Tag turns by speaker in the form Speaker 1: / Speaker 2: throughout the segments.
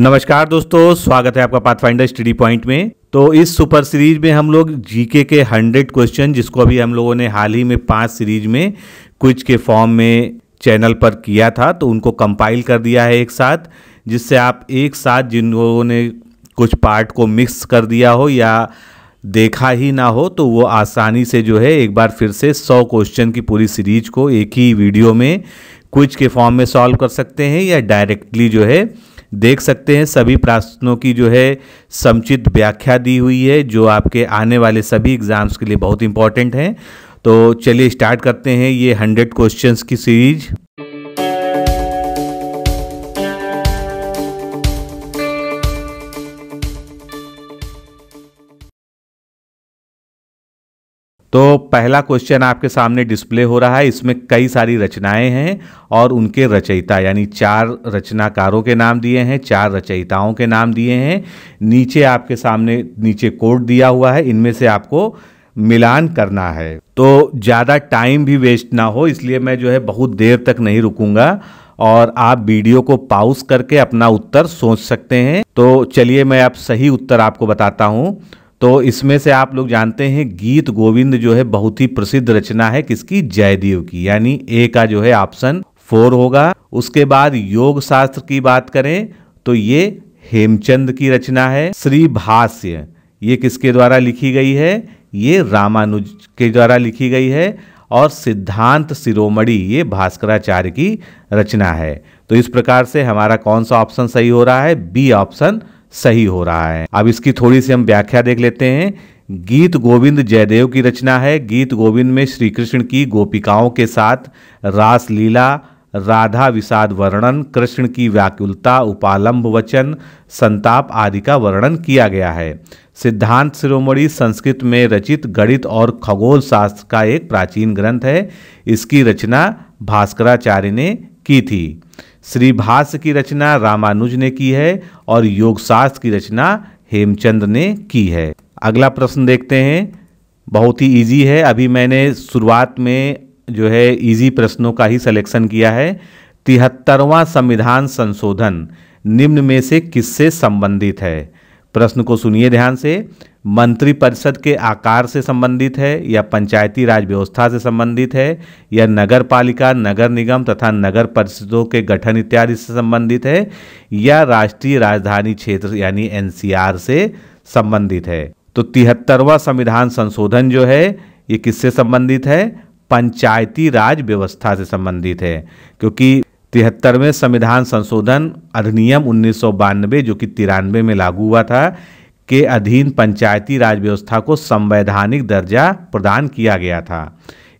Speaker 1: नमस्कार दोस्तों स्वागत है आपका पाथफाइंडर स्टडी पॉइंट में तो इस सुपर सीरीज में हम लोग जीके के हंड्रेड क्वेश्चन जिसको अभी हम लोगों ने हाल ही में पांच सीरीज में क्विज के फॉर्म में चैनल पर किया था तो उनको कंपाइल कर दिया है एक साथ जिससे आप एक साथ जिन लोगों ने कुछ पार्ट को मिक्स कर दिया हो या देखा ही ना हो तो वो आसानी से जो है एक बार फिर से सौ क्वेश्चन की पूरी सीरीज को एक ही वीडियो में क्विज के फॉर्म में सॉल्व कर सकते हैं या डायरेक्टली जो है देख सकते हैं सभी प्रश्नों की जो है समुचित व्याख्या दी हुई है जो आपके आने वाले सभी एग्ज़ाम्स के लिए बहुत इंपॉर्टेंट हैं तो चलिए स्टार्ट करते हैं ये हंड्रेड क्वेश्चंस की सीरीज तो पहला क्वेश्चन आपके सामने डिस्प्ले हो रहा है इसमें कई सारी रचनाएं हैं और उनके रचयिता यानी चार रचनाकारों के नाम दिए हैं चार रचयिताओं के नाम दिए हैं नीचे आपके सामने नीचे कोड दिया हुआ है इनमें से आपको मिलान करना है तो ज़्यादा टाइम भी वेस्ट ना हो इसलिए मैं जो है बहुत देर तक नहीं रुकूंगा और आप वीडियो को पाउस करके अपना उत्तर सोच सकते हैं तो चलिए मैं आप सही उत्तर आपको बताता हूँ तो इसमें से आप लोग जानते हैं गीत गोविंद जो है बहुत ही प्रसिद्ध रचना है किसकी जयदेव की यानी ए का जो है ऑप्शन फोर होगा उसके बाद योग शास्त्र की बात करें तो ये हेमचंद की रचना है श्री भाष्य ये किसके द्वारा लिखी गई है ये रामानुज के द्वारा लिखी गई है और सिद्धांत शिरोमणि ये भास्कराचार्य की रचना है तो इस प्रकार से हमारा कौन सा ऑप्शन सही हो रहा है बी ऑप्शन सही हो रहा है अब इसकी थोड़ी सी हम व्याख्या देख लेते हैं गीत गोविंद जयदेव की रचना है गीत गोविंद में श्री कृष्ण की गोपिकाओं के साथ रास लीला राधा विषाद वर्णन कृष्ण की व्याकुलता उपालंब वचन संताप आदि का वर्णन किया गया है सिद्धांत शिरोमणि संस्कृत में रचित गणित और खगोल शास्त्र का एक प्राचीन ग्रंथ है इसकी रचना भास्कराचार्य ने की थी श्रीभाष्य की रचना रामानुज ने की है और योगशास्त्र की रचना हेमचंद ने की है अगला प्रश्न देखते हैं बहुत ही इजी है अभी मैंने शुरुआत में जो है इजी प्रश्नों का ही सिलेक्शन किया है तिहत्तरवां संविधान संशोधन निम्न में से किससे संबंधित है प्रश्न को सुनिए ध्यान से मंत्रिपरिषद के आकार से संबंधित है या पंचायती राज व्यवस्था से संबंधित है या नगर पालिका नगर निगम तथा नगर परिषदों के गठन इत्यादि से संबंधित है या राष्ट्रीय राजधानी क्षेत्र यानी एनसीआर से संबंधित है तो तिहत्तरवा संविधान संशोधन जो है ये किससे संबंधित है पंचायती राज व्यवस्था से संबंधित है क्योंकि तिहत्तरवें संविधान संशोधन अधिनियम उन्नीस जो कि तिरानवे में लागू हुआ था के अधीन पंचायती राज व्यवस्था को संवैधानिक दर्जा प्रदान किया गया था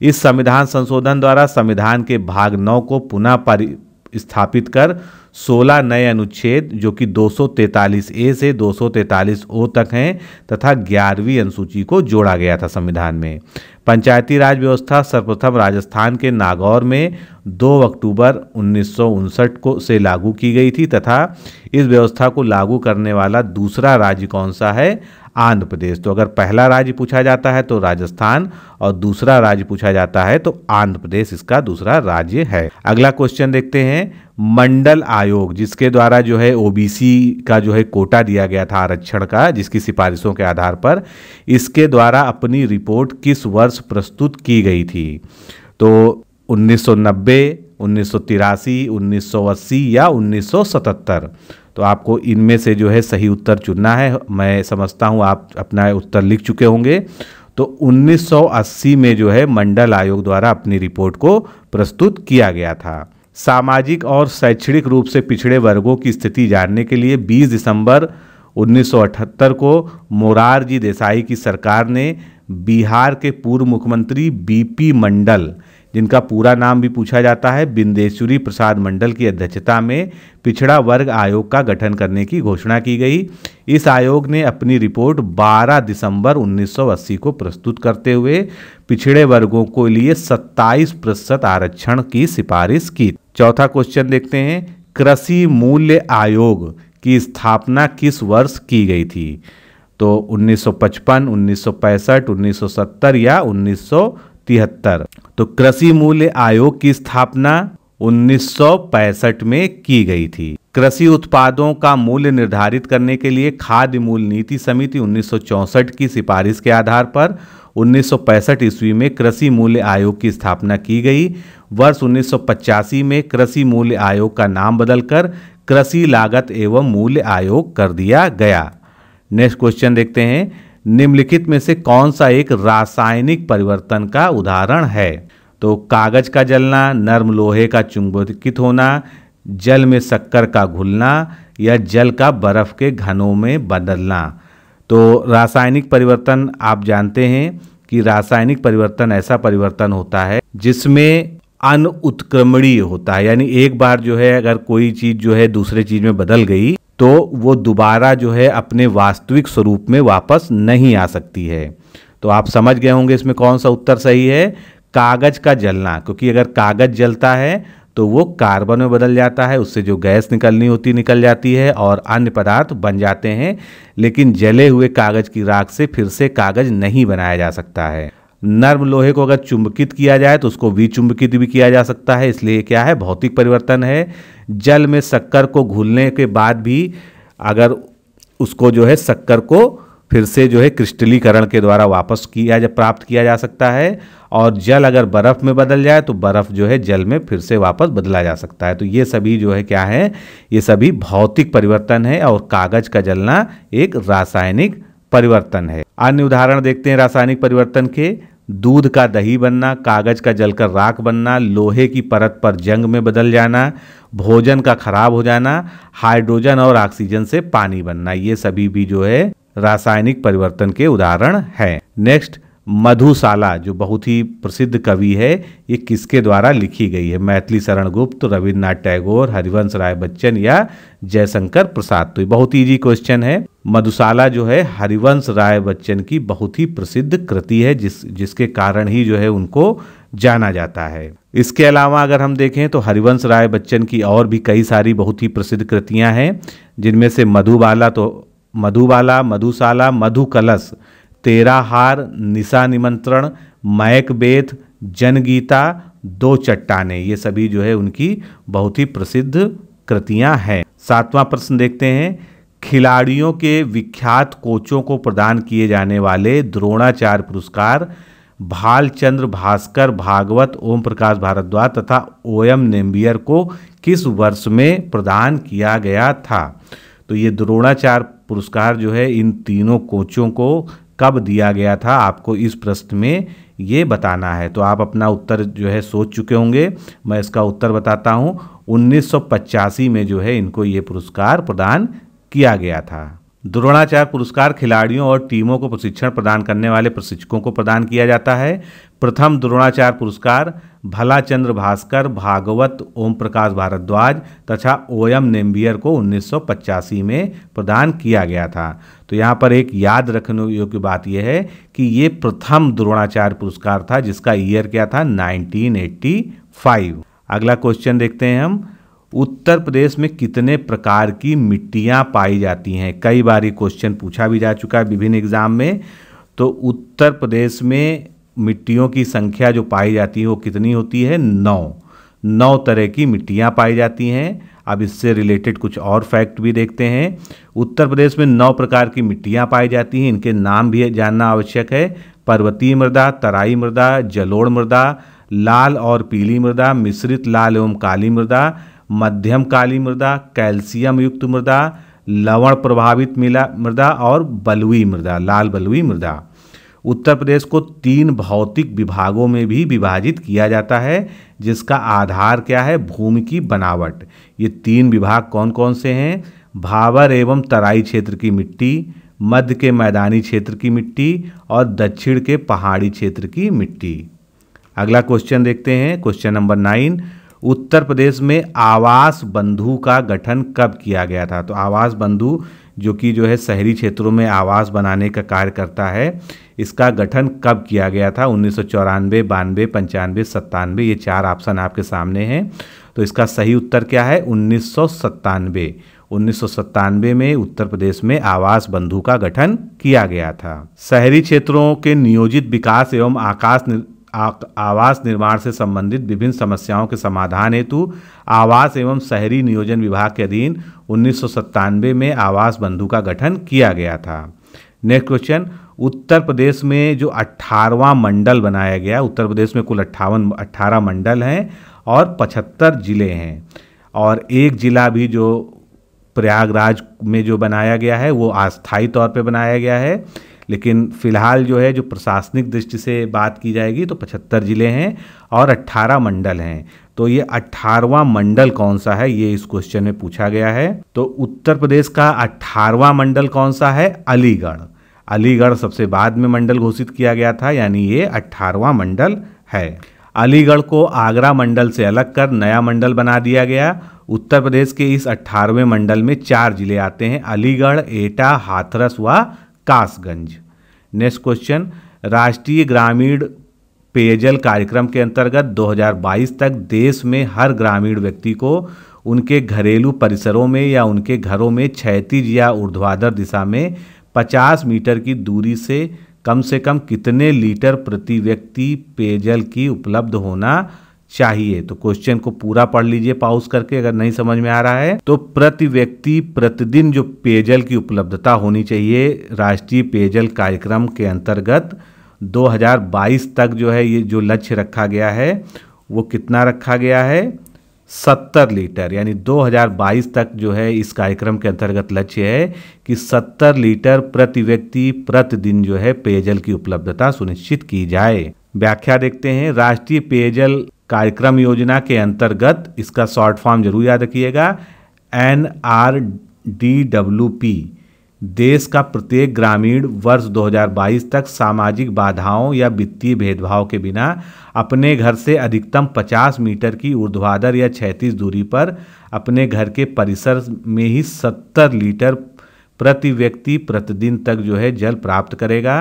Speaker 1: इस संविधान संशोधन द्वारा संविधान के भाग नौ को पुनः स्थापित कर 16 नए अनुच्छेद जो कि 243 ए से 243 ओ तक हैं तथा ग्यारहवीं अनुसूची को जोड़ा गया था संविधान में पंचायती राज व्यवस्था सर्वप्रथम राजस्थान के नागौर में 2 अक्टूबर उन्नीस को से लागू की गई थी तथा इस व्यवस्था को लागू करने वाला दूसरा राज्य कौन सा है आंध्र प्रदेश तो अगर पहला राज्य पूछा जाता है तो राजस्थान और दूसरा राज्य पूछा जाता है तो आंध्र प्रदेश इसका दूसरा राज्य है अगला क्वेश्चन देखते हैं मंडल आयोग जिसके द्वारा जो है ओबीसी का जो है कोटा दिया गया था आरक्षण का जिसकी सिफारिशों के आधार पर इसके द्वारा अपनी रिपोर्ट किस वर्ष प्रस्तुत की गई थी तो उन्नीस सौ या 1977 तो आपको इनमें से जो है सही उत्तर चुनना है मैं समझता हूँ आप अपना उत्तर लिख चुके होंगे तो 1980 में जो है मंडल आयोग द्वारा अपनी रिपोर्ट को प्रस्तुत किया गया था सामाजिक और शैक्षणिक रूप से पिछड़े वर्गों की स्थिति जानने के लिए 20 दिसंबर 1978 को मोरारजी देसाई की सरकार ने बिहार के पूर्व मुख्यमंत्री बीपी मंडल जिनका पूरा नाम भी पूछा जाता है बिंदेश्वरी प्रसाद मंडल की अध्यक्षता में पिछड़ा वर्ग आयोग का गठन करने की घोषणा की गई इस आयोग ने अपनी रिपोर्ट 12 दिसंबर 1980 को प्रस्तुत करते हुए पिछड़े वर्गों को लिए 27 प्रतिशत आरक्षण की सिफारिश की चौथा क्वेश्चन देखते हैं कृषि मूल्य आयोग की स्थापना किस वर्ष की गई थी तो 1955, 1965, 1970 या तिहत्तर तो कृषि मूल्य आयोग की स्थापना 1965 में की गई थी कृषि उत्पादों का मूल्य निर्धारित करने के लिए खाद्य मूल्य नीति समिति 1964 की सिफारिश के आधार पर 1965 ईस्वी में कृषि मूल्य आयोग की स्थापना की गई वर्ष उन्नीस में कृषि मूल्य आयोग का नाम बदलकर कृषि लागत एवं मूल्य आयोग कर दिया गया नेक्स्ट क्वेश्चन देखते हैं निम्नलिखित में से कौन सा एक रासायनिक परिवर्तन का उदाहरण है तो कागज का जलना नर्म लोहे का चुंबकित होना जल में शक्कर का घुलना या जल का बर्फ के घनों में बदलना तो रासायनिक परिवर्तन आप जानते हैं कि रासायनिक परिवर्तन ऐसा परिवर्तन होता है जिसमें अनुत्क्रमणीय होता है यानी एक बार जो है अगर कोई चीज़ जो है दूसरे चीज़ में बदल गई तो वो दोबारा जो है अपने वास्तविक स्वरूप में वापस नहीं आ सकती है तो आप समझ गए होंगे इसमें कौन सा उत्तर सही है कागज का जलना क्योंकि अगर कागज जलता है तो वो कार्बन में बदल जाता है उससे जो गैस निकलनी होती निकल जाती है और अन्य पदार्थ बन जाते हैं लेकिन जले हुए कागज की राख से फिर से कागज नहीं बनाया जा सकता है नर्म लोहे को अगर चुंबकित किया जाए तो उसको विचुंबकित भी किया जा सकता है इसलिए क्या है भौतिक परिवर्तन है जल में शक्कर को घुलने के बाद भी अगर उसको जो है शक्कर को फिर से जो है क्रिस्टलीकरण के द्वारा वापस किया जा प्राप्त किया जा सकता है और जल अगर बर्फ़ में बदल जाए तो बर्फ़ जो है जल में फिर से वापस बदला जा सकता है तो ये सभी जो है क्या है ये सभी भौतिक परिवर्तन है और कागज़ का जलना एक रासायनिक परिवर्तन है अन्य उदाहरण देखते हैं रासायनिक परिवर्तन के दूध का दही बनना कागज़ का जलकर राख बनना लोहे की परत पर जंग में बदल जाना भोजन का खराब हो जाना हाइड्रोजन और ऑक्सीजन से पानी बनना ये सभी भी जो है रासायनिक परिवर्तन के उदाहरण हैं नेक्स्ट मधुशाला जो बहुत ही प्रसिद्ध कवि है ये किसके द्वारा लिखी गई है मैथिली शरण गुप्त रविन्द्रनाथ टैगोर हरिवंश राय बच्चन या जयशंकर प्रसाद तो ये बहुत ईजी क्वेश्चन है मधुशाला जो है हरिवंश राय बच्चन की बहुत ही प्रसिद्ध कृति है जिस जिसके कारण ही जो है उनको जाना जाता है इसके अलावा अगर हम देखें तो हरिवंश राय बच्चन की और भी कई सारी बहुत ही प्रसिद्ध कृतियाँ हैं जिनमें से मधुबाला तो मधुबाला मधुशाला मधु कलश तेरा हार निशा निमंत्रण मैक बेथ जनगीता दो चट्टाने ये सभी जो है उनकी बहुत ही प्रसिद्ध कृतियां हैं सातवां प्रश्न देखते हैं खिलाड़ियों के विख्यात कोचों को प्रदान किए जाने वाले द्रोणाचार्य पुरस्कार भालचंद्र भास्कर भागवत ओम प्रकाश भारद्वाज तथा ओ एम नेम्बियर को किस वर्ष में प्रदान किया गया था तो ये द्रोणाचार्य पुरस्कार जो है इन तीनों कोचों को कब दिया गया था आपको इस प्रश्न में ये बताना है तो आप अपना उत्तर जो है सोच चुके होंगे मैं इसका उत्तर बताता हूँ उन्नीस में जो है इनको ये पुरस्कार प्रदान किया गया था द्रोणाचार्य पुरस्कार खिलाड़ियों और टीमों को प्रशिक्षण प्रदान करने वाले प्रशिक्षकों को प्रदान किया जाता है प्रथम द्रोणाचार्य पुरस्कार भलाचंद्र भास्कर भागवत ओम प्रकाश भारद्वाज तथा ओ एम नेम्बियर को उन्नीस में प्रदान किया गया था तो यहाँ पर एक याद रखने योग्य बात यह है कि ये प्रथम द्रोणाचार्य पुरस्कार था जिसका ईयर क्या था 1985 अगला क्वेश्चन देखते हैं हम उत्तर प्रदेश में कितने प्रकार की मिट्टियाँ पाई जाती हैं कई बार ये क्वेश्चन पूछा भी जा चुका है विभिन्न एग्जाम में तो उत्तर प्रदेश में मिट्टियों की संख्या जो पाई जाती है वो कितनी होती है नौ नौ तरह की मिट्टियाँ पाई जाती हैं अब इससे रिलेटेड कुछ और फैक्ट भी देखते हैं उत्तर प्रदेश में नौ प्रकार की मिट्टियाँ पाई जाती हैं इनके नाम भी जानना आवश्यक है पर्वतीय मृदा तराई मृदा जलोड़ मृदा लाल और पीली मृदा मिश्रित लाल एवं काली मृदा मध्यम काली मृदा कैल्शियम युक्त मृदा लवण प्रभावित मिला मृदा और बलुई मृदा लाल बलुई मृदा उत्तर प्रदेश को तीन भौतिक विभागों में भी विभाजित किया जाता है जिसका आधार क्या है भूमि की बनावट ये तीन विभाग कौन कौन से हैं भावर एवं तराई क्षेत्र की मिट्टी मध्य के मैदानी क्षेत्र की मिट्टी और दक्षिण के पहाड़ी क्षेत्र की मिट्टी अगला क्वेश्चन देखते हैं question number nine Uttar Pradesh में आवास बंधु का गठन कब किया गया था तो आवास बंधु जो कि जो है शहरी क्षेत्रों में आवास बनाने का कार्य करता है इसका गठन कब किया गया था उन्नीस सौ चौरानवे बानवे पंचानवे सत्तानवे ये चार ऑप्शन आपके सामने हैं तो इसका सही उत्तर क्या है उन्नीस सौ सत्तानवे उन्नीस सौ सत्तानवे में उत्तर प्रदेश में आवास बंधु का गठन किया गया था शहरी क्षेत्रों के नियोजित विकास एवं आकाश आवास निर्माण से संबंधित विभिन्न समस्याओं के समाधान हेतु आवास एवं शहरी नियोजन विभाग के अधीन उन्नीस में आवास बंधु का गठन किया गया था नेक्स्ट क्वेश्चन उत्तर प्रदेश में जो अट्ठारवा मंडल बनाया गया उत्तर प्रदेश में कुल अट्ठावन अट्ठारह मंडल हैं और पचहत्तर ज़िले हैं और एक ज़िला भी जो प्रयागराज में जो बनाया गया है वो अस्थायी तौर पे बनाया गया है लेकिन फ़िलहाल जो है जो प्रशासनिक दृष्टि से बात की जाएगी तो पचहत्तर ज़िले हैं और अट्ठारह मंडल हैं तो ये अट्ठारवा मंडल कौन सा है ये इस क्वेश्चन में पूछा गया है तो उत्तर प्रदेश का अट्ठारवा मंडल कौन सा है अलीगढ़ अलीगढ़ सबसे बाद में मंडल घोषित किया गया था यानी ये अट्ठारवा मंडल है अलीगढ़ को आगरा मंडल से अलग कर नया मंडल बना दिया गया उत्तर प्रदेश के इस अट्ठारहवें मंडल में चार जिले आते हैं अलीगढ़ एटा हाथरस व कासगंज नेक्स्ट क्वेश्चन राष्ट्रीय ग्रामीण पेयजल कार्यक्रम के अंतर्गत 2022 तक देश में हर ग्रामीण व्यक्ति को उनके घरेलू परिसरों में या उनके घरों में क्षैतिज या ऊर्ध्वाधर दिशा में 50 मीटर की दूरी से कम से कम कितने लीटर प्रति व्यक्ति पेयजल की उपलब्ध होना चाहिए तो क्वेश्चन को पूरा पढ़ लीजिए पाउस करके अगर नहीं समझ में आ रहा है तो प्रति व्यक्ति प्रतिदिन जो पेयजल की उपलब्धता होनी चाहिए राष्ट्रीय पेयजल कार्यक्रम के अंतर्गत 2022 तक जो है ये जो लक्ष्य रखा गया है वो कितना रखा गया है 70 लीटर यानी 2022 तक जो है इस कार्यक्रम के अंतर्गत लक्ष्य है कि 70 लीटर प्रति व्यक्ति प्रतिदिन जो है पेयजल की उपलब्धता सुनिश्चित की जाए व्याख्या देखते हैं राष्ट्रीय पेयजल कार्यक्रम योजना के अंतर्गत इसका शॉर्ट फॉर्म जरूर याद रखिएगा N R D W P देश का प्रत्येक ग्रामीण वर्ष 2022 तक सामाजिक बाधाओं या वित्तीय भेदभाव के बिना अपने घर से अधिकतम 50 मीटर की ऊर्ध्वाधर या छैतीस दूरी पर अपने घर के परिसर में ही 70 लीटर प्रति व्यक्ति प्रतिदिन तक जो है जल प्राप्त करेगा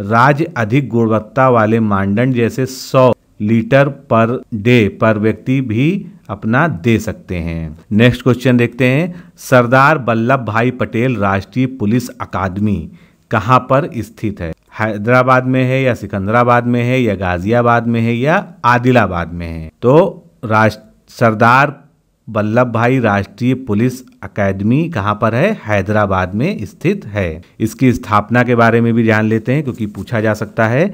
Speaker 1: राज्य अधिक गुणवत्ता वाले मानदंड जैसे सौ लीटर पर डे पर व्यक्ति भी अपना दे सकते हैं नेक्स्ट क्वेश्चन देखते हैं सरदार वल्लभ भाई पटेल राष्ट्रीय पुलिस अकादमी कहाँ पर स्थित है हैदराबाद में है या सिकंदराबाद में है या गाजियाबाद में है या आदिलाबाद में है तो राष्ट्र सरदार वल्लभ भाई राष्ट्रीय पुलिस अकादमी कहाँ पर है हैदराबाद में स्थित है इसकी स्थापना के बारे में भी जान लेते हैं क्योंकि पूछा जा सकता है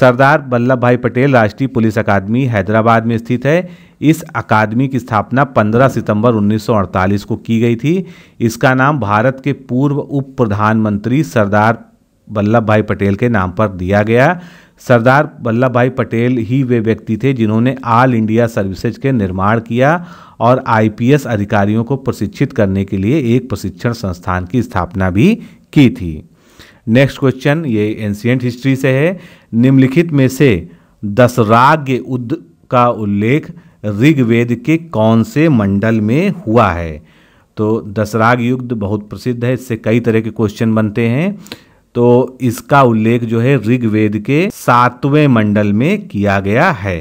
Speaker 1: सरदार वल्लभ भाई पटेल राष्ट्रीय पुलिस अकादमी हैदराबाद में स्थित है इस अकादमी की स्थापना 15 सितंबर 1948 को की गई थी इसका नाम भारत के पूर्व उप प्रधानमंत्री सरदार वल्लभ भाई पटेल के नाम पर दिया गया सरदार वल्लभ भाई पटेल ही वे व्यक्ति थे जिन्होंने ऑल इंडिया सर्विसेज के निर्माण किया और आईपीएस अधिकारियों को प्रशिक्षित करने के लिए एक प्रशिक्षण संस्थान की स्थापना भी की थी नेक्स्ट क्वेश्चन ये एंशियंट हिस्ट्री से है निम्नलिखित में से दसराग्य उद का उल्लेख ऋग्वेद के कौन से मंडल में हुआ है तो दसराग युद्ध बहुत प्रसिद्ध है इससे कई तरह के क्वेश्चन बनते हैं तो इसका उल्लेख जो है ऋग्वेद के सातवें मंडल में किया गया है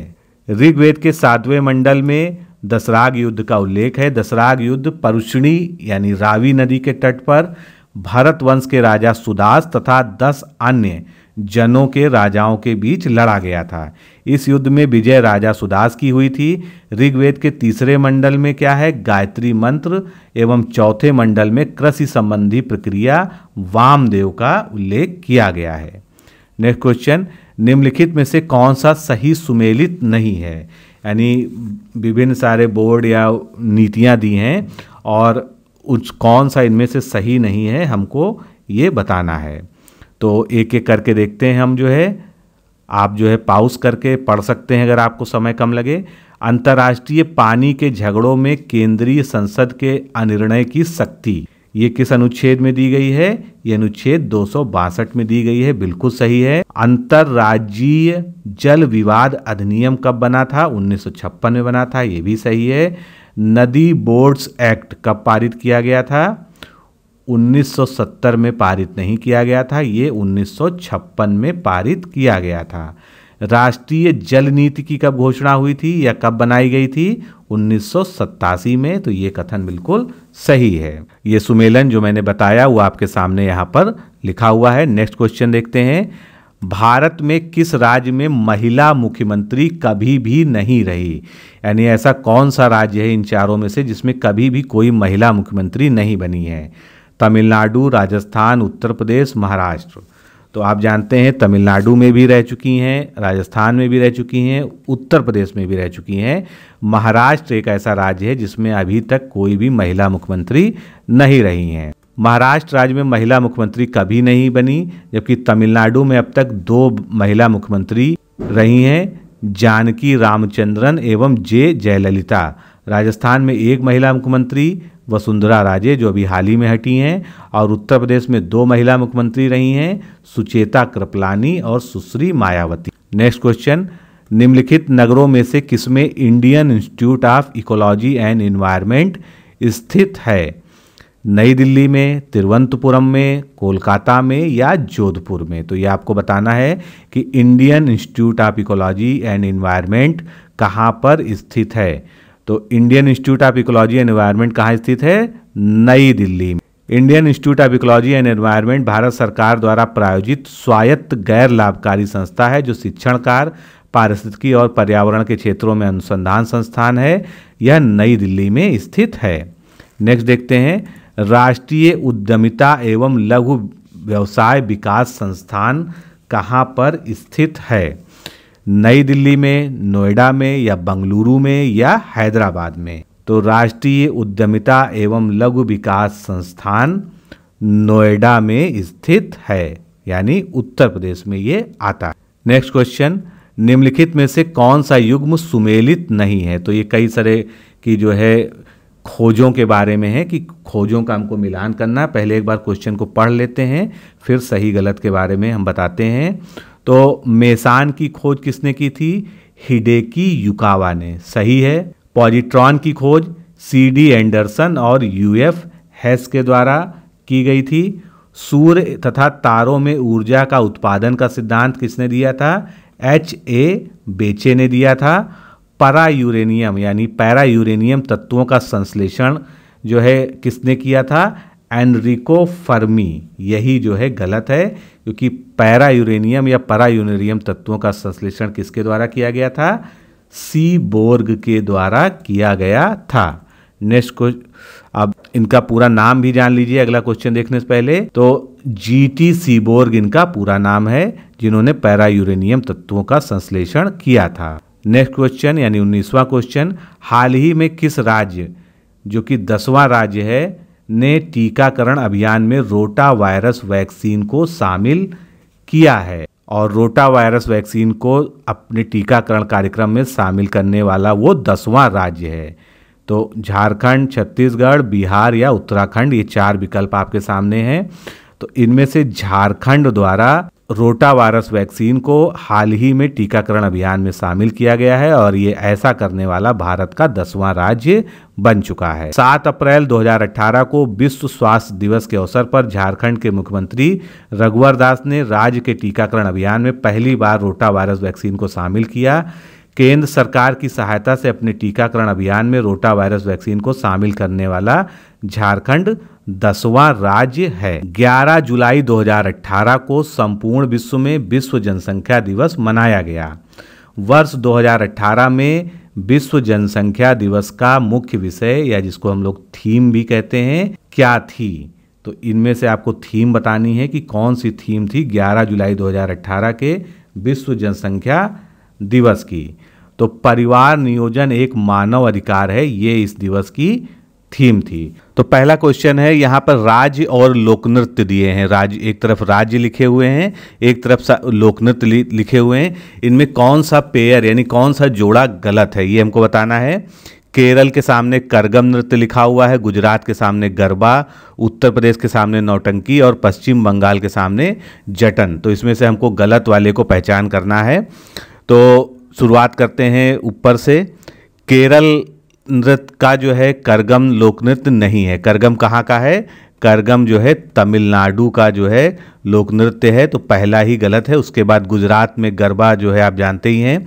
Speaker 1: ऋग्वेद के सातवें मंडल में दसराग युद्ध का उल्लेख है दसराग युद्ध परुषणी यानी रावी नदी के तट पर वंश के राजा सुदास तथा दस अन्य जनों के राजाओं के बीच लड़ा गया था इस युद्ध में विजय राजा सुदास की हुई थी ऋग्वेद के तीसरे मंडल में क्या है गायत्री मंत्र एवं चौथे मंडल में कृषि संबंधी प्रक्रिया वामदेव का उल्लेख किया गया है नेक्स्ट क्वेश्चन निम्नलिखित में से कौन सा सही सुमेलित नहीं है यानी विभिन्न सारे बोर्ड या नीतियाँ दी हैं और उस कौन सा इनमें से सही नहीं है हमको ये बताना है तो एक एक करके देखते हैं हम जो है आप जो है पाउस करके पढ़ सकते हैं अगर आपको समय कम लगे अंतर्राष्ट्रीय पानी के झगड़ों में केंद्रीय संसद के अनिर्णय की शक्ति ये किस अनुच्छेद में दी गई है ये अनुच्छेद दो में दी गई है बिल्कुल सही है अंतर्राज्यीय जल विवाद अधिनियम कब बना था उन्नीस में बना था ये भी सही है नदी बोर्ड्स एक्ट कब पारित किया गया था 1970 में पारित नहीं किया गया था ये 1956 में पारित किया गया था राष्ट्रीय जल नीति की कब घोषणा हुई थी या कब बनाई गई थी उन्नीस में तो ये कथन बिल्कुल सही है ये सुमेलन जो मैंने बताया वो आपके सामने यहाँ पर लिखा हुआ है नेक्स्ट क्वेश्चन देखते हैं भारत में किस राज्य में महिला मुख्यमंत्री कभी भी नहीं रही यानी ऐसा कौन सा राज्य है इन चारों में से जिसमें कभी भी कोई महिला मुख्यमंत्री नहीं बनी है तमिलनाडु राजस्थान उत्तर प्रदेश महाराष्ट्र तो आप जानते हैं तमिलनाडु में भी रह चुकी हैं राजस्थान में भी रह चुकी हैं उत्तर प्रदेश में भी रह चुकी हैं महाराष्ट्र एक ऐसा राज्य है जिसमें अभी तक कोई भी महिला मुख्यमंत्री नहीं रही हैं महाराष्ट्र राज्य में महिला मुख्यमंत्री कभी नहीं बनी जबकि तमिलनाडु में अब तक दो महिला मुख्यमंत्री रही हैं जानकी रामचंद्रन एवं जे जयललिता राजस्थान में एक महिला मुख्यमंत्री वसुंधरा राजे जो अभी हाल ही में हटी हैं और उत्तर प्रदेश में दो महिला मुख्यमंत्री रही हैं सुचेता कृपलानी और सुश्री मायावती नेक्स्ट क्वेश्चन निम्नलिखित नगरों में से किसमें Indian institute of ecology and environment स्थित है नई दिल्ली में तिरुवंतपुरम में कोलकाता में या जोधपुर में तो ये आपको बताना है कि Indian institute of ecology and environment कहाँ पर स्थित है तो Indian institute of ecology and environment कहाँ स्थित है नई दिल्ली में Indian institute of ecology and environment Bharat सरकार द्वारा प्रायोजित स्वायत्त गैर लाभकारी संस्था है जो शिक्षण पारिस्थितिकी और पर्यावरण के क्षेत्रों में अनुसंधान संस्थान है यह नई दिल्ली में स्थित है नेक्स्ट देखते हैं राष्ट्रीय उद्यमिता एवं लघु व्यवसाय विकास संस्थान कहाँ पर स्थित है नई दिल्ली में नोएडा में या बंगलुरु में या हैदराबाद में तो राष्ट्रीय उद्यमिता एवं लघु विकास संस्थान नोएडा में स्थित है यानी उत्तर प्रदेश में ये आता है नेक्स्ट क्वेश्चन निम्नलिखित में से कौन सा युग्म सुमेलित नहीं है तो ये कई सारे की जो है खोजों के बारे में है कि खोजों का हमको मिलान करना पहले एक बार क्वेश्चन को पढ़ लेते हैं फिर सही गलत के बारे में हम बताते हैं तो मेसान की खोज किसने की थी हिडेकी युकावा ने सही है पॉजिट्रॉन की खोज सी डी एंडरसन और यूएफ हैस के द्वारा की गई थी सूर्य तथा तारों में ऊर्जा का उत्पादन का सिद्धांत किसने दिया था एच ए बेचे ने दिया था परा यूरेनियम यानी पैरा यूरेनियम तत्वों का संश्लेषण जो है किसने किया था एनरिको फर्मी यही जो है गलत है क्योंकि पैरा यूरेनियम या परा यूरेनियम तत्वों का संश्लेषण किसके द्वारा किया गया था सी बोर्ग के द्वारा किया गया था नेक्स्ट को अब इनका पूरा नाम भी जान लीजिए अगला क्वेश्चन देखने से पहले तो जी टी सीबोर्ग इनका पूरा नाम है जिन्होंने पैरा यूरेनियम तत्वों का संश्लेषण किया था नेक्स्ट क्वेश्चन यानी उन्नीसवा क्वेश्चन हाल ही में किस राज्य जो कि दसवां राज्य है ने टीकाकरण अभियान में रोटा वायरस वैक्सीन को शामिल किया है और रोटा वायरस वैक्सीन को अपने टीकाकरण कार्यक्रम में शामिल करने वाला वो दसवां राज्य है तो झारखंड छत्तीसगढ़ बिहार या उत्तराखंड ये चार विकल्प आपके सामने हैं तो इनमें से झारखंड द्वारा रोटा वायरस वैक्सीन को हाल ही में टीकाकरण अभियान में शामिल किया गया है और ये ऐसा करने वाला भारत का दसवां राज्य बन चुका है 7 अप्रैल 2018 को विश्व स्वास्थ्य दिवस के अवसर पर झारखंड के मुख्यमंत्री रघुवर दास ने राज्य के टीकाकरण अभियान में पहली बार रोटा वायरस वैक्सीन को शामिल किया केंद्र सरकार की सहायता से अपने टीकाकरण अभियान में रोटा वायरस वैक्सीन को शामिल करने वाला झारखंड दसवां राज्य है 11 जुलाई 2018 को संपूर्ण विश्व में विश्व जनसंख्या दिवस मनाया गया वर्ष 2018 में विश्व जनसंख्या दिवस का मुख्य विषय या जिसको हम लोग थीम भी कहते हैं क्या थी तो इनमें से आपको थीम बतानी है कि कौन सी थीम थी 11 जुलाई 2018 के विश्व जनसंख्या दिवस की तो परिवार नियोजन एक मानव अधिकार है ये इस दिवस की थीम थी तो पहला क्वेश्चन है यहाँ पर राज्य और लोकनृत्य दिए हैं राज्य एक तरफ राज्य लिखे हुए हैं एक तरफ लोक नृत्य लिखे हुए हैं इनमें कौन सा पेयर यानी कौन सा जोड़ा गलत है ये हमको बताना है केरल के सामने करगम नृत्य लिखा हुआ है गुजरात के सामने गरबा उत्तर प्रदेश के सामने नौटंकी और पश्चिम बंगाल के सामने जटन तो इसमें से हमको गलत वाले को पहचान करना है तो शुरुआत करते हैं ऊपर से केरल नृत्य का जो है करगम लोक नृत्य नहीं है करगम कहाँ का है करगम जो है तमिलनाडु का जो है लोक नृत्य है तो पहला ही गलत है उसके बाद गुजरात में गरबा जो है आप जानते ही हैं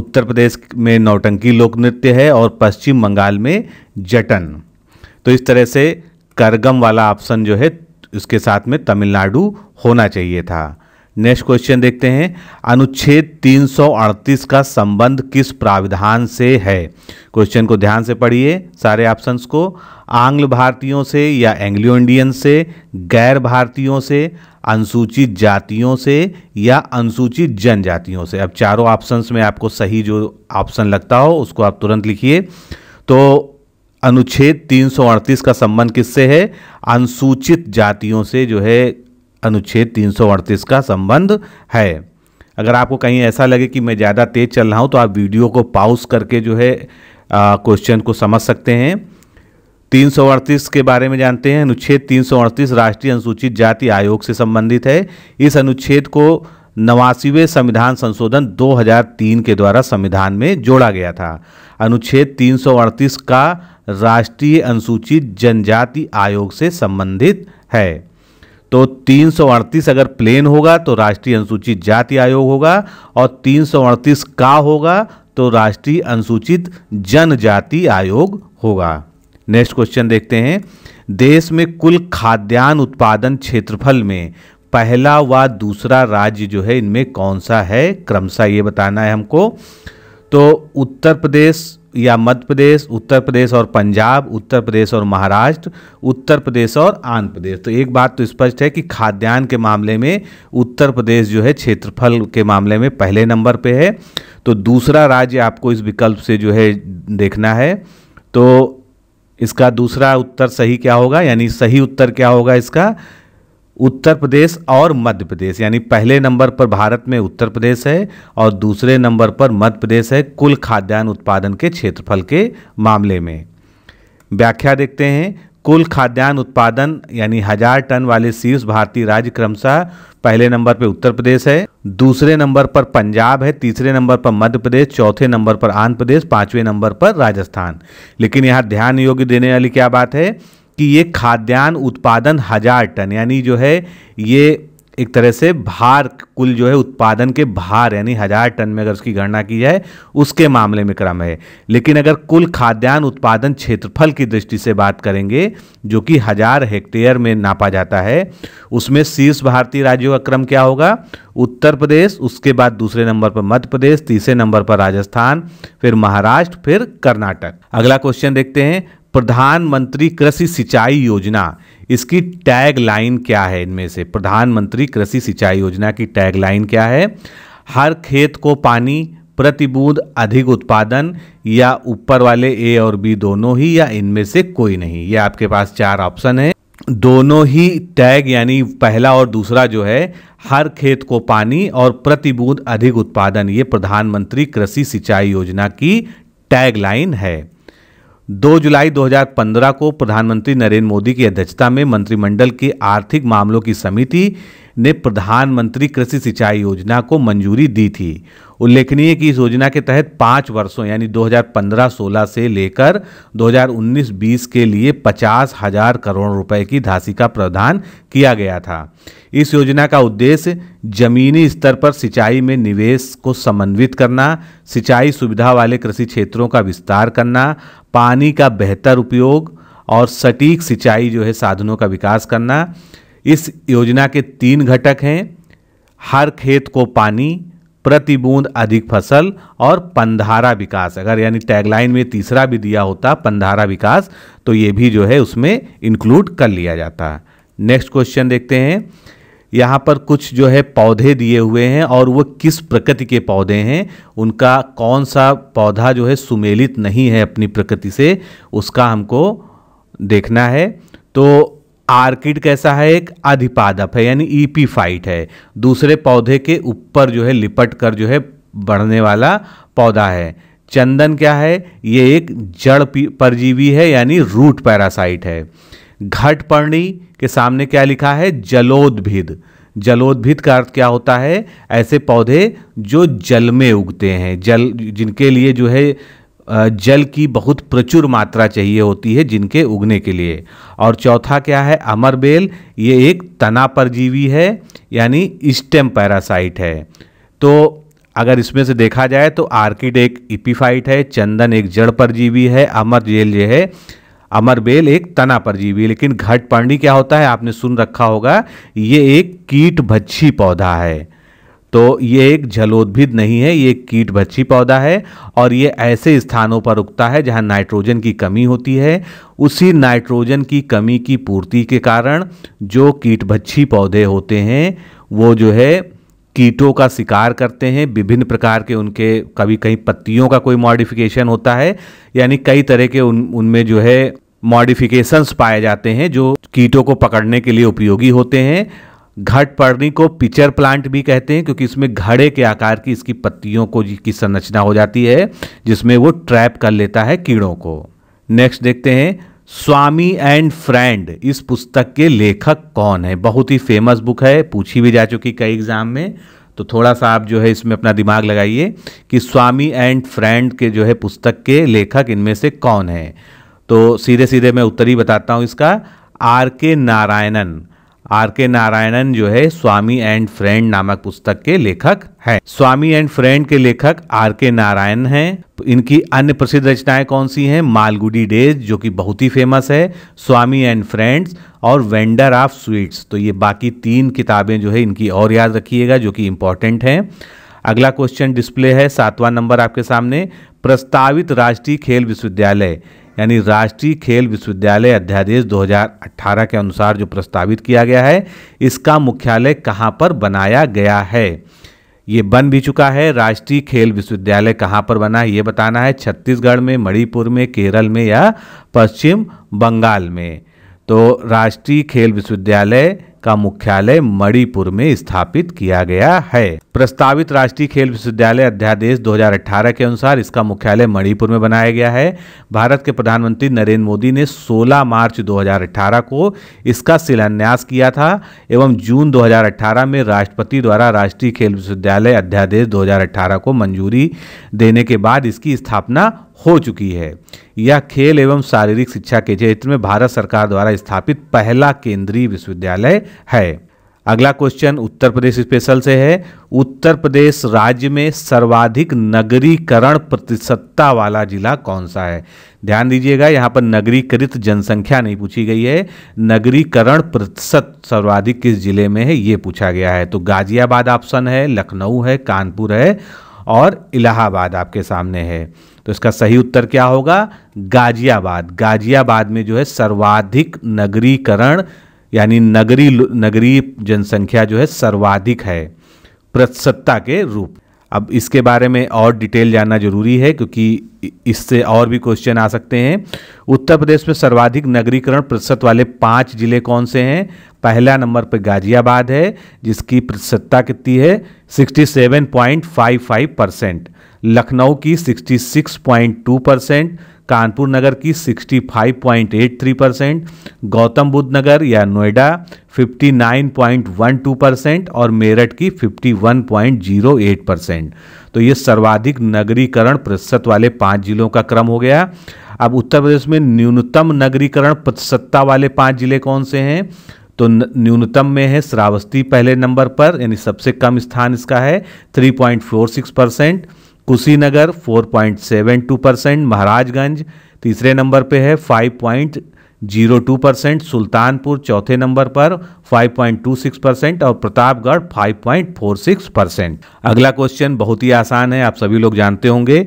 Speaker 1: उत्तर प्रदेश में नौटंकी लोक नृत्य है और पश्चिम बंगाल में जटन तो इस तरह से करगम वाला ऑप्शन जो है उसके साथ में तमिलनाडु होना चाहिए था नेक्स्ट क्वेश्चन देखते हैं अनुच्छेद 338 का संबंध किस प्राविधान से है क्वेश्चन को ध्यान से पढ़िए सारे ऑप्शंस को आंग्ल भारतीयों से या एंग्लो इंडियन से गैर भारतीयों से अनुसूचित जातियों से या अनुसूचित जनजातियों से अब चारों ऑप्शंस में आपको सही जो ऑप्शन लगता हो उसको आप तुरंत लिखिए तो अनुच्छेद 338 का संबंध किससे है अनुसूचित जातियों से जो है अनुच्छेद तीन का संबंध है अगर आपको कहीं ऐसा लगे कि मैं ज़्यादा तेज़ चल रहा हूँ तो आप वीडियो को पाउस करके जो है क्वेश्चन को समझ सकते हैं तीन के बारे में जानते हैं अनुच्छेद तीन राष्ट्रीय अनुसूचित जाति आयोग से संबंधित है इस अनुच्छेद को नवासीवें संविधान संशोधन 2003 के द्वारा संविधान में जोड़ा गया था अनुच्छेद तीन का राष्ट्रीय अनुसूचित जनजाति आयोग से संबंधित है तो तीन अगर प्लेन होगा तो राष्ट्रीय अनुसूचित जाति आयोग होगा और तीन का होगा तो राष्ट्रीय अनुसूचित जनजाति आयोग होगा नेक्स्ट क्वेश्चन देखते हैं देश में कुल खाद्यान्न उत्पादन क्षेत्रफल में पहला व दूसरा राज्य जो है इनमें कौन सा है क्रमशः ये बताना है हमको तो उत्तर प्रदेश या मध्य प्रदेश उत्तर प्रदेश और पंजाब उत्तर प्रदेश और महाराष्ट्र उत्तर प्रदेश और आंध्र प्रदेश तो एक बात तो स्पष्ट है कि खाद्यान्न के मामले में उत्तर प्रदेश जो है क्षेत्रफल के मामले में पहले नंबर पे है तो दूसरा राज्य आपको इस विकल्प से जो है देखना है तो इसका दूसरा उत्तर सही क्या होगा यानी सही उत्तर क्या होगा इसका उत्तर प्रदेश और मध्य प्रदेश यानी पहले नंबर पर भारत में उत्तर प्रदेश है और दूसरे नंबर पर मध्य प्रदेश है कुल खाद्यान्न उत्पादन के क्षेत्रफल के मामले में व्याख्या देखते हैं कुल खाद्यान्न उत्पादन यानी हजार टन वाले शीर्ष भारतीय राज्य क्रमशः पहले नंबर पर उत्तर प्रदेश है दूसरे नंबर पर पंजाब है तीसरे नंबर पर मध्य प्रदेश चौथे नंबर पर आंध्र प्रदेश पांचवें नंबर पर राजस्थान लेकिन यहाँ ध्यान योग्य देने वाली क्या बात है कि ये खाद्यान्न उत्पादन हजार टन यानी जो है ये एक तरह से भार कुल जो है उत्पादन के भार यानी हजार टन में अगर उसकी गणना की जाए उसके मामले में क्रम है लेकिन अगर कुल खाद्यान्न उत्पादन क्षेत्रफल की दृष्टि से बात करेंगे जो कि हजार हेक्टेयर में नापा जाता है उसमें शीर्ष भारतीय राज्यों का क्रम क्या होगा उत्तर प्रदेश उसके बाद दूसरे नंबर पर मध्य प्रदेश तीसरे नंबर पर राजस्थान फिर महाराष्ट्र फिर कर्नाटक अगला क्वेश्चन देखते हैं प्रधानमंत्री कृषि सिंचाई योजना इसकी टैग लाइन क्या है इनमें से प्रधानमंत्री कृषि सिंचाई योजना की टैग लाइन क्या है हर खेत को पानी प्रतिबूंद अधिक उत्पादन या ऊपर वाले ए और बी दोनों ही या इनमें से कोई नहीं ये आपके पास चार ऑप्शन है दोनों ही टैग यानी पहला और दूसरा जो है हर खेत को पानी और प्रतिबूंद अधिक उत्पादन ये प्रधानमंत्री कृषि सिंचाई योजना की टैग लाइन है 2 जुलाई 2015 को प्रधानमंत्री नरेंद्र मोदी की अध्यक्षता में मंत्रिमंडल के आर्थिक मामलों की समिति ने प्रधानमंत्री कृषि सिंचाई योजना को मंजूरी दी थी उल्लेखनीय कि इस योजना के तहत पाँच वर्षों यानी 2015-16 से लेकर 2019-20 के लिए पचास हजार करोड़ रुपए की धासी का प्रावधान किया गया था इस योजना का उद्देश्य जमीनी स्तर पर सिंचाई में निवेश को समन्वित करना सिंचाई सुविधा वाले कृषि क्षेत्रों का विस्तार करना पानी का बेहतर उपयोग और सटीक सिंचाई जो है साधनों का विकास करना इस योजना के तीन घटक हैं हर खेत को पानी प्रति बूंद अधिक फसल और पंधारा विकास अगर यानी टैगलाइन में तीसरा भी दिया होता पंधारा विकास तो ये भी जो है उसमें इंक्लूड कर लिया जाता नेक्स्ट क्वेश्चन देखते हैं यहाँ पर कुछ जो है पौधे दिए हुए हैं और वो किस प्रकृति के पौधे हैं उनका कौन सा पौधा जो है सुमेलित नहीं है अपनी प्रकृति से उसका हमको देखना है तो आर्किड कैसा है एक अधिपादप है यानी ईपीफाइट e है दूसरे पौधे के ऊपर जो है लिपट कर जो है बढ़ने वाला पौधा है चंदन क्या है ये एक जड़ परजीवी है यानी रूट पैरासाइट है घट पर्णी के सामने क्या लिखा है जलोद्भिद जलोद्भिद का अर्थ क्या होता है ऐसे पौधे जो जल में उगते हैं जल जिनके लिए जो है जल की बहुत प्रचुर मात्रा चाहिए होती है जिनके उगने के लिए और चौथा क्या है अमरबेल ये एक तना परजीवी है यानी स्टेम पैरासाइट है तो अगर इसमें से देखा जाए तो आर्किड एक इपिफाइट है चंदन एक जड़ परजीवी है अमर जेल जो है अमरबेल एक तना परजीवी लेकिन घट पांडी क्या होता है आपने सुन रखा होगा ये एक कीट भच्छी पौधा है तो ये एक जलोद्भिद नहीं है ये कीट भच्छी पौधा है और ये ऐसे स्थानों पर उगता है जहाँ नाइट्रोजन की कमी होती है उसी नाइट्रोजन की कमी की पूर्ति के कारण जो कीट भच्छी पौधे होते हैं वो जो है कीटों का शिकार करते हैं विभिन्न प्रकार के उनके कभी कहीं पत्तियों का कोई मॉडिफिकेशन होता है यानी कई तरह के उन उनमें जो है मॉडिफिकेशंस पाए जाते हैं जो कीटों को पकड़ने के लिए उपयोगी होते हैं घट घटपर्णी को पिचर प्लांट भी कहते हैं क्योंकि इसमें घड़े के आकार की इसकी पत्तियों को की संरचना हो जाती है जिसमें वो ट्रैप कर लेता है कीड़ों को नेक्स्ट देखते हैं स्वामी एंड फ्रेंड इस पुस्तक के लेखक कौन है बहुत ही फेमस बुक है पूछी भी जा चुकी कई एग्जाम में तो थोड़ा सा आप जो है इसमें अपना दिमाग लगाइए कि स्वामी एंड फ्रेंड के जो है पुस्तक के लेखक इनमें से कौन है तो सीधे सीधे मैं उत्तर ही बताता हूँ इसका आर के नारायणन आर के नारायणन जो है स्वामी एंड फ्रेंड नामक पुस्तक के लेखक हैं। स्वामी एंड फ्रेंड के लेखक आर के नारायण हैं। इनकी अन्य प्रसिद्ध रचनाएं कौन सी हैं मालगुडी डेज जो कि बहुत ही फेमस है स्वामी एंड फ्रेंड्स और वेंडर ऑफ स्वीट्स तो ये बाकी तीन किताबें जो है इनकी और याद रखिएगा जो कि इम्पॉर्टेंट हैं अगला क्वेश्चन डिस्प्ले है सातवां नंबर आपके सामने प्रस्तावित राष्ट्रीय खेल विश्वविद्यालय यानी राष्ट्रीय खेल विश्वविद्यालय अध्यादेश 2018 के अनुसार जो प्रस्तावित किया गया है इसका मुख्यालय कहाँ पर बनाया गया है ये बन भी चुका है राष्ट्रीय खेल विश्वविद्यालय कहाँ पर बना है ये बताना है छत्तीसगढ़ में मणिपुर में केरल में या पश्चिम बंगाल में तो राष्ट्रीय खेल विश्वविद्यालय का मुख्यालय मणिपुर में स्थापित किया गया है प्रस्तावित राष्ट्रीय खेल विश्वविद्यालय अध्यादेश 2018 के अनुसार इसका मुख्यालय मणिपुर में बनाया गया है भारत के प्रधानमंत्री नरेंद्र मोदी ने 16 मार्च 2018 को इसका शिलान्यास किया था एवं जून 2018 में राष्ट्रपति द्वारा राष्ट्रीय खेल विश्वविद्यालय अध्यादेश 2018 को मंजूरी देने के बाद इसकी स्थापना हो चुकी है यह खेल एवं शारीरिक शिक्षा के क्षेत्र में भारत सरकार द्वारा स्थापित पहला केंद्रीय विश्वविद्यालय है अगला क्वेश्चन उत्तर प्रदेश स्पेशल से है उत्तर प्रदेश राज्य में सर्वाधिक नगरीकरण प्रतिशतता वाला जिला कौन सा है ध्यान दीजिएगा यहाँ पर नगरीकृत जनसंख्या नहीं पूछी गई है नगरीकरण प्रतिशत सर्वाधिक किस जिले में है ये पूछा गया है तो गाजियाबाद ऑप्शन है लखनऊ है कानपुर है और इलाहाबाद आपके सामने है तो इसका सही उत्तर क्या होगा गाजियाबाद गाजियाबाद में जो है सर्वाधिक नगरीकरण यानी नगरी नगरीय जनसंख्या जो है सर्वाधिक है प्रतिशतता के रूप अब इसके बारे में और डिटेल जानना जरूरी है क्योंकि इससे और भी क्वेश्चन आ सकते हैं उत्तर प्रदेश में सर्वाधिक नगरीकरण प्रतिशत वाले पांच जिले कौन से हैं पहला नंबर पर गाजियाबाद है जिसकी प्रतिशतता कितनी है 67.55 परसेंट लखनऊ की 66.2 परसेंट कानपुर नगर की 65.83 परसेंट गौतम बुद्ध नगर या नोएडा 59.12 परसेंट और मेरठ की 51.08 परसेंट तो ये सर्वाधिक नगरीकरण प्रतिशत वाले पाँच जिलों का क्रम हो गया अब उत्तर प्रदेश में न्यूनतम नगरीकरण प्रतिशतता वाले पाँच जिले कौन से हैं तो न्यूनतम में है श्रावस्ती पहले नंबर पर यानी सबसे कम स्थान इसका है 3.46 परसेंट कुशीनगर 4.72 परसेंट महाराजगंज तीसरे नंबर पे है 5.02 परसेंट सुल्तानपुर चौथे नंबर पर 5.26 परसेंट और प्रतापगढ़ 5.46 परसेंट अगला क्वेश्चन बहुत ही आसान है आप सभी लोग जानते होंगे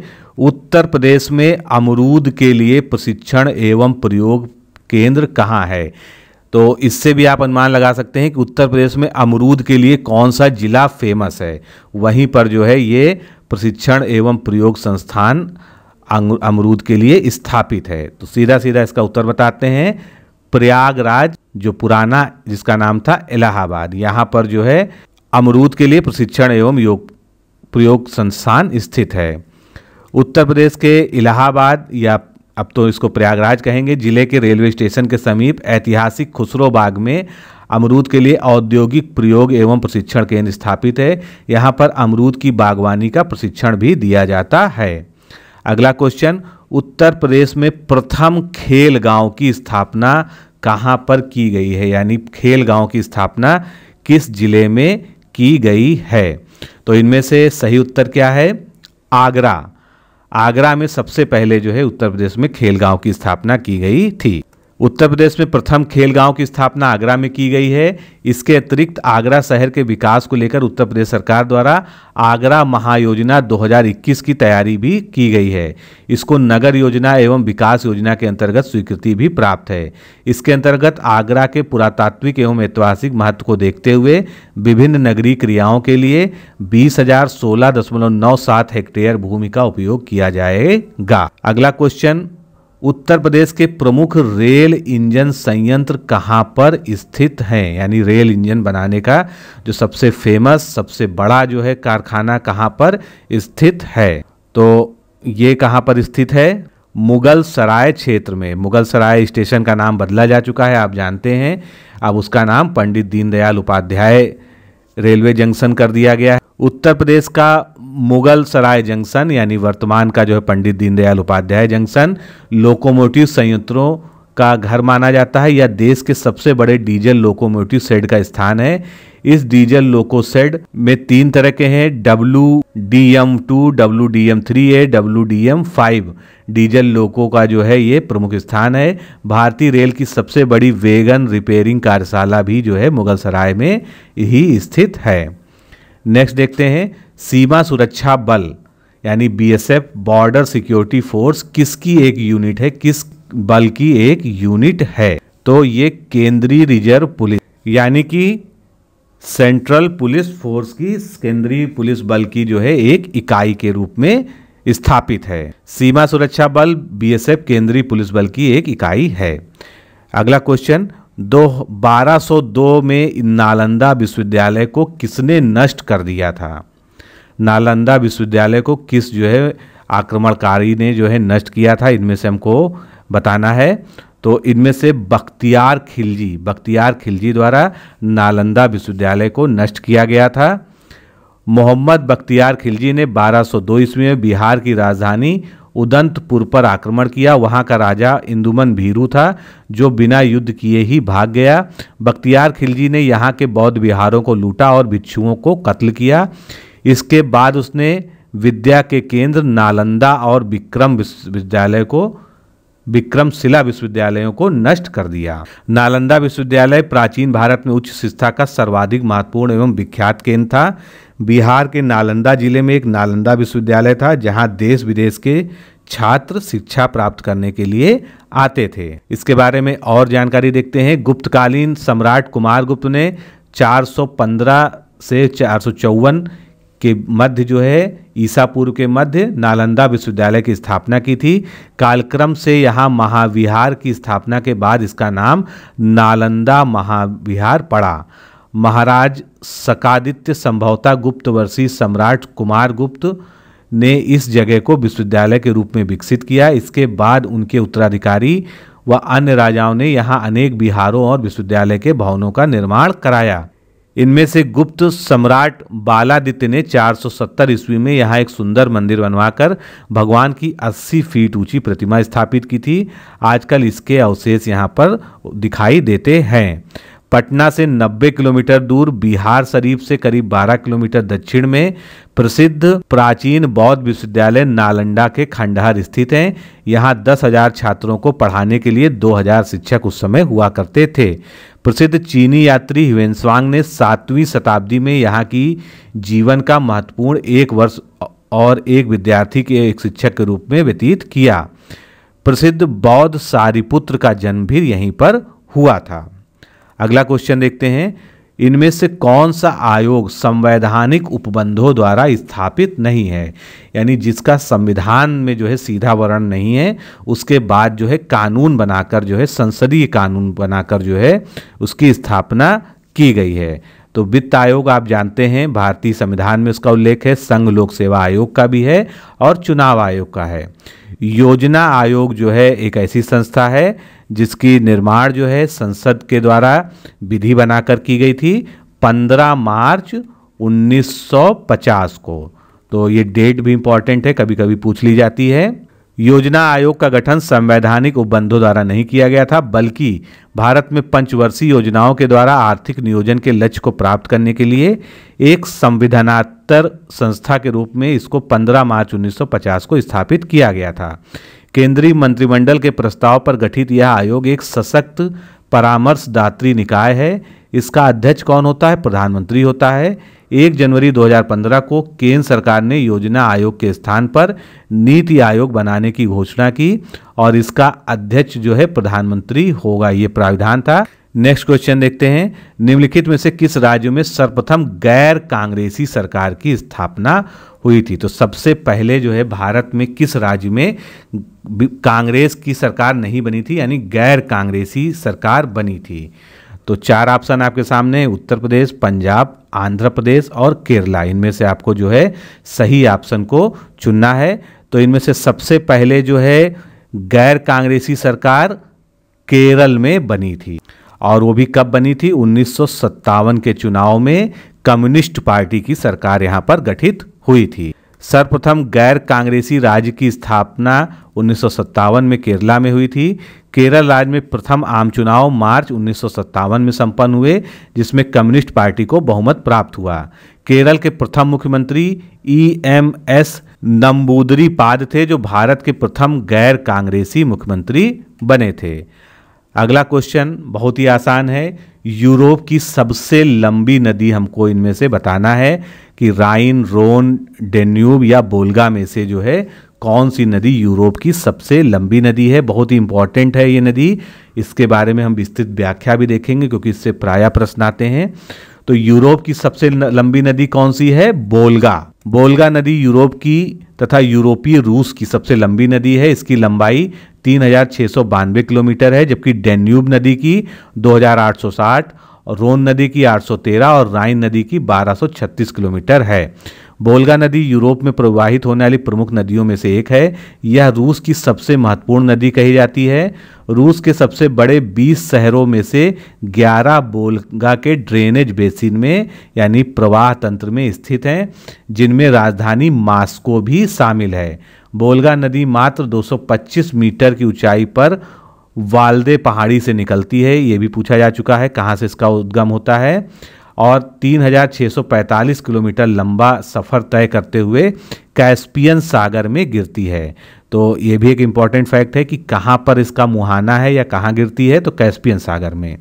Speaker 1: उत्तर प्रदेश में अमरूद के लिए प्रशिक्षण एवं प्रयोग केंद्र कहाँ है तो इससे भी आप अनुमान लगा सकते हैं कि उत्तर प्रदेश में अमरूद के लिए कौन सा ज़िला फेमस है वहीं पर जो है ये प्रशिक्षण एवं प्रयोग संस्थान अमरूद के लिए स्थापित है तो सीधा सीधा इसका उत्तर बताते हैं प्रयागराज जो पुराना जिसका नाम था इलाहाबाद यहाँ पर जो है अमरूद के लिए प्रशिक्षण एवं योग प्रयोग संस्थान स्थित है उत्तर प्रदेश के इलाहाबाद या अब तो इसको प्रयागराज कहेंगे जिले के रेलवे स्टेशन के समीप ऐतिहासिक खुसरो बाग में अमरूद के लिए औद्योगिक प्रयोग एवं प्रशिक्षण केंद्र स्थापित है यहाँ पर अमरूद की बागवानी का प्रशिक्षण भी दिया जाता है अगला क्वेश्चन उत्तर प्रदेश में प्रथम खेल गांव की स्थापना कहाँ पर की गई है यानी खेल गांव की स्थापना किस जिले में की गई है तो इनमें से सही उत्तर क्या है आगरा आगरा में सबसे पहले जो है उत्तर प्रदेश में खेलगांव की स्थापना की गई थी उत्तर प्रदेश में प्रथम खेल गांव की स्थापना आगरा में की गई है इसके अतिरिक्त आगरा शहर के विकास को लेकर उत्तर प्रदेश सरकार द्वारा आगरा महायोजना 2021 की तैयारी भी की गई है इसको नगर योजना एवं विकास योजना के अंतर्गत स्वीकृति भी प्राप्त है इसके अंतर्गत आगरा के पुरातात्विक एवं ऐतिहासिक महत्व को देखते हुए विभिन्न नगरीय क्रियाओं के लिए बीस हेक्टेयर भूमि का उपयोग किया जाएगा अगला क्वेश्चन उत्तर प्रदेश के प्रमुख रेल इंजन संयंत्र कहाँ पर स्थित हैं यानी रेल इंजन बनाने का जो सबसे फेमस सबसे बड़ा जो है कारखाना कहाँ पर स्थित है तो ये कहाँ पर स्थित है मुगल सराय क्षेत्र में मुगल सराय स्टेशन का नाम बदला जा चुका है आप जानते हैं अब उसका नाम पंडित दीनदयाल उपाध्याय रेलवे जंक्शन कर दिया गया है उत्तर प्रदेश का मुगल सराय जंक्शन यानी वर्तमान का जो है पंडित दीनदयाल उपाध्याय जंक्शन लोकोमोटिव संयंत्रों का घर माना जाता है या देश के सबसे बड़े डीजल लोकोमोटिव सेड का स्थान है इस डीजल लोको सेड में तीन तरह के हैं W D M two W D M three A W D M five diesel loco का जो है ये प्रमुख स्थान है भारतीय रेल की सबसे बड़ी वेगन रिपेयरिंग कार्यशाला भी जो है मुगल सराय में ही स्थित है नेक्स्ट देखते हैं सीमा सुरक्षा बल यानी बीएसएफ बॉर्डर सिक्योरिटी फोर्स किसकी एक यूनिट है किस बल की एक यूनिट है तो ये केंद्रीय रिजर्व पुलिस यानी कि सेंट्रल पुलिस फोर्स की केंद्रीय पुलिस बल की जो है एक इकाई के रूप में स्थापित है सीमा सुरक्षा बल बीएसएफ केंद्रीय पुलिस बल की एक इकाई है अगला क्वेश्चन दो दो में नालंदा विश्वविद्यालय को किसने नष्ट कर दिया था नालंदा विश्वविद्यालय को किस जो है आक्रमणकारी ने जो है नष्ट किया था इनमें से हमको बताना है तो इनमें से बख्तियार खिलजी बख्तियार खिलजी द्वारा नालंदा विश्वविद्यालय को नष्ट किया गया था मोहम्मद बख्तियार खिलजी ने 1202 ईस्वी में बिहार की राजधानी उदंतपुर पर आक्रमण किया वहाँ का राजा इंदुमन भीरू था जो बिना युद्ध किए ही भाग गया बख्तियार खिलजी ने यहाँ के बौद्ध विहारों को लूटा और भिक्षुओं को कत्ल किया इसके बाद उसने विद्या के केंद्र नालंदा और विक्रम विश्वविद्यालय को विक्रमशिला विश्वविद्यालयों को नष्ट कर दिया नालंदा विश्वविद्यालय प्राचीन भारत में उच्च शिक्षा का सर्वाधिक महत्वपूर्ण एवं विख्यात केंद्र था बिहार के नालंदा जिले में एक नालंदा विश्वविद्यालय था जहां देश विदेश के छात्र शिक्षा प्राप्त करने के लिए आते थे इसके बारे में और जानकारी देखते हैं गुप्तकालीन सम्राट कुमार गुप्त ने 415 से चार के मध्य जो है ईसापुर के मध्य नालंदा विश्वविद्यालय की स्थापना की थी कालक्रम से यहाँ महाविहार की स्थापना के बाद इसका नाम नालंदा महाविहार पड़ा महाराज सकादित्य संभवता गुप्तवर्षी सम्राट कुमार गुप्त ने इस जगह को विश्वविद्यालय के रूप में विकसित किया इसके बाद उनके उत्तराधिकारी व अन्य राजाओं ने यहाँ अनेक बिहारों और विश्वविद्यालय के भवनों का निर्माण कराया इनमें से गुप्त सम्राट बालादित्य ने 470 ईस्वी में यहाँ एक सुंदर मंदिर बनवाकर भगवान की 80 फीट ऊंची प्रतिमा स्थापित की थी आजकल इसके अवशेष यहाँ पर दिखाई देते हैं पटना से 90 किलोमीटर दूर बिहार शरीफ से करीब 12 किलोमीटर दक्षिण में प्रसिद्ध प्राचीन बौद्ध विश्वविद्यालय नालंडा के खंडहर स्थित हैं यहाँ दस हजार छात्रों को पढ़ाने के लिए 2000 शिक्षक उस समय हुआ करते थे प्रसिद्ध चीनी यात्री ह्वेंसवांग ने सातवीं शताब्दी में यहाँ की जीवन का महत्वपूर्ण एक वर्ष और एक विद्यार्थी के एक शिक्षक के रूप में व्यतीत किया प्रसिद्ध बौद्ध सारिपुत्र का जन्म भी यहीं पर हुआ था अगला क्वेश्चन देखते हैं इनमें से कौन सा आयोग संवैधानिक उपबंधों द्वारा स्थापित नहीं है यानी जिसका संविधान में जो है सीधा वर्ण नहीं है उसके बाद जो है कानून बनाकर जो है संसदीय कानून बनाकर जो है उसकी स्थापना की गई है तो वित्त आयोग आप जानते हैं भारतीय संविधान में उसका उल्लेख है संघ लोक सेवा आयोग का भी है और चुनाव आयोग का है योजना आयोग जो है एक ऐसी संस्था है जिसकी निर्माण जो है संसद के द्वारा विधि बनाकर की गई थी 15 मार्च 1950 को तो ये डेट भी इम्पॉर्टेंट है कभी कभी पूछ ली जाती है योजना आयोग का गठन संवैधानिक उपबंधों द्वारा नहीं किया गया था बल्कि भारत में पंचवर्षीय योजनाओं के द्वारा आर्थिक नियोजन के लक्ष्य को प्राप्त करने के लिए एक संविधानात्तर संस्था के रूप में इसको 15 मार्च 1950 को स्थापित किया गया था केंद्रीय मंत्रिमंडल के प्रस्ताव पर गठित यह आयोग एक सशक्त परामर्शदात्री निकाय है इसका अध्यक्ष कौन होता है प्रधानमंत्री होता है एक जनवरी 2015 को केंद्र सरकार ने योजना आयोग के स्थान पर नीति आयोग बनाने की घोषणा की और इसका अध्यक्ष जो है प्रधानमंत्री होगा ये प्राविधान था नेक्स्ट क्वेश्चन देखते हैं निम्नलिखित में से किस राज्य में सर्वप्रथम गैर कांग्रेसी सरकार की स्थापना हुई थी तो सबसे पहले जो है भारत में किस राज्य में कांग्रेस की सरकार नहीं बनी थी यानी गैर कांग्रेसी सरकार बनी थी तो चार ऑप्शन आपके सामने उत्तर प्रदेश पंजाब आंध्र प्रदेश और केरला इनमें से आपको जो है सही ऑप्शन को चुनना है तो इनमें से सबसे पहले जो है गैर कांग्रेसी सरकार केरल में बनी थी और वो भी कब बनी थी उन्नीस के चुनाव में कम्युनिस्ट पार्टी की सरकार यहाँ पर गठित हुई थी सर्वप्रथम गैर कांग्रेसी राज्य की स्थापना उन्नीस में केरला में हुई थी केरल राज्य में प्रथम आम चुनाव मार्च उन्नीस में संपन्न हुए जिसमें कम्युनिस्ट पार्टी को बहुमत प्राप्त हुआ केरल के प्रथम मुख्यमंत्री ई एम एस नम्बूदरी पाद थे जो भारत के प्रथम गैर कांग्रेसी मुख्यमंत्री बने थे अगला क्वेश्चन बहुत ही आसान है यूरोप की सबसे लंबी नदी हमको इनमें से बताना है कि राइन रोन डेन्यूब या बोलगा में से जो है कौन सी नदी यूरोप की सबसे लंबी नदी है बहुत ही इंपॉर्टेंट है ये नदी इसके बारे में हम विस्तृत व्याख्या भी देखेंगे क्योंकि इससे प्राय प्रश्न आते हैं तो यूरोप की सबसे लंबी नदी कौन सी है बोलगा बोलगा नदी यूरोप की तथा यूरोपीय रूस की सबसे लंबी नदी है इसकी लंबाई तीन किलोमीटर है जबकि डेन्यूब नदी की 2860 रोन नदी की 813 और राइन नदी की 1236 किलोमीटर है बोलगा नदी यूरोप में प्रवाहित होने वाली प्रमुख नदियों में से एक है यह रूस की सबसे महत्वपूर्ण नदी कही जाती है रूस के सबसे बड़े 20 शहरों में से 11 बोलगा के ड्रेनेज बेसिन में यानी प्रवाह तंत्र में स्थित हैं जिनमें राजधानी मास्को भी शामिल है बोलगा नदी मात्र 225 मीटर की ऊंचाई पर वालदे पहाड़ी से निकलती है ये भी पूछा जा चुका है कहाँ से इसका उद्गम होता है और 3645 किलोमीटर लंबा सफ़र तय करते हुए कैस्पियन सागर में गिरती है तो ये भी एक इम्पॉर्टेंट फैक्ट है कि कहाँ पर इसका मुहाना है या कहाँ गिरती है तो कैस्पियन सागर में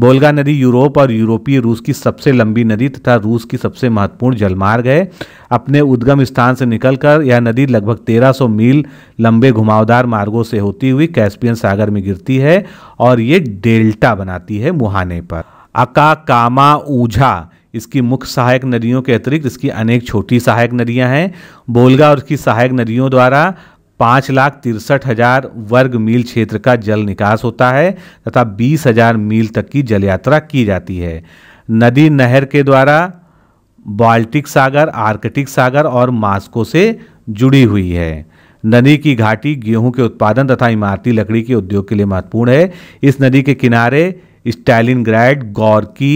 Speaker 1: बोलगा नदी यूरोप और यूरोपीय रूस की सबसे लंबी नदी तथा रूस की सबसे महत्वपूर्ण जलमार्ग है अपने उद्गम स्थान से निकलकर यह नदी लगभग 1300 मील लंबे घुमावदार मार्गों से होती हुई कैस्पियन सागर में गिरती है और ये डेल्टा बनाती है मुहाने पर अका कामा ऊझा इसकी मुख्य सहायक नदियों के अतिरिक्त इसकी अनेक छोटी सहायक नदियां हैं बोलगा और इसकी सहायक नदियों द्वारा पाँच लाख तिरसठ हजार वर्ग मील क्षेत्र का जल निकास होता है तथा बीस हजार मील तक की जल यात्रा की जाती है नदी नहर के द्वारा बाल्टिक सागर आर्कटिक सागर और मास्को से जुड़ी हुई है नदी की घाटी गेहूं के उत्पादन तथा इमारती लकड़ी के उद्योग के लिए महत्वपूर्ण है इस नदी के किनारे ग्रैड गौर की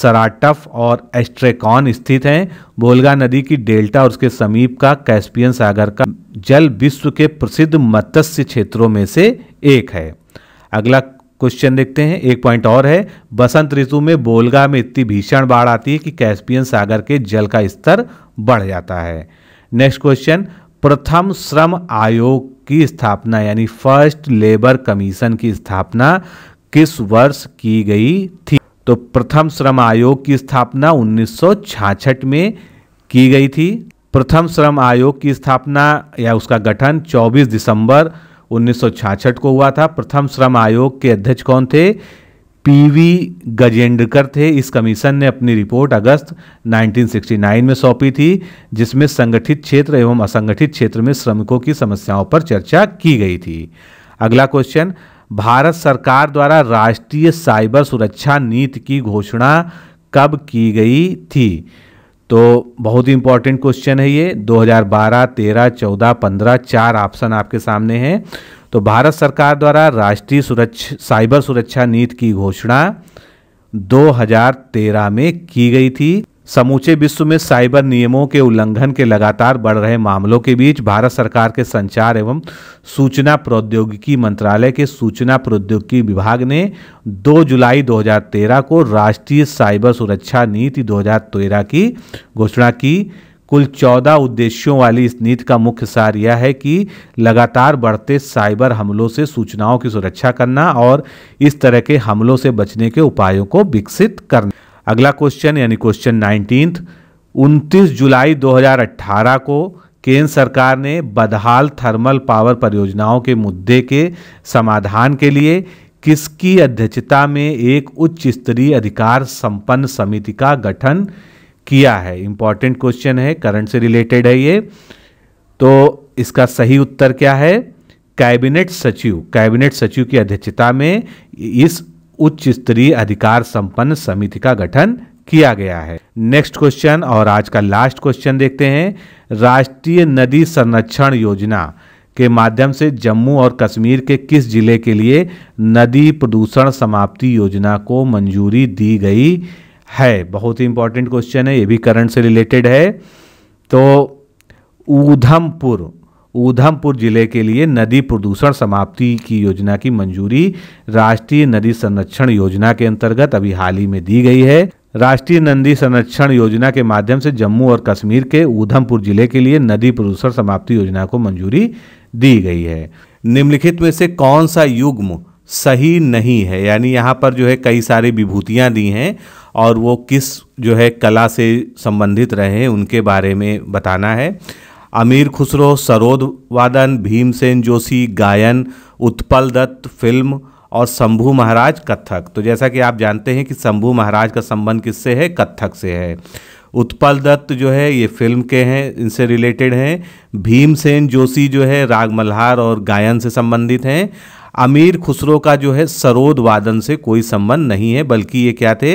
Speaker 1: सराटफ और एस्ट्रेकॉन स्थित हैं बोलगा नदी की डेल्टा और उसके समीप का कैस्पियन सागर का जल विश्व के प्रसिद्ध मत्स्य क्षेत्रों में से एक है अगला क्वेश्चन देखते हैं एक पॉइंट और है बसंत ऋतु में बोलगा में इतनी भीषण बाढ़ आती है कि कैस्पियन सागर के जल का स्तर बढ़ जाता है नेक्स्ट क्वेश्चन प्रथम श्रम आयोग की स्थापना यानी फर्स्ट लेबर कमीशन की स्थापना किस वर्ष की गई थी तो प्रथम श्रम आयोग की स्थापना 1966 में की गई थी प्रथम श्रम आयोग की स्थापना या उसका गठन 24 दिसंबर 1966 को हुआ था प्रथम श्रम आयोग के अध्यक्ष कौन थे पीवी गजेंडकर थे इस कमीशन ने अपनी रिपोर्ट अगस्त 1969 में सौंपी थी जिसमें संगठित क्षेत्र एवं असंगठित क्षेत्र में श्रमिकों की समस्याओं पर चर्चा की गई थी अगला क्वेश्चन भारत सरकार द्वारा राष्ट्रीय साइबर सुरक्षा नीति की घोषणा कब की गई थी तो बहुत ही इंपॉर्टेंट क्वेश्चन है ये 2012, 13, 14, 15 चार ऑप्शन आपके सामने हैं तो भारत सरकार द्वारा राष्ट्रीय सुरक्षा साइबर सुरक्षा नीति की घोषणा 2013 में की गई थी समूचे विश्व में साइबर नियमों के उल्लंघन के लगातार बढ़ रहे मामलों के बीच भारत सरकार के संचार एवं सूचना प्रौद्योगिकी मंत्रालय के सूचना प्रौद्योगिकी विभाग ने 2 जुलाई 2013 को राष्ट्रीय साइबर सुरक्षा नीति 2013 की घोषणा की कुल चौदह उद्देश्यों वाली इस नीति का मुख्य सार यह है कि लगातार बढ़ते साइबर हमलों से सूचनाओं की सुरक्षा करना और इस तरह के हमलों से बचने के उपायों को विकसित करना अगला क्वेश्चन यानी क्वेश्चन नाइनटीन उनतीस जुलाई 2018 को केंद्र सरकार ने बदहाल थर्मल पावर परियोजनाओं के मुद्दे के समाधान के लिए किसकी अध्यक्षता में एक उच्च स्तरीय अधिकार संपन्न समिति का गठन किया है इंपॉर्टेंट क्वेश्चन है करंट से रिलेटेड है ये तो इसका सही उत्तर क्या है कैबिनेट सचिव कैबिनेट सचिव की अध्यक्षता में इस उच्च स्तरीय अधिकार संपन्न समिति का गठन किया गया है नेक्स्ट क्वेश्चन और आज का लास्ट क्वेश्चन देखते हैं राष्ट्रीय नदी संरक्षण योजना के माध्यम से जम्मू और कश्मीर के किस जिले के लिए नदी प्रदूषण समाप्ति योजना को मंजूरी दी गई है बहुत ही इंपॉर्टेंट क्वेश्चन है ये भी करंट से रिलेटेड है तो ऊधमपुर ऊधमपुर जिले के लिए नदी प्रदूषण समाप्ति की योजना की मंजूरी राष्ट्रीय नदी संरक्षण योजना के अंतर्गत अभी हाल ही में दी गई है राष्ट्रीय नदी संरक्षण योजना के माध्यम से जम्मू और कश्मीर के ऊधमपुर जिले के लिए नदी प्रदूषण समाप्ति योजना को मंजूरी दी गई है निम्नलिखित में से कौन सा युग्म सही नहीं है यानी यहाँ पर जो है कई सारी विभूतियाँ दी हैं और वो किस जो है कला से संबंधित रहे हैं उनके बारे में बताना है अमीर खुसरो सरोद वादन भीमसेन जोशी गायन उत्पल दत्त फिल्म और शंभू महाराज कथक तो जैसा कि आप जानते हैं कि शंभू महाराज का संबंध किससे है कथक से है उत्पल दत्त जो है ये फिल्म के हैं इनसे रिलेटेड हैं भीमसेन जोशी जो है राग मल्हार और गायन से संबंधित हैं अमीर खुसरो का जो है सरोद वादन से कोई संबंध नहीं है बल्कि ये क्या थे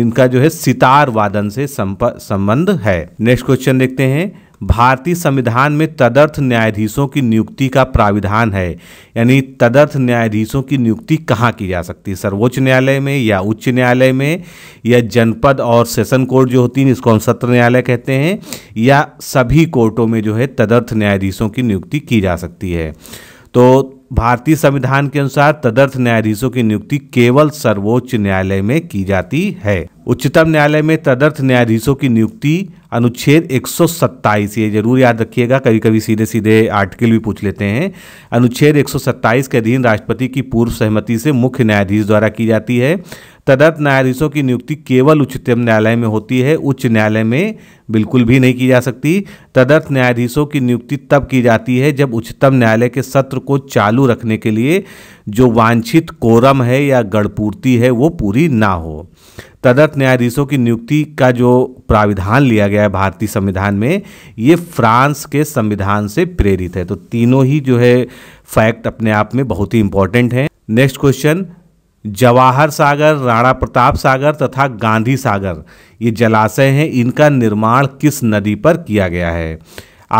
Speaker 1: इनका जो है सितार वादन से संबंध है नेक्स्ट क्वेश्चन देखते हैं भारतीय संविधान में तदर्थ न्यायाधीशों की नियुक्ति का प्राविधान है यानी तदर्थ न्यायाधीशों की नियुक्ति कहाँ की जा सकती है सर्वोच्च न्यायालय में या उच्च न्यायालय में या जनपद और सेशन कोर्ट जो होती है इसको हम सत्र न्यायालय कहते हैं या सभी कोर्टों में जो है तदर्थ न्यायाधीशों की नियुक्ति की जा सकती है तो भारतीय संविधान के अनुसार तदर्थ न्यायाधीशों की नियुक्ति केवल सर्वोच्च न्यायालय में की जाती है उच्चतम न्यायालय में तदर्थ न्यायाधीशों की नियुक्ति अनुच्छेद एक ये जरूर याद रखिएगा कभी कभी सीधे सीधे आर्टिकल भी पूछ लेते हैं अनुच्छेद एक के अधीन राष्ट्रपति की पूर्व सहमति से मुख्य न्यायाधीश द्वारा की जाती है तदर्थ न्यायाधीशों की नियुक्ति केवल उच्चतम न्यायालय में होती है उच्च न्यायालय में बिल्कुल भी नहीं की जा सकती तदर्थ न्यायाधीशों की नियुक्ति तब की जाती है जब उच्चतम न्यायालय के सत्र को चालू रखने के लिए जो वांछित कोरम है या गढ़पूर्ति है वो पूरी ना हो तदर्थ न्यायाधीशों की नियुक्ति का जो प्राविधान लिया गया है भारतीय संविधान में ये फ्रांस के संविधान से प्रेरित है तो तीनों ही जो है फैक्ट अपने आप में बहुत ही इंपॉर्टेंट हैं नेक्स्ट क्वेश्चन जवाहर सागर राणा प्रताप सागर तथा गांधी सागर ये जलाशय हैं इनका निर्माण किस नदी पर किया गया है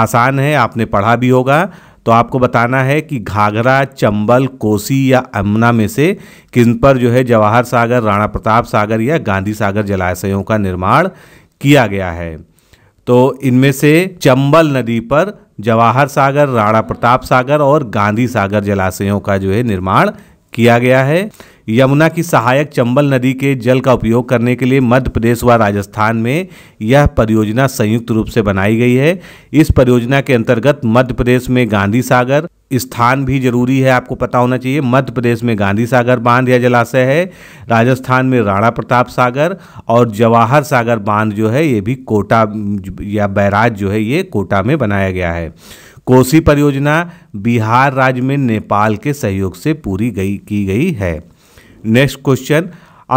Speaker 1: आसान है आपने पढ़ा भी होगा तो आपको बताना है कि घाघरा चंबल कोसी या अमना में से किन पर जो है जवाहर सागर राणा प्रताप सागर या गांधी सागर जलाशयों का निर्माण किया गया है तो इनमें से चंबल नदी पर जवाहर सागर राणा प्रताप सागर और गांधी सागर जलाशयों का जो है निर्माण किया गया है यमुना की सहायक चंबल नदी के जल का उपयोग करने के लिए मध्य प्रदेश व राजस्थान में यह परियोजना संयुक्त रूप से बनाई गई है इस परियोजना के अंतर्गत मध्य प्रदेश में गांधी सागर स्थान भी जरूरी है आपको पता होना चाहिए मध्य प्रदेश में गांधी सागर बांध या जलाशय है राजस्थान में राणा प्रताप सागर और जवाहर सागर बांध जो है ये भी कोटा या बैराज जो है ये कोटा में बनाया गया है कोसी परियोजना बिहार राज्य में नेपाल के सहयोग से पूरी गई की गई है नेक्स्ट क्वेश्चन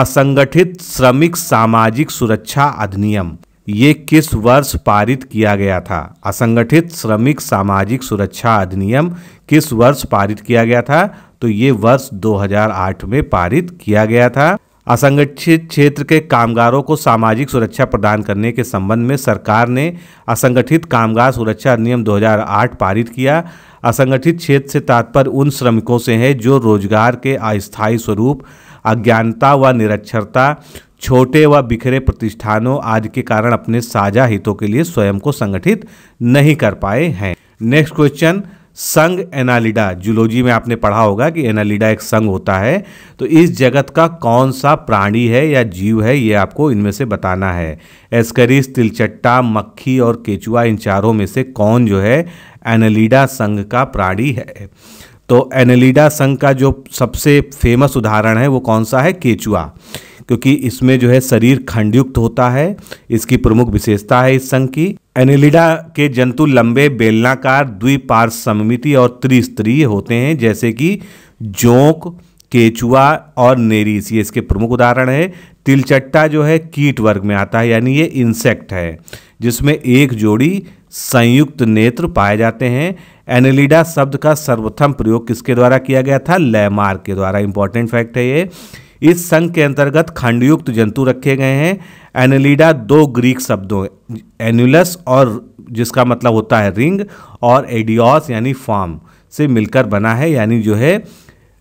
Speaker 1: असंगठित श्रमिक सामाजिक सुरक्षा अधिनियम ये किस वर्ष पारित किया गया था असंगठित श्रमिक सामाजिक सुरक्षा अधिनियम किस वर्ष पारित किया गया था तो ये वर्ष 2008 में पारित किया गया था असंगठित क्षेत्र के कामगारों को सामाजिक सुरक्षा प्रदान करने के संबंध में सरकार ने असंगठित कामगार सुरक्षा अधिनियम 2008 पारित किया असंगठित क्षेत्र से तात्पर्य उन श्रमिकों से है जो रोजगार के अस्थायी स्वरूप अज्ञानता व निरक्षरता छोटे व बिखरे प्रतिष्ठानों आदि के कारण अपने साझा हितों के लिए स्वयं को संगठित नहीं कर पाए हैं नेक्स्ट क्वेश्चन संग एनालिडा जूलॉजी में आपने पढ़ा होगा कि एनालिडा एक संग होता है तो इस जगत का कौन सा प्राणी है या जीव है ये आपको इनमें से बताना है एस्करिस तिलचट्टा मक्खी और केचुआ इन चारों में से कौन जो है एनालिडा संघ का प्राणी है तो एनालिडा संघ का जो सबसे फेमस उदाहरण है वो कौन सा है केचुआ क्योंकि इसमें जो है शरीर खंडयुक्त होता है इसकी प्रमुख विशेषता है इस संघ की एनिलिडा के जंतु लंबे बेलनाकार द्विपार सममिति और त्रिस्तरीय होते हैं जैसे कि जोंक केचुआ और नेरिस ये इसके प्रमुख उदाहरण है तिलचट्टा जो है कीट वर्ग में आता है यानी ये इंसेक्ट है जिसमें एक जोड़ी संयुक्त नेत्र पाए जाते हैं एनिलिडा शब्द का सर्वप्रथम प्रयोग किसके द्वारा किया गया था लैमार के द्वारा इंपॉर्टेंट फैक्ट है ये इस संघ के अंतर्गत खंडयुक्त जंतु रखे गए हैं एनलिडा दो ग्रीक शब्दों एनुलस और जिसका मतलब होता है रिंग और एडियोस यानी फॉर्म से मिलकर बना है यानी जो है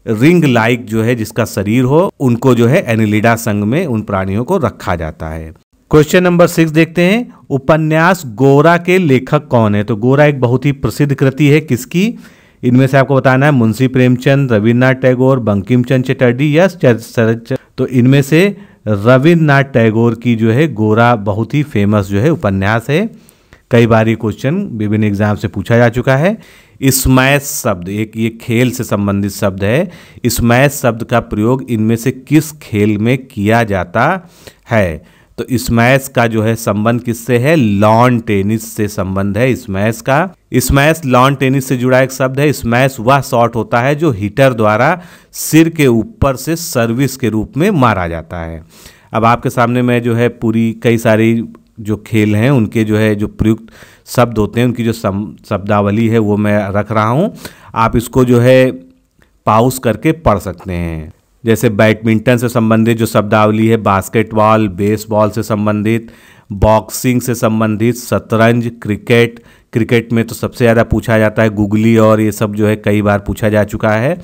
Speaker 1: रिंग लाइक जो है जिसका शरीर हो उनको जो है एनिलिडा संघ में उन प्राणियों को रखा जाता है क्वेश्चन नंबर सिक्स देखते हैं उपन्यास गोरा के लेखक कौन है तो गोरा एक बहुत ही प्रसिद्ध कृति है किसकी इनमें से आपको बताना है मुंशी प्रेमचंद रविन्द्रनाथ टैगोर बंकिम चंद चटर्जी या शरद तो इनमें से रविन्द्रनाथ टैगोर की जो है गोरा बहुत ही फेमस जो है उपन्यास है कई बार ये क्वेश्चन विभिन्न एग्जाम से पूछा जा चुका है स्मैश शब्द एक ये खेल से संबंधित शब्द है स्मैश शब्द का प्रयोग इनमें से किस खेल में किया जाता है तो स्मैश का जो है संबंध किससे है लॉन टेनिस से संबंध है स्मैश का स्मैश लॉन टेनिस से जुड़ा एक शब्द है स्मैश वह शॉट होता है जो हीटर द्वारा सिर के ऊपर से सर्विस के रूप में मारा जाता है अब आपके सामने मैं जो है पूरी कई सारी जो खेल हैं उनके जो है जो प्रयुक्त शब्द होते हैं उनकी जो शब्दावली है वो मैं रख रहा हूँ आप इसको जो है पाउस करके पढ़ सकते हैं जैसे बैडमिंटन से संबंधित जो शब्दावली है बास्केटबॉल बेसबॉल से संबंधित बॉक्सिंग से संबंधित शतरंज क्रिकेट क्रिकेट में तो सबसे ज़्यादा पूछा जाता है गुगली और ये सब जो है कई बार पूछा जा चुका है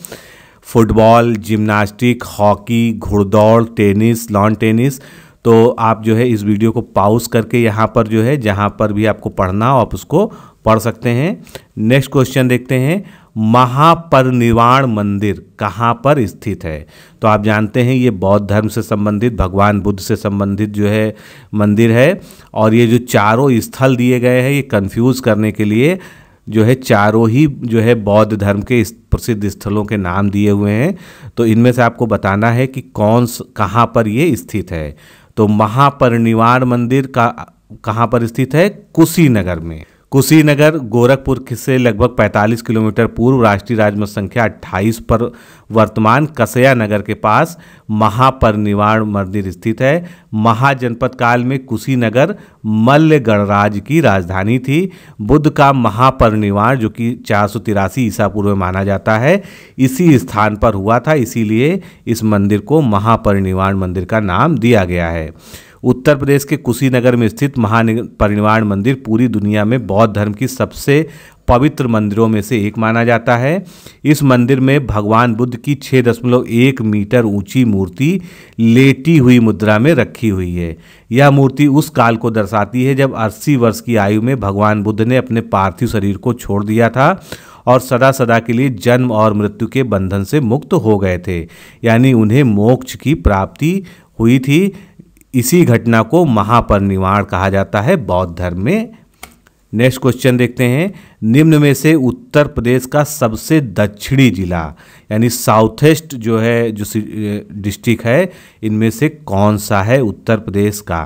Speaker 1: फुटबॉल जिम्नास्टिक हॉकी घुड़दौड़ टेनिस लॉन टेनिस तो आप जो है इस वीडियो को पाउस करके यहाँ पर जो है जहाँ पर भी आपको पढ़ना हो आप उसको पढ़ सकते हैं नेक्स्ट क्वेश्चन देखते हैं महापरिनिर्वाण मंदिर कहाँ पर स्थित है तो आप जानते हैं ये बौद्ध धर्म से संबंधित भगवान बुद्ध से संबंधित जो है मंदिर है और ये जो चारों स्थल दिए गए हैं ये कंफ्यूज करने के लिए जो है चारों ही जो है बौद्ध धर्म के प्रसिद्ध स्थलों के नाम दिए हुए हैं तो इनमें से आपको बताना है कि कौन कहाँ पर ये स्थित है तो महापरिनिर्वाण मंदिर का कहाँ पर स्थित है कुशीनगर में कुशीनगर गोरखपुर से लगभग 45 किलोमीटर पूर्व राष्ट्रीय राजमार्ग संख्या 28 पर वर्तमान कसया नगर के पास महापरिनिवाण मंदिर स्थित है महाजनपद काल में कुशीनगर मल्ल गणराज की राजधानी थी बुद्ध का महापरिनिवाण जो कि चार ईसा पूर्व माना जाता है इसी स्थान पर हुआ था इसीलिए इस मंदिर को महापरिनिवाण मंदिर का नाम दिया गया है उत्तर प्रदेश के कुशीनगर में स्थित महापरिनिर्वाण मंदिर पूरी दुनिया में बौद्ध धर्म की सबसे पवित्र मंदिरों में से एक माना जाता है इस मंदिर में भगवान बुद्ध की छः दशमलव एक मीटर ऊंची मूर्ति लेटी हुई मुद्रा में रखी हुई है यह मूर्ति उस काल को दर्शाती है जब अस्सी वर्ष की आयु में भगवान बुद्ध ने अपने पार्थिव शरीर को छोड़ दिया था और सदा सदा के लिए जन्म और मृत्यु के बंधन से मुक्त हो गए थे यानी उन्हें मोक्ष की प्राप्ति हुई थी इसी घटना को महापरिनिर्वाण कहा जाता है बौद्ध धर्म में नेक्स्ट क्वेश्चन देखते हैं निम्न में से उत्तर प्रदेश का सबसे दक्षिणी जिला यानी साउथ ईस्ट जो है जो डिस्ट्रिक्ट है इनमें से कौन सा है उत्तर प्रदेश का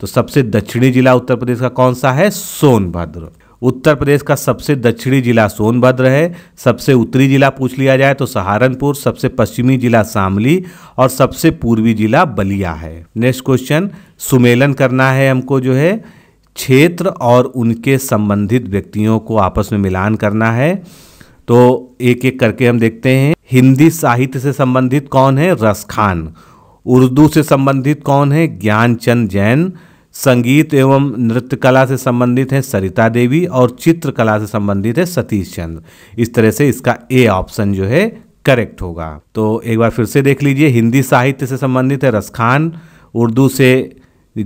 Speaker 1: तो सबसे दक्षिणी जिला उत्तर प्रदेश का कौन सा है सोनभद्र उत्तर प्रदेश का सबसे दक्षिणी जिला सोनभद्र है सबसे उत्तरी जिला पूछ लिया जाए तो सहारनपुर सबसे पश्चिमी जिला शामली और सबसे पूर्वी जिला बलिया है नेक्स्ट क्वेश्चन सुमेलन करना है हमको जो है क्षेत्र और उनके संबंधित व्यक्तियों को आपस में मिलान करना है तो एक एक करके हम देखते हैं हिंदी साहित्य से संबंधित कौन है रसखान उर्दू से संबंधित कौन है ज्ञानचंद जैन संगीत एवं नृत्य कला से संबंधित हैं सरिता देवी और चित्रकला से संबंधित है सतीश चंद्र इस तरह से इसका ए ऑप्शन जो है करेक्ट होगा तो एक बार फिर से देख लीजिए हिंदी साहित्य से संबंधित है रसखान उर्दू से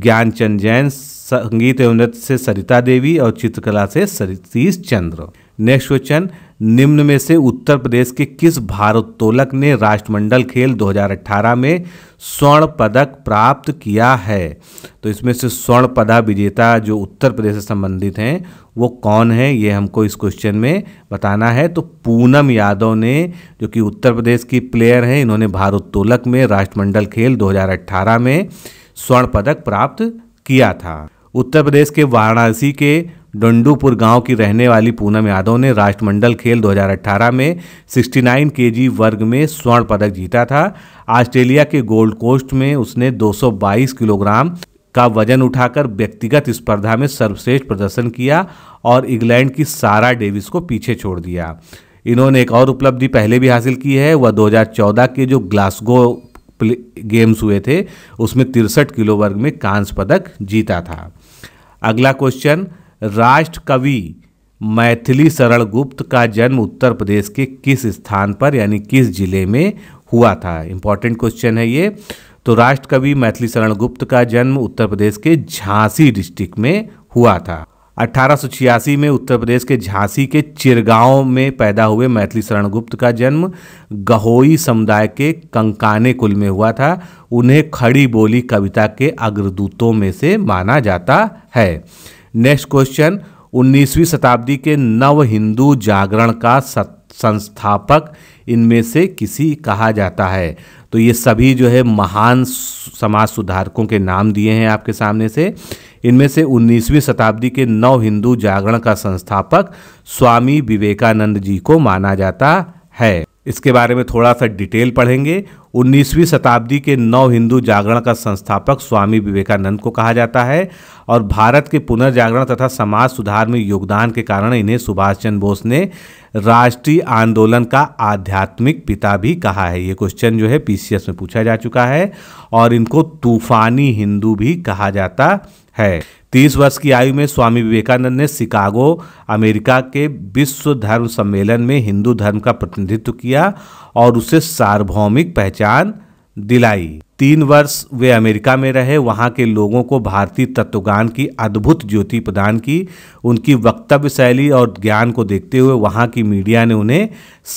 Speaker 1: ज्ञानचंद जैन संगीत एवं नृत्य से सरिता देवी और चित्रकला से सतीश चंद्र नेक्स्ट क्वेश्चन निम्न में से उत्तर प्रदेश के किस भारोत्तोलक ने राष्ट्रमंडल खेल 2018 में स्वर्ण पदक प्राप्त किया है तो इसमें से स्वर्ण पदा विजेता जो उत्तर प्रदेश से संबंधित हैं वो कौन है ये हमको इस क्वेश्चन में बताना है तो पूनम यादव ने जो कि उत्तर प्रदेश की प्लेयर हैं इन्होंने भारोत्तोलक में राष्ट्रमंडल खेल 2018 में स्वर्ण पदक प्राप्त किया था उत्तर प्रदेश के वाराणसी के डंडूपुर गांव की रहने वाली पूनम यादव ने राष्ट्रमंडल खेल 2018 में 69 केजी वर्ग में स्वर्ण पदक जीता था ऑस्ट्रेलिया के गोल्ड कोस्ट में उसने 222 किलोग्राम का वजन उठाकर व्यक्तिगत स्पर्धा में सर्वश्रेष्ठ प्रदर्शन किया और इंग्लैंड की सारा डेविस को पीछे छोड़ दिया इन्होंने एक और उपलब्धि पहले भी हासिल की है वह 2014 के जो ग्लासगो गेम्स हुए थे उसमें तिरसठ किलो वर्ग में कांस्य पदक जीता था अगला क्वेश्चन राष्ट्र कवि मैथिली सरल गुप्त का जन्म उत्तर प्रदेश के किस स्थान पर यानी किस जिले में हुआ था इंपॉर्टेंट क्वेश्चन है ये तो राष्ट्र कवि मैथिली शरण गुप्त का जन्म उत्तर प्रदेश के झांसी डिस्ट्रिक्ट में हुआ था 1886 में उत्तर प्रदेश के झांसी के चिरगांव में पैदा हुए मैथिली शरण गुप्त का जन्म गहोई समुदाय के कंकाने कुल में हुआ था उन्हें खड़ी बोली कविता के अग्रदूतों में से माना जाता है नेक्स्ट क्वेश्चन 19वीं शताब्दी के नव हिंदू जागरण का संस्थापक इनमें से किसी कहा जाता है तो ये सभी जो है महान समाज सुधारकों के नाम दिए हैं आपके सामने से इनमें से 19वीं शताब्दी के नव हिंदू जागरण का संस्थापक स्वामी विवेकानंद जी को माना जाता है इसके बारे में थोड़ा सा डिटेल पढ़ेंगे 19वीं शताब्दी के नव हिंदू जागरण का संस्थापक स्वामी विवेकानंद को कहा जाता है और भारत के पुनर्जागरण तथा समाज सुधार में योगदान के कारण इन्हें सुभाष चंद्र बोस ने राष्ट्रीय आंदोलन का आध्यात्मिक पिता भी कहा है ये क्वेश्चन जो है पीसीएस में पूछा जा चुका है और इनको तूफानी हिंदू भी कहा जाता है तीस वर्ष की आयु में स्वामी विवेकानंद ने शिकागो अमेरिका के विश्व धर्म सम्मेलन में हिंदू धर्म का प्रतिनिधित्व किया और उसे सार्वभौमिक पहचान दिलाई तीन वर्ष वे अमेरिका में रहे वहाँ के लोगों को भारतीय तत्वज्ञान की अद्भुत ज्योति प्रदान की उनकी वक्तव्य शैली और ज्ञान को देखते हुए वहाँ की मीडिया ने उन्हें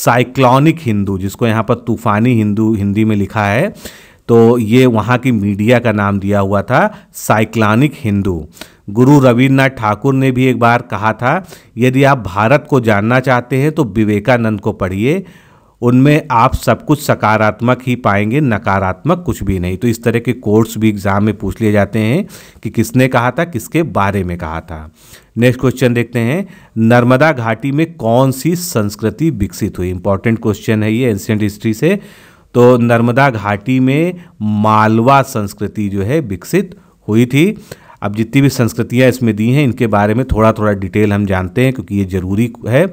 Speaker 1: साइक्लॉनिक हिंदू जिसको यहाँ पर तूफानी हिंदू हिंदी में लिखा है तो ये वहाँ की मीडिया का नाम दिया हुआ था साइक्लानिक हिंदू गुरु रविन्द्रनाथ ठाकुर ने भी एक बार कहा था यदि आप भारत को जानना चाहते हैं तो विवेकानंद को पढ़िए उनमें आप सब कुछ सकारात्मक ही पाएंगे नकारात्मक कुछ भी नहीं तो इस तरह के कोर्स भी एग्ज़ाम में पूछ लिए जाते हैं कि किसने कहा था किसके बारे में कहा था नेक्स्ट क्वेश्चन देखते हैं नर्मदा घाटी में कौन सी संस्कृति विकसित हुई इंपॉर्टेंट क्वेश्चन है ये एंशियंट हिस्ट्री से तो नर्मदा घाटी में मालवा संस्कृति जो है विकसित हुई थी अब जितनी भी संस्कृतियाँ इसमें दी हैं इनके बारे में थोड़ा थोड़ा डिटेल हम जानते हैं क्योंकि ये जरूरी है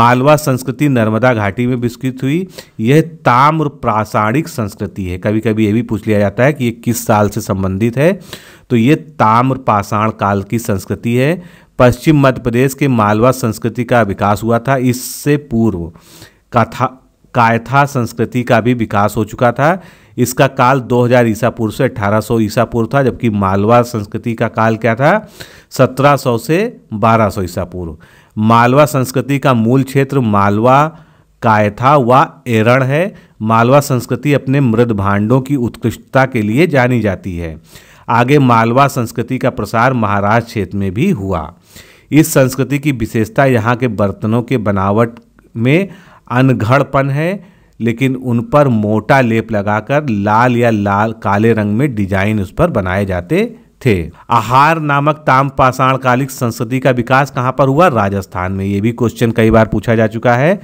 Speaker 1: मालवा संस्कृति नर्मदा घाटी में विकसित हुई यह ताम्र प्रासाणिक संस्कृति है कभी कभी ये भी पूछ लिया जाता है कि ये किस साल से संबंधित है तो ये ताम्र पाषाण काल की संस्कृति है पश्चिम मध्य प्रदेश के मालवा संस्कृति का विकास हुआ था इससे पूर्व कथा कायथा संस्कृति का भी विकास हो चुका था इसका काल 2000 ईसा पूर्व से 1800 ईसा पूर्व था जबकि मालवा संस्कृति का काल क्या था 1700 से 1200 ईसा पूर्व मालवा संस्कृति का मूल क्षेत्र मालवा कायथा व एरण है मालवा संस्कृति अपने मृद भांडों की उत्कृष्टता के लिए जानी जाती है आगे मालवा संस्कृति का प्रसार महाराष्ट्र क्षेत्र में भी हुआ इस संस्कृति की विशेषता यहाँ के बर्तनों के बनावट में अनघड़पन है लेकिन उन पर मोटा लेप लगाकर लाल या लाल काले रंग में डिजाइन उस पर बनाए जाते थे आहार नामक ताम पाषाण कालिक संस्कृति का विकास कहाँ पर हुआ राजस्थान में ये भी क्वेश्चन कई बार पूछा जा चुका है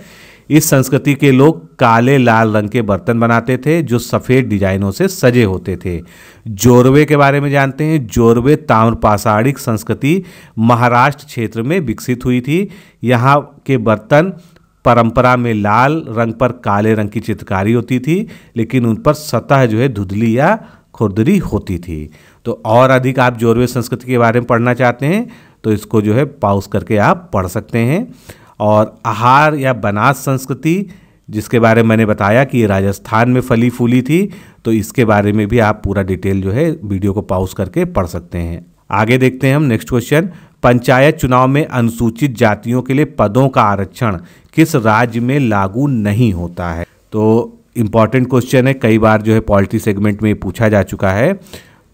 Speaker 1: इस संस्कृति के लोग काले लाल रंग के बर्तन बनाते थे जो सफ़ेद डिजाइनों से सजे होते थे जोरवे के बारे में जानते हैं जोरवे ताम्रपाषाणिक संस्कृति महाराष्ट्र क्षेत्र में विकसित हुई थी यहाँ के बर्तन परंपरा में लाल रंग पर काले रंग की चित्रकारी होती थी लेकिन उन पर सतह जो है धुधली या खुरदरी होती थी तो और अधिक आप जोरवे संस्कृति के बारे में पढ़ना चाहते हैं तो इसको जो है पाउस करके आप पढ़ सकते हैं और आहार या बनास संस्कृति जिसके बारे में मैंने बताया कि ये राजस्थान में फली फूली थी तो इसके बारे में भी आप पूरा डिटेल जो है वीडियो को पाउस करके पढ़ सकते हैं आगे देखते हैं हम नेक्स्ट क्वेश्चन पंचायत चुनाव में अनुसूचित जातियों के लिए पदों का आरक्षण किस राज्य में लागू नहीं होता है तो इम्पॉर्टेंट क्वेश्चन है कई बार जो है पॉलिटी सेगमेंट में पूछा जा चुका है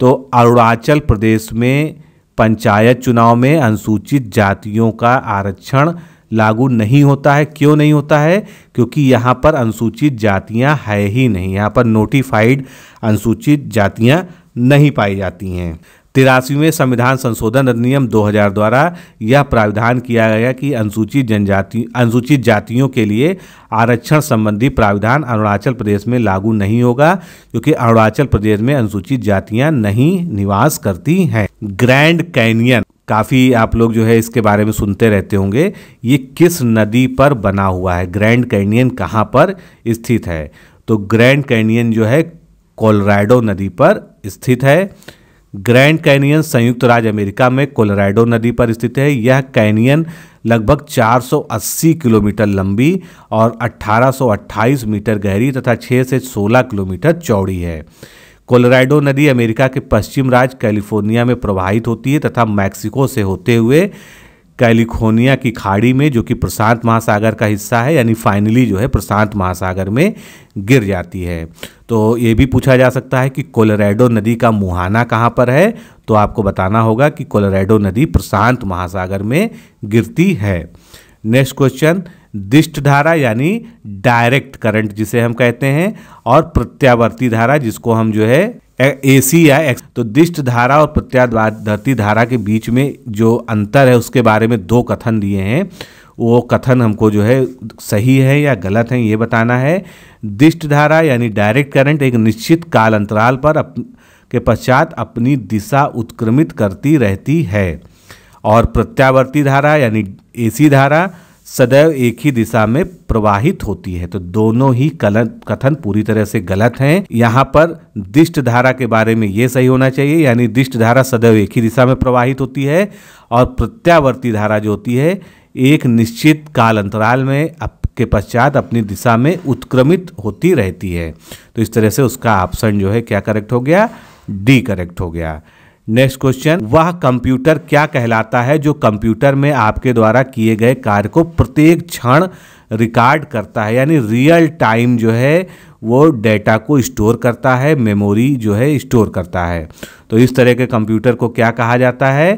Speaker 1: तो अरुणाचल प्रदेश में पंचायत चुनाव में अनुसूचित जातियों का आरक्षण लागू नहीं होता है क्यों नहीं होता है क्योंकि यहाँ पर अनुसूचित जातियाँ है ही नहीं यहाँ पर नोटिफाइड अनुसूचित जातियाँ नहीं पाई जाती हैं तिरासीवें संविधान संशोधन अधिनियम 2000 द्वारा यह प्राविधान किया गया कि अनुसूचित जनजाति अनुसूचित जातियों के लिए आरक्षण संबंधी प्राविधान अरुणाचल प्रदेश में लागू नहीं होगा क्योंकि अरुणाचल प्रदेश में अनुसूचित जातियां नहीं निवास करती हैं ग्रैंड कैनियन काफ़ी आप लोग जो है इसके बारे में सुनते रहते होंगे ये किस नदी पर बना हुआ है ग्रैंड कैनियन कहाँ पर स्थित है तो ग्रैंड कैनियन जो है कोलोराडो नदी पर स्थित है ग्रैंड कैनियन संयुक्त राज्य अमेरिका में कोलोराडो नदी पर स्थित है यह कैनियन लगभग 480 किलोमीटर लंबी और 1828 मीटर गहरी तथा 6 से 16 किलोमीटर चौड़ी है कोलोराडो नदी अमेरिका के पश्चिम राज्य कैलिफोर्निया में प्रवाहित होती है तथा मैक्सिको से होते हुए कैलिफोर्निया की खाड़ी में जो कि प्रशांत महासागर का हिस्सा है यानी फाइनली जो है प्रशांत महासागर में गिर जाती है तो ये भी पूछा जा सकता है कि कोलोराडो नदी का मुहाना कहाँ पर है तो आपको बताना होगा कि कोलोराडो नदी प्रशांत महासागर में गिरती है नेक्स्ट क्वेश्चन दिष्ट धारा यानी डायरेक्ट करंट जिसे हम कहते हैं और प्रत्यावर्ती धारा जिसको हम जो है ए सी या एक्स तो दिष्ट धारा और प्रत्यावर्ती धारा के बीच में जो अंतर है उसके बारे में दो कथन दिए हैं वो कथन हमको जो है सही है या गलत है ये बताना है दिष्ट धारा यानी डायरेक्ट करंट एक निश्चित काल अंतराल पर अप, के पश्चात अपनी दिशा उत्क्रमित करती रहती है और प्रत्यावर्ती धारा यानी एसी धारा सदैव एक ही दिशा में प्रवाहित होती है तो दोनों ही कलन कथन पूरी तरह से गलत हैं यहाँ पर दिष्ट धारा के बारे में ये सही होना चाहिए यानी दिष्ट धारा सदैव एक ही दिशा में प्रवाहित होती है और प्रत्यावर्ती धारा जो होती है एक निश्चित काल अंतराल में आपके पश्चात अपनी दिशा में उत्क्रमित होती रहती है तो इस तरह से उसका ऑप्शन जो है क्या करेक्ट हो गया डी करेक्ट हो गया नेक्स्ट क्वेश्चन वह कंप्यूटर क्या कहलाता है जो कंप्यूटर में आपके द्वारा किए गए कार्य को प्रत्येक क्षण रिकॉर्ड करता है यानी रियल टाइम जो है वो डेटा को स्टोर करता है मेमोरी जो है स्टोर करता है तो इस तरह के कंप्यूटर को क्या कहा जाता है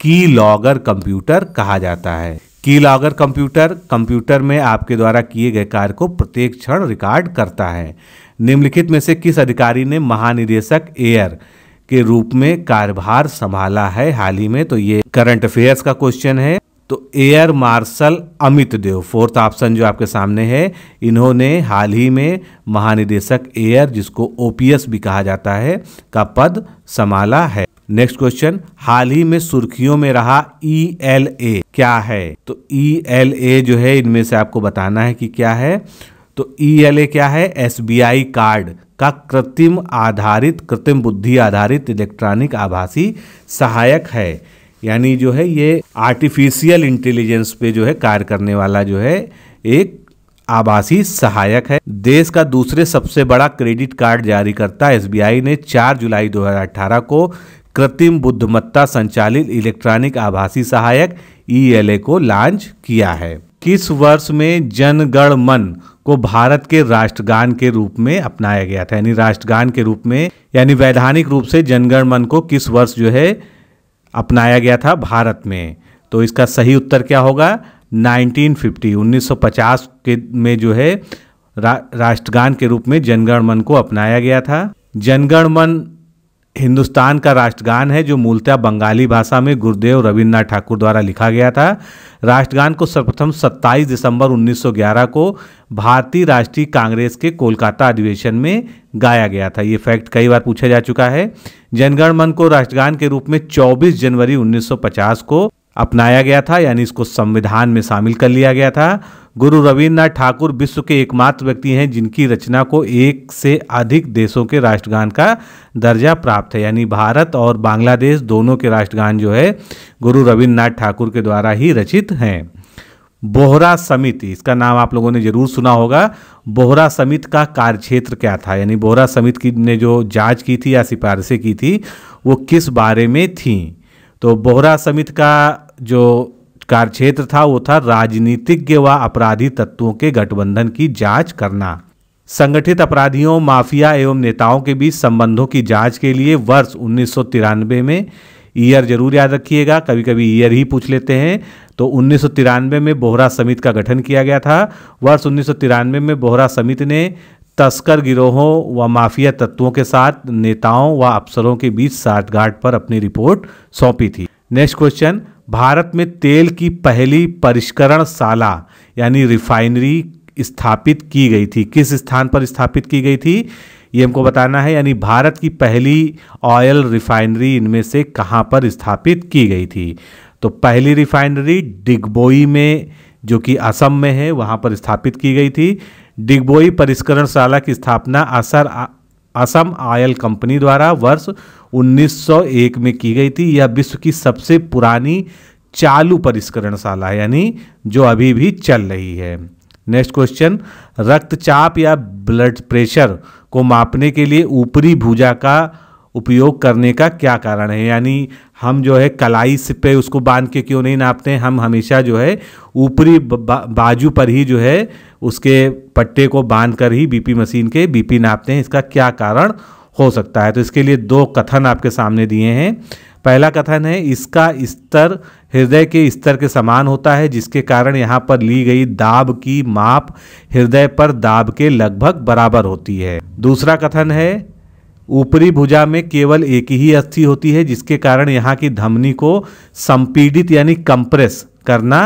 Speaker 1: की लॉगर कंप्यूटर कहा जाता है की लॉगर कंप्यूटर कंप्यूटर में आपके द्वारा किए गए कार्य को प्रत्येक क्षण रिकॉर्ड करता है निम्नलिखित में से किस अधिकारी ने महानिदेशक एयर के रूप में कार्यभार संभाला है हाल ही में तो ये करंट अफेयर्स का क्वेश्चन है तो air marshal Amit Dev fourth option जो आपके सामने है इन्होंने हाल ही में महानिदेशक एयर जिसको ओपीएस भी कहा जाता है का पद संभाला है नेक्स्ट क्वेश्चन हाल ही में सुर्खियों में रहा ई एल ए क्या है तो ई एल ए जो है इनमें से आपको बताना है कि क्या है तो ई एल ए क्या है एस बी आई कार्ड का कृत्रिम आधारित कृत्रिम बुद्धि आधारित इलेक्ट्रॉनिक आभासी सहायक है यानी जो है ये आर्टिफिशियल इंटेलिजेंस पे जो है कार्य करने वाला जो है एक आभासी सहायक है देश का दूसरे सबसे बड़ा क्रेडिट कार्ड जारी करता एस ने 4 जुलाई 2018 को कृत्रिम बुद्धिमत्ता संचालित इलेक्ट्रॉनिक आभासी सहायक ई e को लॉन्च किया है किस वर्ष में जनगण मन को भारत के राष्ट्रगान के रूप में अपनाया गया था यानी राष्ट्रगान के रूप में यानी वैधानिक रूप से जनगण मन को किस वर्ष जो है अपनाया गया था भारत में तो इसका सही उत्तर क्या होगा 1950 1950 के में जो है रा, राष्ट्रगान के रूप में जनगण मन को अपनाया गया था जनगण मन हिंदुस्तान का राष्ट्रगान है जो मूलतः बंगाली भाषा में गुरुदेव रविन्द्रनाथ ठाकुर द्वारा लिखा गया था राष्ट्रगान को सर्वप्रथम 27 दिसंबर 1911 को भारतीय राष्ट्रीय कांग्रेस के कोलकाता अधिवेशन में गाया गया था ये फैक्ट कई बार पूछा जा चुका है जनगण मन को राष्ट्रगान के रूप में 24 जनवरी 1950 को अपनाया गया था यानी इसको संविधान में शामिल कर लिया गया था गुरु रविन्द्रनाथ ठाकुर विश्व के एकमात्र व्यक्ति हैं जिनकी रचना को एक से अधिक देशों के राष्ट्रगान का दर्जा प्राप्त है यानी भारत और बांग्लादेश दोनों के राष्ट्रगान जो है गुरु रविन्द्रनाथ ठाकुर के द्वारा ही रचित हैं बोहरा समिति इसका नाम आप लोगों ने जरूर सुना होगा बोहरा समिति का कार्यक्षेत्र क्या था यानी बोहरा समिति की ने जो जांच की थी या सिफारिशें की थी वो किस बारे में थीं तो बोहरा समिति का जो कार्यक्षेत्र था वो था राजनीतिज्ञ व अपराधी तत्वों के गठबंधन की जांच करना संगठित अपराधियों माफिया एवं नेताओं के बीच संबंधों की जांच के लिए वर्ष उन्नीस में ईयर जरूर याद रखिएगा कभी कभी ईयर ही पूछ लेते हैं तो उन्नीस में बोहरा समिति का गठन किया गया था वर्ष उन्नीस में बोहरा समिति ने तस्कर गिरोहों व माफिया तत्वों के साथ नेताओं व अफसरों के बीच साठगांठ पर अपनी रिपोर्ट सौंपी थी नेक्स्ट क्वेश्चन भारत में तेल की पहली परिष्करण शाला यानी रिफाइनरी स्थापित की गई थी किस स्थान पर स्थापित की गई थी ये हमको बताना है यानी भारत की पहली ऑयल रिफाइनरी इनमें से कहाँ पर स्थापित की गई थी तो पहली रिफाइनरी डिगबोई में जो कि असम में है वहाँ पर स्थापित की गई थी डिगबोई परिष्करणशाला की स्थापना आसार असम आयल कंपनी द्वारा वर्ष 1901 में की गई थी यह विश्व की सबसे पुरानी चालू परिष्करणशाला यानी जो अभी भी चल रही है नेक्स्ट क्वेश्चन रक्तचाप या ब्लड प्रेशर को मापने के लिए ऊपरी भुजा का उपयोग करने का क्या कारण है यानी हम जो है कलाई पे उसको बांध के क्यों नहीं नापते हम हमेशा जो है ऊपरी बाजू पर ही जो है उसके पट्टे को बांध कर ही बीपी मशीन के बीपी नापते हैं इसका क्या कारण हो सकता है तो इसके लिए दो कथन आपके सामने दिए हैं पहला कथन है इसका स्तर हृदय के स्तर के समान होता है जिसके कारण यहाँ पर ली गई दाब की माप हृदय पर दाब के लगभग बराबर होती है दूसरा कथन है ऊपरी भुजा में केवल एक ही अस्थि होती है जिसके कारण यहाँ की धमनी को संपीड़ित यानी कंप्रेस करना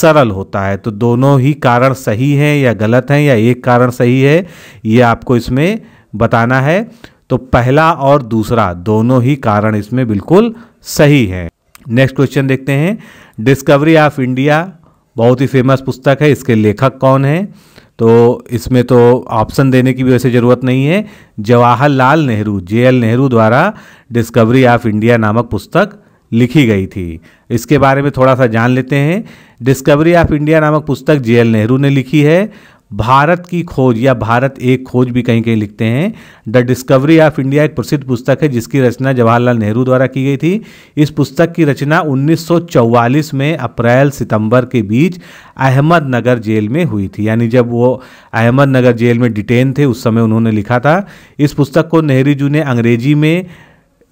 Speaker 1: सरल होता है तो दोनों ही कारण सही हैं या गलत हैं या एक कारण सही है ये आपको इसमें बताना है तो पहला और दूसरा दोनों ही कारण इसमें बिल्कुल सही हैं नेक्स्ट क्वेश्चन देखते हैं डिस्कवरी ऑफ इंडिया बहुत ही फेमस पुस्तक है इसके लेखक कौन है तो इसमें तो ऑप्शन देने की भी वैसे ज़रूरत नहीं है जवाहरलाल नेहरू जे एल नेहरू द्वारा डिस्कवरी ऑफ इंडिया नामक पुस्तक लिखी गई थी इसके बारे में थोड़ा सा जान लेते हैं डिस्कवरी ऑफ इंडिया नामक पुस्तक जे एल नेहरू ने लिखी है भारत की खोज या भारत एक खोज भी कहीं कहीं लिखते हैं द डिस्कवरी ऑफ इंडिया एक प्रसिद्ध पुस्तक है जिसकी रचना जवाहरलाल नेहरू द्वारा की गई थी इस पुस्तक की रचना 1944 में अप्रैल सितंबर के बीच अहमदनगर जेल में हुई थी यानी जब वो अहमदनगर जेल में डिटेन थे उस समय उन्होंने लिखा था इस पुस्तक को नेहरू जी ने अंग्रेजी में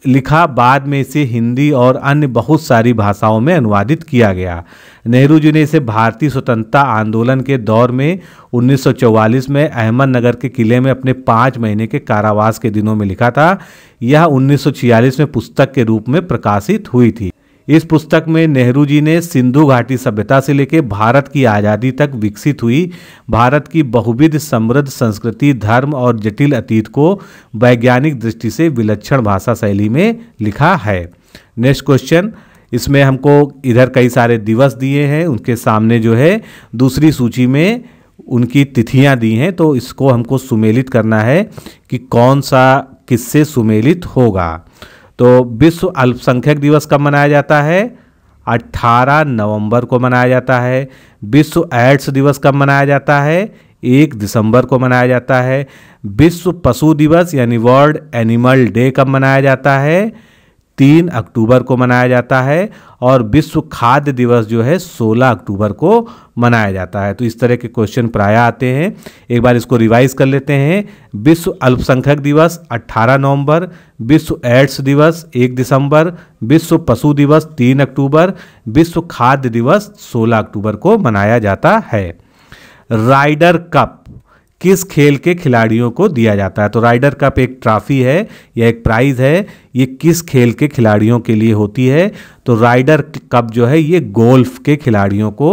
Speaker 1: लिखा बाद में इसे हिंदी और अन्य बहुत सारी भाषाओं में अनुवादित किया गया नेहरू जी ने इसे भारतीय स्वतंत्रता आंदोलन के दौर में 1944 में अहमदनगर के किले में अपने पाँच महीने के कारावास के दिनों में लिखा था यह 1946 में पुस्तक के रूप में प्रकाशित हुई थी इस पुस्तक में नेहरू जी ने सिंधु घाटी सभ्यता से लेकर भारत की आज़ादी तक विकसित हुई भारत की बहुविध समृद्ध संस्कृति धर्म और जटिल अतीत को वैज्ञानिक दृष्टि से विलक्षण भाषा शैली में लिखा है नेक्स्ट क्वेश्चन इसमें हमको इधर कई सारे दिवस दिए हैं उनके सामने जो है दूसरी सूची में उनकी तिथियां दी हैं तो इसको हमको सुमेलित करना है कि कौन सा किससे सुमेलित होगा तो विश्व अल्पसंख्यक दिवस कब मनाया जाता है 18 नवंबर को मनाया जाता है विश्व एड्स दिवस कब मनाया जाता है एक दिसंबर को मनाया जाता है विश्व पशु दिवस यानी वर्ल्ड एनिमल डे कब मनाया जाता है तीन अक्टूबर को मनाया जाता है और विश्व खाद्य दिवस जो है सोलह अक्टूबर को मनाया जाता है तो इस तरह के क्वेश्चन प्राय आते हैं एक बार इसको रिवाइज कर लेते हैं विश्व अल्पसंख्यक दिवस 18 नवंबर विश्व एड्स दिवस 1 दिसंबर विश्व पशु दिवस 3 अक्टूबर विश्व खाद्य दिवस 16 अक्टूबर को मनाया जाता है राइडर कप किस खेल के खिलाड़ियों को दिया जाता है तो राइडर कप एक ट्रॉफी है या एक प्राइज है ये किस खेल के खिलाड़ियों के लिए होती है तो राइडर कप जो है ये गोल्फ के खिलाड़ियों को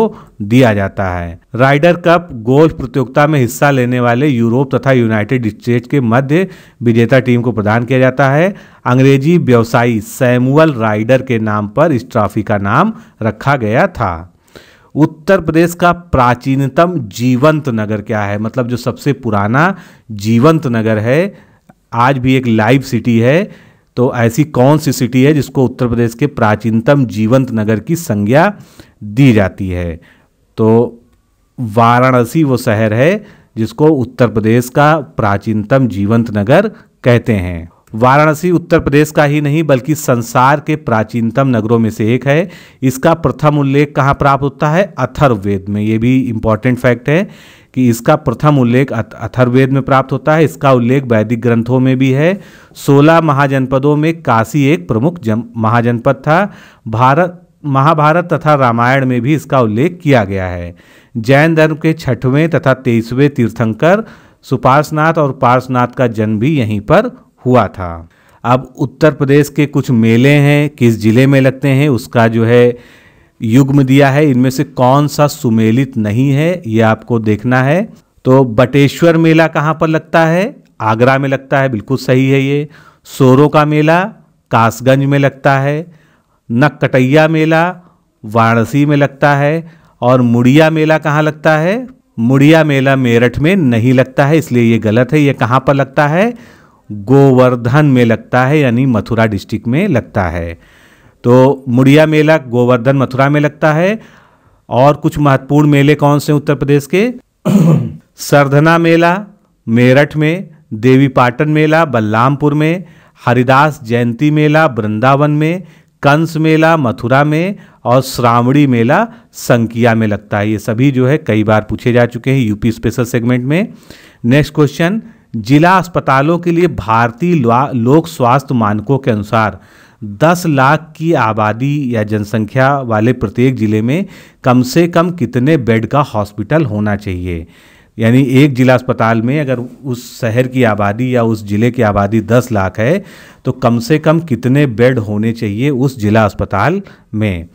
Speaker 1: दिया जाता है राइडर कप गोल्फ प्रतियोगिता में हिस्सा लेने वाले यूरोप तथा यूनाइटेड स्टेट के मध्य विजेता टीम को प्रदान किया जाता है अंग्रेजी व्यवसायी सैमुअल राइडर के नाम पर इस ट्रॉफी का नाम रखा गया था उत्तर प्रदेश का प्राचीनतम जीवंत नगर क्या है मतलब जो सबसे पुराना जीवंत नगर है आज भी एक लाइव सिटी है तो ऐसी कौन सी सिटी है जिसको उत्तर प्रदेश के प्राचीनतम जीवंत नगर की संज्ञा दी जाती है तो वाराणसी वो शहर है जिसको उत्तर प्रदेश का प्राचीनतम जीवंत नगर कहते हैं वाराणसी उत्तर प्रदेश का ही नहीं बल्कि संसार के प्राचीनतम नगरों में से एक है इसका प्रथम उल्लेख कहाँ प्राप्त होता है अथर्ववेद में ये भी इम्पॉर्टेंट फैक्ट है कि इसका प्रथम उल्लेख अथर्ववेद में प्राप्त होता है इसका उल्लेख वैदिक ग्रंथों में भी है सोलह महाजनपदों में काशी एक प्रमुख महाजनपद था भारत महाभारत तथा रामायण में भी इसका उल्लेख किया गया है जैन धर्म के छठवें तथा तेईसवें तीर्थंकर सुपार्शनाथ और पार्शनाथ का जन्म भी यहीं पर हुआ था अब उत्तर प्रदेश के कुछ मेले हैं किस ज़िले में लगते हैं उसका जो है युग्म दिया है इनमें से कौन सा सुमेलित नहीं है ये आपको देखना है तो बटेश्वर मेला कहाँ पर लगता है आगरा में लगता है बिल्कुल सही है ये सोरो का मेला कासगंज में लगता है नकटैया मेला वाराणसी में लगता है और मुड़िया मेला कहाँ लगता है मुड़िया मेला मेरठ में नहीं लगता है इसलिए ये गलत है ये कहाँ पर लगता है गोवर्धन में लगता है यानी मथुरा डिस्ट्रिक्ट में लगता है तो मुड़िया मेला गोवर्धन मथुरा में लगता है और कुछ महत्वपूर्ण मेले कौन से उत्तर प्रदेश के सरधना मेला मेरठ में देवी पाटन मेला बलरामपुर में हरिदास जयंती मेला वृंदावन में कंस मेला मथुरा में और श्रावणी मेला संकिया में लगता है ये सभी जो है कई बार पूछे जा चुके हैं यूपी स्पेशल सेगमेंट में नेक्स्ट क्वेश्चन जिला अस्पतालों के लिए भारतीय लोक स्वास्थ्य मानकों के अनुसार 10 लाख की आबादी या जनसंख्या वाले प्रत्येक जिले में कम से कम कितने बेड का हॉस्पिटल होना चाहिए यानी एक जिला अस्पताल में अगर उस शहर की आबादी या उस ज़िले की आबादी 10 लाख है तो कम से कम कितने बेड होने चाहिए उस जिला अस्पताल में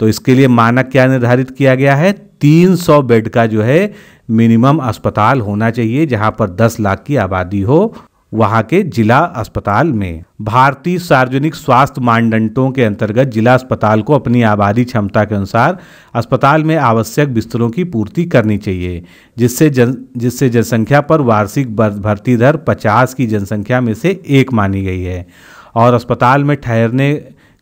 Speaker 1: तो इसके लिए मानक क्या निर्धारित किया गया है 300 बेड का जो है मिनिमम अस्पताल होना चाहिए जहां पर 10 लाख की आबादी हो वहां के जिला अस्पताल में भारतीय सार्वजनिक स्वास्थ्य मानदंडों के अंतर्गत जिला अस्पताल को अपनी आबादी क्षमता के अनुसार अस्पताल में आवश्यक बिस्तरों की पूर्ति करनी चाहिए जिससे जन जिससे जनसंख्या पर वार्षिक भर्ती दर 50 की जनसंख्या में से एक मानी गई है और अस्पताल में ठहरने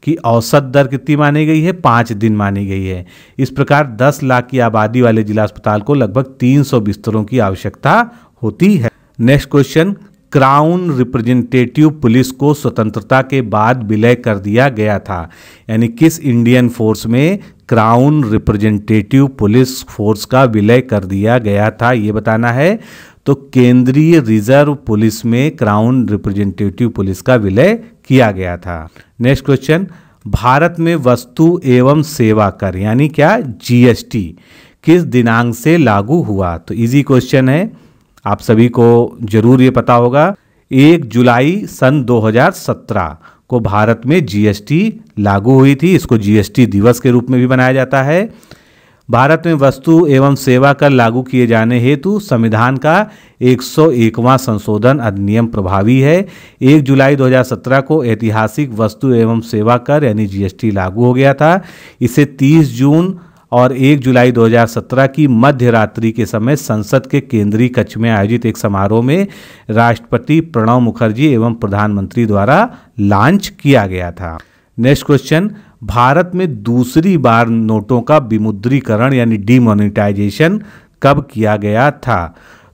Speaker 1: कि औसत दर कितनी मानी गई है पाँच दिन मानी गई है इस प्रकार दस लाख की आबादी वाले जिला अस्पताल को लगभग सौ बिस्तरों की आवश्यकता होती है next question crown representative police को स्वतंत्रता के बाद विलय कर दिया गया था यानी किस इंडियन फोर्स में क्राउन रिप्रेजेंटेटिव पुलिस फोर्स का विलय कर दिया गया था ये बताना है तो केंद्रीय रिजर्व पुलिस में क्राउन रिप्रेजेंटेटिव पुलिस का विलय किया गया था नेक्स्ट क्वेश्चन भारत में वस्तु एवं सेवा कर यानी क्या जीएसटी किस दिनांक से लागू हुआ तो इजी क्वेश्चन है आप सभी को जरूर ये पता होगा एक जुलाई सन 2017 को भारत में जीएसटी लागू हुई थी इसको जीएसटी दिवस के रूप में भी मनाया जाता है भारत में वस्तु एवं सेवा कर लागू किए जाने हेतु संविधान का 101वां संशोधन अधिनियम प्रभावी है 1 जुलाई 2017 को ऐतिहासिक वस्तु एवं सेवा कर यानी जीएसटी लागू हो गया था इसे 30 जून और 1 जुलाई 2017 की मध्य रात्रि के समय संसद के केंद्रीय कक्ष में आयोजित एक समारोह में राष्ट्रपति प्रणब मुखर्जी एवं प्रधानमंत्री द्वारा लॉन्च किया गया था नेक्स्ट क्वेश्चन भारत में दूसरी बार नोटों का विमुद्रीकरण यानी डिमोनिटाइजेशन कब किया गया था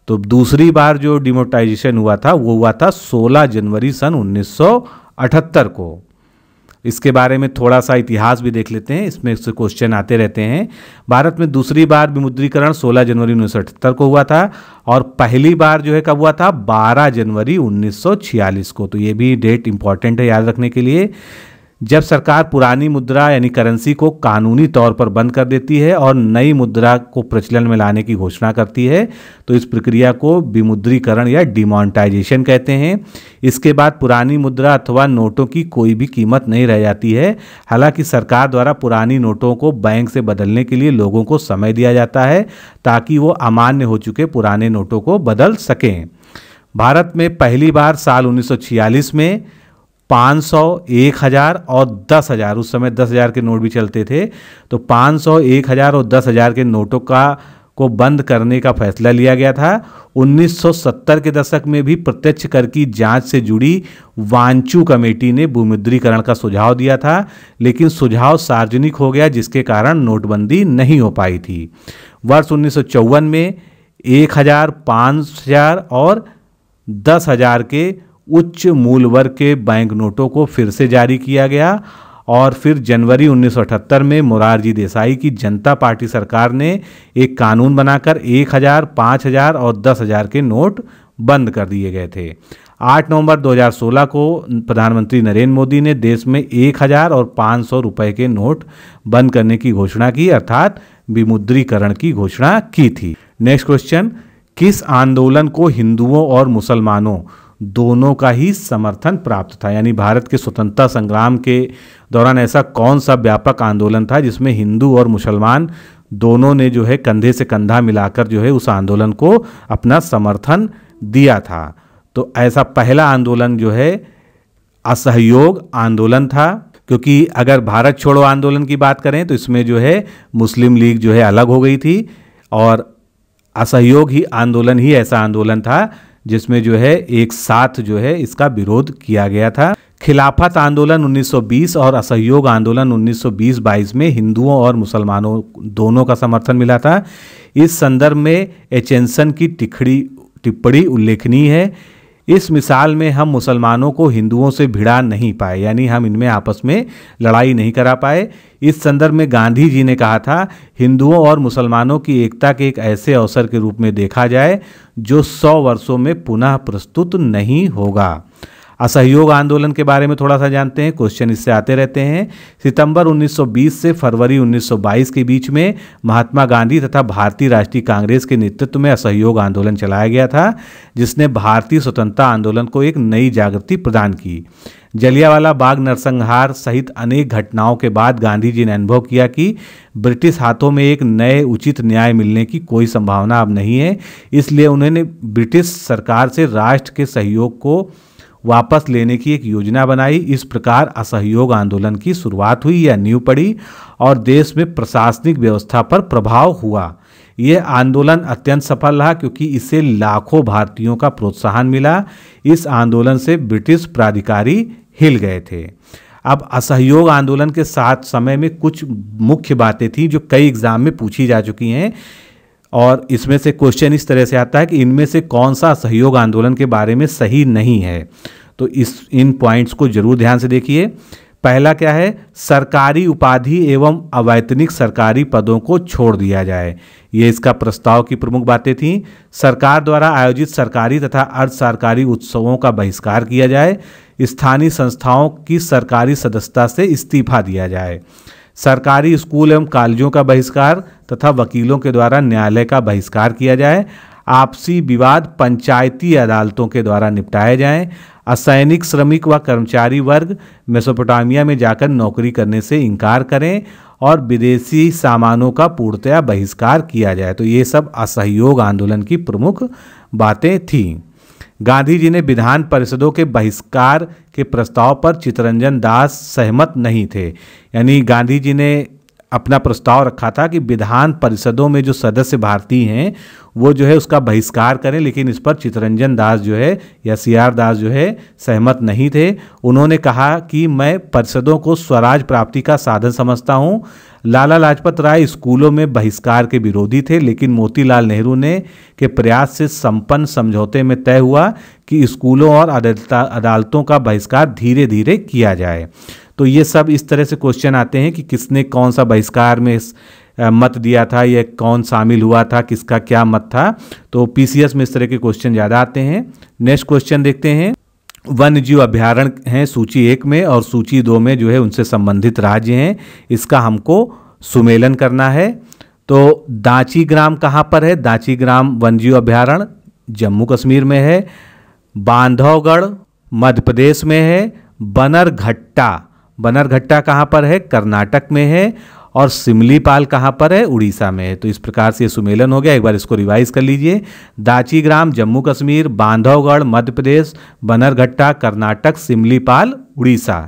Speaker 1: तो दूसरी बार जो डिमोनिटाइजेशन हुआ था वो हुआ था 16 जनवरी सन 1978 को इसके बारे में थोड़ा सा इतिहास भी देख लेते हैं इसमें से क्वेश्चन आते रहते हैं भारत में दूसरी बार विमुद्रीकरण 16 जनवरी उन्नीस को हुआ था और पहली बार जो है कब हुआ था 12 जनवरी 1946 को तो ये भी डेट इंपॉर्टेंट है याद रखने के लिए जब सरकार पुरानी मुद्रा यानी करेंसी को कानूनी तौर पर बंद कर देती है और नई मुद्रा को प्रचलन में लाने की घोषणा करती है तो इस प्रक्रिया को विमुद्रीकरण या डिमोनिटाइजेशन कहते हैं इसके बाद पुरानी मुद्रा अथवा नोटों की कोई भी कीमत नहीं रह जाती है हालांकि सरकार द्वारा पुरानी नोटों को बैंक से बदलने के लिए लोगों को समय दिया जाता है ताकि वो अमान्य हो चुके पुराने नोटों को बदल सकें भारत में पहली बार साल 1946 में पाँच सौ एक हज़ार और दस हज़ार उस समय दस हज़ार के नोट भी चलते थे तो पाँच सौ एक हज़ार और दस हज़ार के नोटों का को बंद करने का फैसला लिया गया था 1970 के दशक में भी प्रत्यक्ष कर की जांच से जुड़ी वांचू कमेटी ने भूमिद्रीकरण का सुझाव दिया था लेकिन सुझाव सार्वजनिक हो गया जिसके कारण नोटबंदी नहीं हो पाई थी वर्ष उन्नीस में एक हज़ार पाँच हज़ार और दस हज़ार के उच्च मूल वर्ग के बैंक नोटों को फिर से जारी किया गया और फिर जनवरी 1978 में मुरारजी देसाई की जनता पार्टी सरकार ने एक कानून बनाकर 1000, 5000 और 10000 के नोट बंद कर दिए गए थे 8 नवंबर 2016 को प्रधानमंत्री नरेंद्र मोदी ने देश में 1000 और 500 रुपए के नोट बंद करने की घोषणा की अर्थात विमुद्रीकरण की घोषणा की थी नेक्स्ट क्वेश्चन किस आंदोलन को हिंदुओं और मुसलमानों दोनों का ही समर्थन प्राप्त था यानी भारत के स्वतंत्रता संग्राम के दौरान ऐसा कौन सा व्यापक आंदोलन था जिसमें हिंदू और मुसलमान दोनों ने जो है कंधे से कंधा मिलाकर जो है उस आंदोलन को अपना समर्थन दिया था तो ऐसा पहला आंदोलन जो है असहयोग आंदोलन था क्योंकि अगर भारत छोड़ो आंदोलन की बात करें तो इसमें जो है मुस्लिम लीग जो है अलग हो गई थी और असहयोग ही आंदोलन ही ऐसा आंदोलन था जिसमें जो है एक साथ जो है इसका विरोध किया गया था खिलाफत आंदोलन 1920 और असहयोग आंदोलन 1920-22 में हिंदुओं और मुसलमानों दोनों का समर्थन मिला था इस संदर्भ में एचेंसन की टिखड़ी टिप्पणी उल्लेखनीय है इस मिसाल में हम मुसलमानों को हिंदुओं से भिड़ा नहीं पाए यानी हम इनमें आपस में लड़ाई नहीं करा पाए इस संदर्भ में गांधी जी ने कहा था हिंदुओं और मुसलमानों की एकता के एक ऐसे अवसर के रूप में देखा जाए जो सौ वर्षों में पुनः प्रस्तुत नहीं होगा असहयोग आंदोलन के बारे में थोड़ा सा जानते हैं क्वेश्चन इससे आते रहते हैं सितंबर 1920 से फरवरी 1922 के बीच में महात्मा गांधी तथा भारतीय राष्ट्रीय कांग्रेस के नेतृत्व में असहयोग आंदोलन चलाया गया था जिसने भारतीय स्वतंत्रता आंदोलन को एक नई जागृति प्रदान की जलियावाला बाग नरसंहार सहित अनेक घटनाओं के बाद गांधी जी ने अनुभव किया कि ब्रिटिश हाथों में एक नए उचित न्याय मिलने की कोई संभावना अब नहीं है इसलिए उन्होंने ब्रिटिश सरकार से राष्ट्र के सहयोग को वापस लेने की एक योजना बनाई इस प्रकार असहयोग आंदोलन की शुरुआत हुई या नींव पड़ी और देश में प्रशासनिक व्यवस्था पर प्रभाव हुआ यह आंदोलन अत्यंत सफल रहा क्योंकि इसे लाखों भारतीयों का प्रोत्साहन मिला इस आंदोलन से ब्रिटिश प्राधिकारी हिल गए थे अब असहयोग आंदोलन के साथ समय में कुछ मुख्य बातें थी जो कई एग्जाम में पूछी जा चुकी हैं और इसमें से क्वेश्चन इस तरह से आता है कि इनमें से कौन सा सहयोग आंदोलन के बारे में सही नहीं है तो इस इन पॉइंट्स को जरूर ध्यान से देखिए पहला क्या है सरकारी उपाधि एवं अवैतनिक सरकारी पदों को छोड़ दिया जाए ये इसका प्रस्ताव की प्रमुख बातें थीं सरकार द्वारा आयोजित सरकारी तथा अर्ध सरकारी उत्सवों का बहिष्कार किया जाए स्थानीय संस्थाओं की सरकारी सदस्यता से इस्तीफा दिया जाए सरकारी स्कूल एवं कॉलेजों का बहिष्कार तथा वकीलों के द्वारा न्यायालय का बहिष्कार किया जाए आपसी विवाद पंचायती अदालतों के द्वारा निपटाए जाएं असैनिक श्रमिक व कर्मचारी वर्ग मेसोपोटामिया में जाकर नौकरी करने से इनकार करें और विदेशी सामानों का पूर्णतया बहिष्कार किया जाए तो ये सब असहयोग आंदोलन की प्रमुख बातें थीं गांधी जी ने विधान परिषदों के बहिष्कार के प्रस्ताव पर चितरंजन दास सहमत नहीं थे यानी गांधी जी ने अपना प्रस्ताव रखा था कि विधान परिषदों में जो सदस्य भारतीय हैं वो जो है उसका बहिष्कार करें लेकिन इस पर चितरंजन दास जो है या सी आर दास जो है सहमत नहीं थे उन्होंने कहा कि मैं परिषदों को स्वराज प्राप्ति का साधन समझता हूँ लाला लाजपत राय स्कूलों में बहिष्कार के विरोधी थे लेकिन मोतीलाल नेहरू ने के प्रयास से संपन्न समझौते में तय हुआ कि स्कूलों और अदालतों का बहिष्कार धीरे धीरे किया जाए तो ये सब इस तरह से क्वेश्चन आते हैं कि किसने कौन सा बहिष्कार में मत दिया था या कौन शामिल हुआ था किसका क्या मत था तो पीसीएस में इस तरह के क्वेश्चन ज़्यादा आते हैं नेक्स्ट क्वेश्चन देखते हैं वन्य जीव अभ्यारण्य हैं सूची एक में और सूची दो में जो है उनसे संबंधित राज्य हैं इसका हमको सुमेलन करना है तो दाची ग्राम कहाँ पर है दाची ग्राम वन जीव अभ्यारण्य जम्मू कश्मीर में है बांधवगढ़ मध्य प्रदेश में है बनरघट्टा बनरघट्टा कहाँ पर है कर्नाटक में है और सिमलीपाल कहाँ पर है उड़ीसा में है तो इस प्रकार से ये सुमेलन हो गया एक बार इसको रिवाइज कर लीजिए दाचीग्राम जम्मू कश्मीर बांधवगढ़ मध्य प्रदेश बनरघट्टा कर्नाटक सिमलीपाल उड़ीसा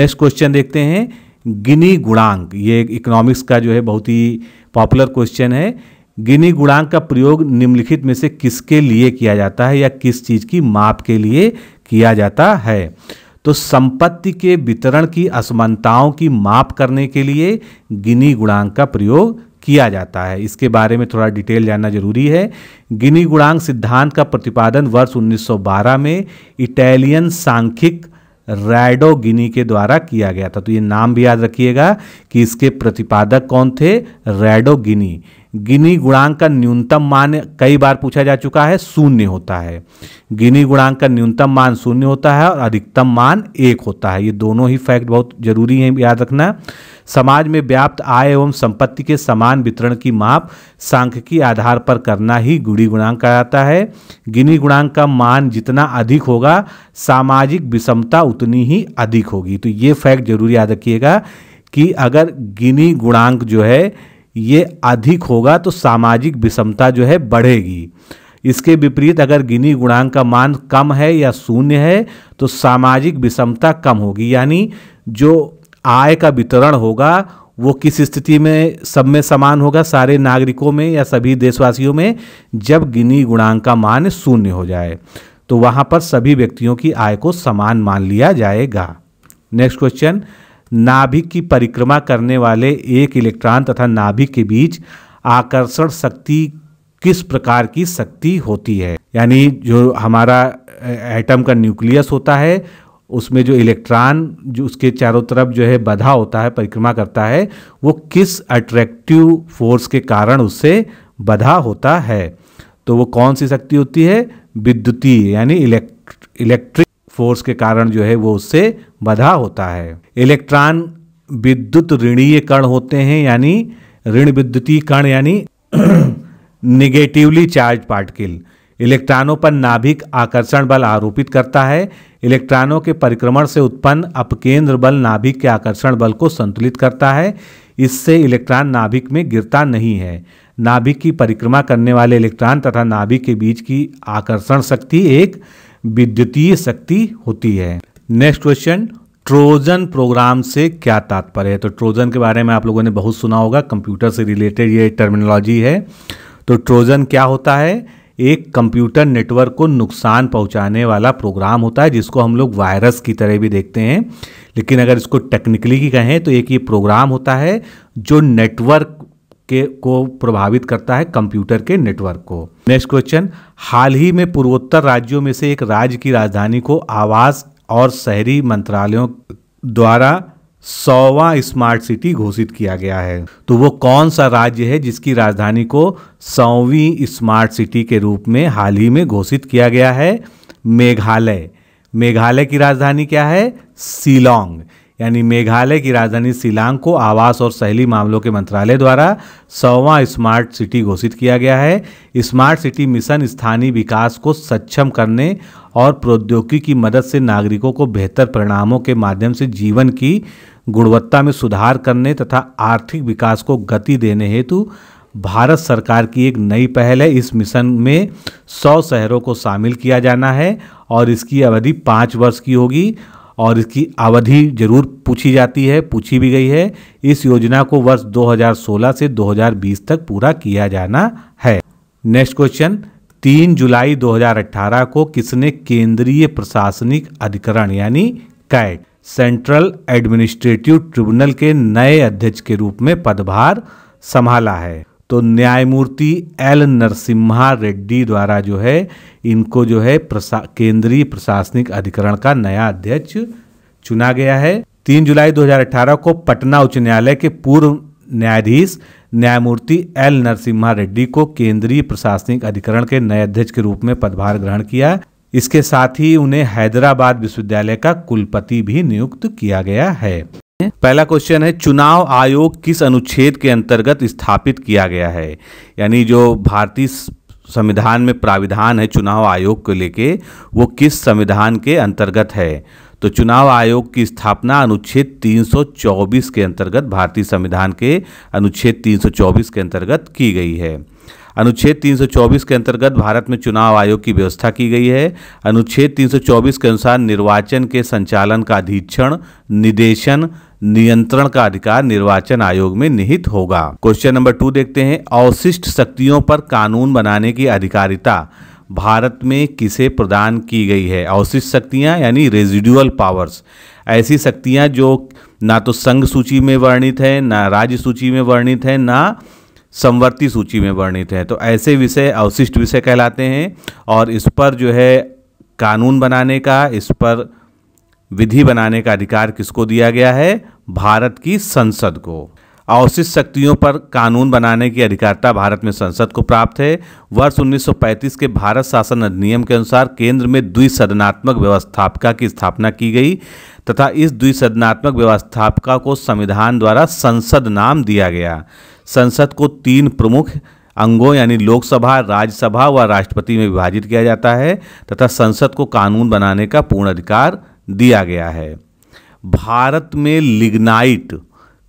Speaker 1: नेक्स्ट क्वेश्चन देखते हैं गिनी गुणांक ये इकोनॉमिक्स का जो है बहुत ही पॉपुलर क्वेश्चन है गिनी गुणांक का प्रयोग निम्नलिखित में से किसके लिए किया जाता है या किस चीज़ की माप के लिए किया जाता है तो संपत्ति के वितरण की असमानताओं की माप करने के लिए गिनी गुणांक का प्रयोग किया जाता है इसके बारे में थोड़ा डिटेल जानना जरूरी है गिनी गुणांक सिद्धांत का प्रतिपादन वर्ष 1912 में इटालियन सांख्यिक रैडो गिनी के द्वारा किया गया था तो ये नाम भी याद रखिएगा कि इसके प्रतिपादक कौन थे रैडो गिनी गिनी गुणांक का न्यूनतम मान कई बार पूछा जा चुका है शून्य होता है गिनी गुणांक का न्यूनतम मान शून्य होता है और अधिकतम मान एक होता है ये दोनों ही फैक्ट बहुत जरूरी हैं याद रखना समाज में व्याप्त आय एवं संपत्ति के समान वितरण की माप सांख्यिकी आधार पर करना ही गुड़ी गुणांक कहलाता है गिनी गुणांक का मान जितना अधिक होगा सामाजिक विषमता उतनी ही अधिक होगी तो ये फैक्ट जरूर याद रखिएगा कि अगर गिनी गुणांक जो है ये अधिक होगा तो सामाजिक विषमता जो है बढ़ेगी इसके विपरीत अगर गिनी गुणांक का मान कम है या शून्य है तो सामाजिक विषमता कम होगी यानी जो आय का वितरण होगा वो किस स्थिति में सब में समान होगा सारे नागरिकों में या सभी देशवासियों में जब गिनी गुणांक का मान शून्य हो जाए तो वहाँ पर सभी व्यक्तियों की आय को समान मान लिया जाएगा नेक्स्ट क्वेश्चन नाभिक की परिक्रमा करने वाले एक इलेक्ट्रॉन तथा नाभिक के बीच आकर्षण शक्ति किस प्रकार की शक्ति होती है यानी जो हमारा एटम का न्यूक्लियस होता है उसमें जो इलेक्ट्रॉन जो उसके चारों तरफ जो है बधा होता है परिक्रमा करता है वो किस अट्रैक्टिव फोर्स के कारण उससे बधा होता है तो वो कौन सी शक्ति होती है विद्युतीय यानी इलेक्ट्रिक फोर्स के कारण जो है वो उससे बधा होता है इलेक्ट्रॉन विद्युत ऋणीय कण होते हैं यानी ऋण विद्युतीय कण यानी निगेटिवली चार्ज पार्टिकल इलेक्ट्रॉनों पर नाभिक आकर्षण बल आरोपित करता है इलेक्ट्रॉनों के परिक्रमण से उत्पन्न अपकेंद्र बल नाभिक के आकर्षण बल को संतुलित करता है इससे इलेक्ट्रॉन नाभिक में गिरता नहीं है नाभिक की परिक्रमा करने वाले इलेक्ट्रॉन तथा नाभिक के बीच की आकर्षण शक्ति एक विद्युतीय शक्ति होती है नेक्स्ट क्वेश्चन ट्रोजन प्रोग्राम से क्या तात्पर्य है तो ट्रोजन के बारे में आप लोगों ने बहुत सुना होगा कंप्यूटर से रिलेटेड ये टर्मिनोलॉजी है तो ट्रोजन क्या होता है एक कंप्यूटर नेटवर्क को नुकसान पहुंचाने वाला प्रोग्राम होता है जिसको हम लोग वायरस की तरह भी देखते हैं लेकिन अगर इसको टेक्निकली की कहें तो एक ये प्रोग्राम होता है जो नेटवर्क के को प्रभावित करता है कंप्यूटर के नेटवर्क को नेक्स्ट क्वेश्चन हाल ही में पूर्वोत्तर राज्यों में से एक राज्य की राजधानी को आवास और शहरी मंत्रालयों द्वारा सौवा स्मार्ट सिटी घोषित किया गया है तो वो कौन सा राज्य है जिसकी राजधानी को सौवीं स्मार्ट सिटी के रूप में हाल ही में घोषित किया गया है मेघालय मेघालय की राजधानी क्या है सिलोंग यानी मेघालय की राजधानी शिलांग को आवास और शहरी मामलों के मंत्रालय द्वारा सौवा स्मार्ट सिटी घोषित किया गया है स्मार्ट सिटी मिशन स्थानीय विकास को सक्षम करने और प्रौद्योगिकी की मदद से नागरिकों को बेहतर परिणामों के माध्यम से जीवन की गुणवत्ता में सुधार करने तथा आर्थिक विकास को गति देने हेतु भारत सरकार की एक नई पहल है इस मिशन में 100 शहरों को शामिल किया जाना है और इसकी अवधि पाँच वर्ष की होगी और इसकी अवधि जरूर पूछी जाती है पूछी भी गई है इस योजना को वर्ष 2016 से 2020 तक पूरा किया जाना है नेक्स्ट क्वेश्चन तीन जुलाई 2018 को किसने केंद्रीय प्रशासनिक अधिकरण यानी कैट सेंट्रल एडमिनिस्ट्रेटिव ट्रिब्यूनल के नए अध्यक्ष के रूप में पदभार संभाला है तो न्यायमूर्ति एल नरसिम्हा रेड्डी द्वारा जो है इनको जो है प्रसा, केंद्रीय प्रशासनिक अधिकरण का नया अध्यक्ष चुना गया है तीन जुलाई 2018 को पटना उच्च न्यायालय के पूर्व न्यायाधीश न्यायमूर्ति एल नरसिम्हा रेड्डी को केंद्रीय प्रशासनिक अधिकरण के नए अध्यक्ष के रूप में पदभार ग्रहण किया इसके साथ ही उन्हें हैदराबाद विश्वविद्यालय का कुलपति भी नियुक्त किया गया है हैं पहला क्वेश्चन है चुनाव आयोग किस अनुच्छेद के अंतर्गत स्थापित किया गया है यानी जो भारतीय संविधान में प्राविधान है चुनाव आयोग को लेके वो किस संविधान के अंतर्गत है तो चुनाव आयोग की स्थापना अनुच्छेद 324 के अंतर्गत भारतीय संविधान के अनुच्छेद 324 के अंतर्गत की गई है अनुच्छेद 324 के अंतर्गत भारत में चुनाव आयोग की व्यवस्था की गई है अनुच्छेद 324 के अनुसार निर्वाचन के संचालन का अधीक्षण निदेशन नियंत्रण का अधिकार निर्वाचन आयोग में निहित होगा क्वेश्चन नंबर टू देखते हैं अवशिष्ट शक्तियों पर कानून बनाने की अधिकारिता भारत में किसे प्रदान की गई है अवशिष्ट शक्तियाँ यानी रेजिडुअल पावर्स ऐसी शक्तियाँ जो ना तो संघ सूची में वर्णित है ना राज्य सूची में वर्णित है ना संवर्ती सूची में वर्णित है तो ऐसे विषय अवशिष्ट विषय कहलाते हैं और इस पर जो है कानून बनाने का इस पर विधि बनाने का अधिकार किसको दिया गया है भारत की संसद को अवशिष्ट शक्तियों पर कानून बनाने की अधिकारता भारत में संसद को प्राप्त है वर्ष 1935 के भारत शासन अधिनियम के अनुसार केंद्र में द्विसदनात्मक व्यवस्थापिका की स्थापना की गई तथा इस द्विसदनात्मक व्यवस्थापिका को संविधान द्वारा संसद नाम दिया गया संसद को तीन प्रमुख अंगों यानी लोकसभा राज्यसभा व राष्ट्रपति में विभाजित किया जाता है तथा संसद को कानून बनाने का पूर्ण अधिकार दिया गया है भारत में लिग्नाइट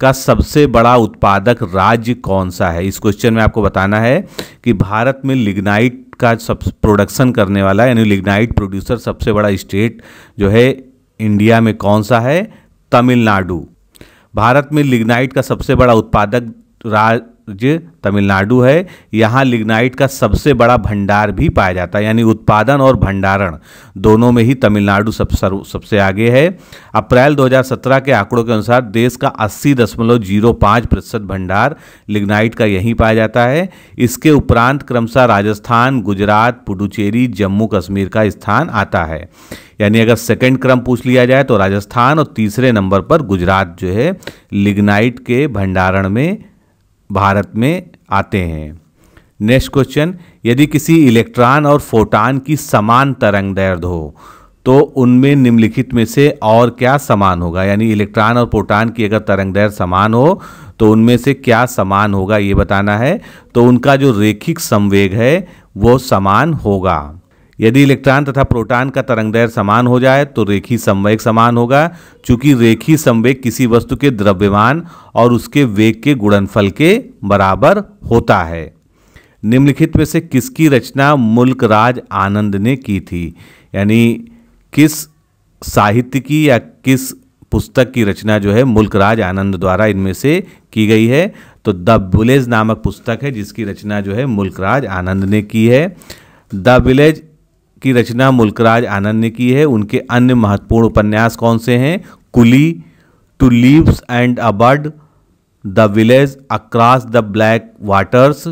Speaker 1: का सबसे बड़ा उत्पादक राज्य कौन सा है इस क्वेश्चन में आपको बताना है कि भारत में लिग्नाइट का सब प्रोडक्शन करने वाला यानी लिग्नाइट प्रोड्यूसर सबसे बड़ा स्टेट जो है इंडिया में कौन सा है तमिलनाडु भारत में लिग्नाइट का सबसे बड़ा उत्पादक राज्य तमिलनाडु है यहाँ लिग्नाइट का सबसे बड़ा भंडार भी पाया जाता है यानी उत्पादन और भंडारण दोनों में ही तमिलनाडु सब सबसे आगे है अप्रैल 2017 के आंकड़ों के अनुसार देश का अस्सी दशमलव जीरो पाँच प्रतिशत भंडार लिग्नाइट का यहीं पाया जाता है इसके उपरांत क्रमशः राजस्थान गुजरात पुडुचेरी जम्मू कश्मीर का स्थान आता है यानी अगर सेकंड क्रम पूछ लिया जाए तो राजस्थान और तीसरे नंबर पर गुजरात जो है लिग्नाइट के भंडारण में भारत में आते हैं नेक्स्ट क्वेश्चन यदि किसी इलेक्ट्रॉन और फोटॉन की समान तरंग दर्द हो तो उनमें निम्नलिखित में से और क्या समान होगा यानी इलेक्ट्रॉन और प्रोटॉन की अगर तरंग दैर समान हो तो उनमें से क्या समान होगा ये बताना है तो उनका जो रेखिक संवेग है वो समान होगा यदि इलेक्ट्रॉन तथा प्रोटॉन का तरंगदैर समान हो जाए तो रेखी संवेग समान होगा चूंकि रेखी संवेग किसी वस्तु के द्रव्यमान और उसके वेग के गुणनफल के बराबर होता है निम्नलिखित में से किसकी रचना मुल्क राज आनंद ने की थी यानी किस साहित्य की या किस पुस्तक की रचना जो है मुल्क राज आनंद द्वारा इनमें से की गई है तो द विलेज नामक पुस्तक है जिसकी रचना जो है मुल्क राज आनंद ने की है द विलेज की रचना मुल्कराज आनंद ने की है उनके अन्य महत्वपूर्ण उपन्यास कौन से हैं coolie two leaves and a bird the village across the black waters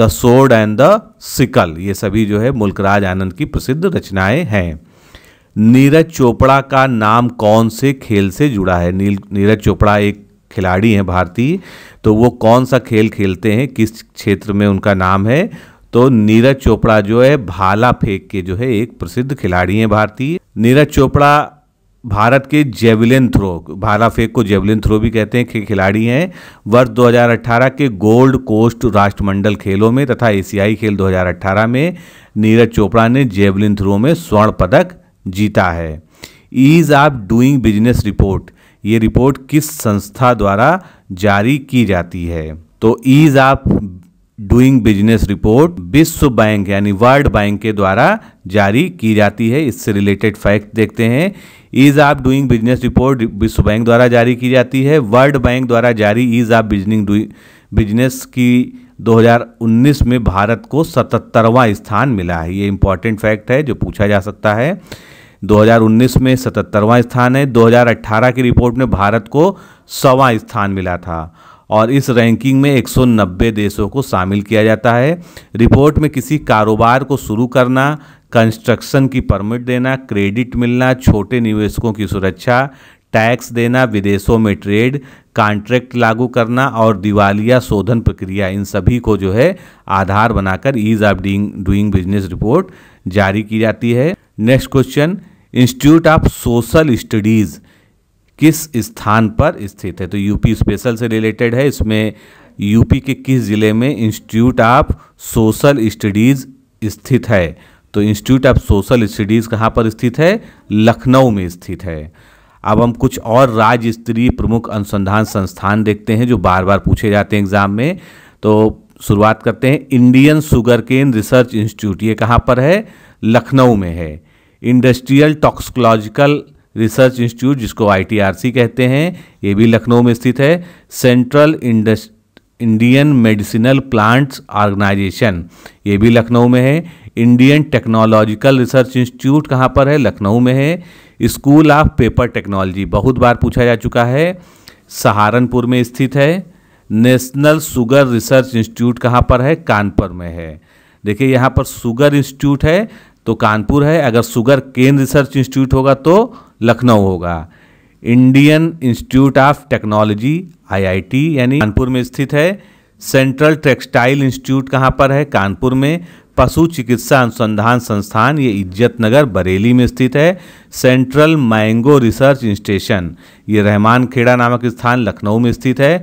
Speaker 1: the sword and the sickle ये सभी जो है मुल्कराज आनंद की प्रसिद्ध रचनाएं हैं नीरज चोपड़ा का नाम कौन से खेल से जुड़ा है नीरज चोपड़ा एक खिलाड़ी हैं भारतीय तो वो कौन सा खेल खेलते हैं किस क्षेत्र में उनका नाम है तो नीरज चोपड़ा जो है भाला फेंक के जो है एक प्रसिद्ध खिलाड़ी हैं भारतीय नीरज चोपड़ा भारत के जेवलिन थ्रो भाला फेंक को जेवलिन थ्रो भी कहते हैं खिलाड़ी हैं वर्ष 2018 के गोल्ड कोस्ट राष्ट्रमंडल खेलों में तथा एशियाई खेल 2018 में नीरज चोपड़ा ने जेवलिन थ्रो में स्वर्ण पदक जीता है ease of doing business report ये रिपोर्ट किस संस्था द्वारा जारी की जाती है तो ease of doing business report विश्व बैंक यानी वर्ल्ड बैंक के द्वारा जारी की जाती है इससे रिलेटेड फैक्ट देखते हैं ease of doing business report विश्व बैंक द्वारा जारी की जाती है वर्ल्ड बैंक द्वारा जारी ईज ऑफ बिजनिंग बिजनेस की 2019 में भारत को सतहत्तरवां स्थान मिला है ये इंपॉर्टेंट फैक्ट है जो पूछा जा सकता है 2019 में सतहत्तरवां स्थान है 2018 की रिपोर्ट में भारत को सवा स्थान मिला था और इस रैंकिंग में 190 देशों को शामिल किया जाता है रिपोर्ट में किसी कारोबार को शुरू करना कंस्ट्रक्शन की परमिट देना क्रेडिट मिलना छोटे निवेशकों की सुरक्षा टैक्स देना विदेशों में ट्रेड कॉन्ट्रैक्ट लागू करना और दिवालिया शोधन प्रक्रिया इन सभी को जो है आधार बनाकर ease of doing doing business report जारी की जाती है next question institute of social studies किस स्थान पर स्थित है तो यूपी स्पेशल से रिलेटेड है इसमें यूपी के किस ज़िले में इंस्टीट्यूट ऑफ सोशल स्टडीज़ स्थित है तो इंस्टीट्यूट ऑफ सोशल स्टडीज़ कहाँ पर स्थित है लखनऊ में स्थित है अब हम कुछ और राज्य स्तरीय प्रमुख अनुसंधान संस्थान देखते हैं जो बार बार पूछे जाते हैं एग्जाम में तो शुरुआत करते हैं Indian sugar cane research institute ये कहाँ पर है लखनऊ में है इंडस्ट्रियल टॉक्सिकोलॉजिकल रिसर्च इंस्टीट्यूट जिसको आईटीआरसी कहते हैं ये भी लखनऊ में स्थित है सेंट्रल इंडस्ट इंडियन मेडिसिनल प्लांट्स ऑर्गेनाइजेशन ये भी लखनऊ में है इंडियन टेक्नोलॉजिकल रिसर्च इंस्टीट्यूट कहाँ पर है लखनऊ में है स्कूल ऑफ पेपर टेक्नोलॉजी बहुत बार पूछा जा चुका है सहारनपुर में स्थित है नेशनल शुगर रिसर्च इंस्टीट्यूट कहाँ पर है कानपुर में है देखिए यहाँ पर शुगर इंस्टीट्यूट है तो कानपुर है अगर शुगर केन रिसर्च इंस्टीट्यूट होगा तो लखनऊ होगा Indian institute of technology IIT यानी कानपुर में स्थित है सेंट्रल टेक्सटाइल इंस्टीट्यूट कहाँ पर है कानपुर में पशु चिकित्सा अनुसंधान संस्थान ये इज्जत नगर बरेली में स्थित है सेंट्रल मैंगो रिसर्च इंस्टेशन ये रहमान खेड़ा नामक स्थान लखनऊ में स्थित है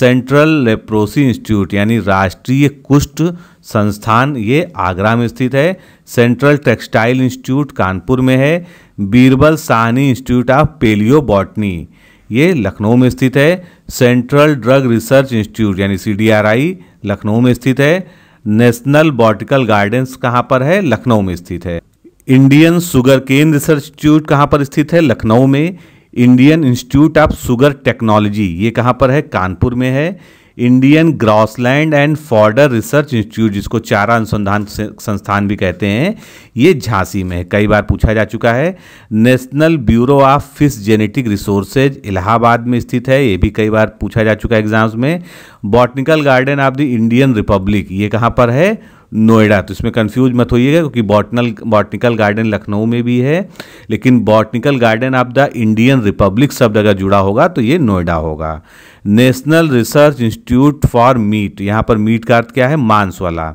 Speaker 1: सेंट्रल लेप्रोसी इंस्टीट्यूट यानी राष्ट्रीय कुष्ठ संस्थान ये आगरा में स्थित है सेंट्रल टेक्सटाइल इंस्टीट्यूट कानपुर में है Birbal Sahni institute of palaeo botany ये लखनऊ में स्थित है सेंट्रल ड्रग रिसर्च इंस्टीट्यूट यानी सी लखनऊ में स्थित है नेशनल बॉटिकल गार्डन्स कहाँ पर है लखनऊ में स्थित है Indian sugar cane research institute कहाँ पर स्थित है लखनऊ में Indian institute of sugar technology ये कहाँ पर है कानपुर में है Indian grassland and fodder research institute जिसको चारा अनुसंधान संस्थान भी कहते हैं ये झांसी में है कई बार पूछा जा चुका है national bureau of fish genetic resources Allahabad में स्थित है ये भी कई बार पूछा जा चुका है एग्जाम्स में botanical garden of the Indian republic ये कहाँ पर है नोएडा तो इसमें कंफ्यूज मत होइएगा क्योंकि बॉटनल बॉटनिकल गार्डन लखनऊ में भी है लेकिन botanical garden of the Indian republic शब्द अगर जुड़ा होगा तो ये नोएडा होगा national research institute for meat यहाँ पर मीट का अर्थ क्या है मांस वाला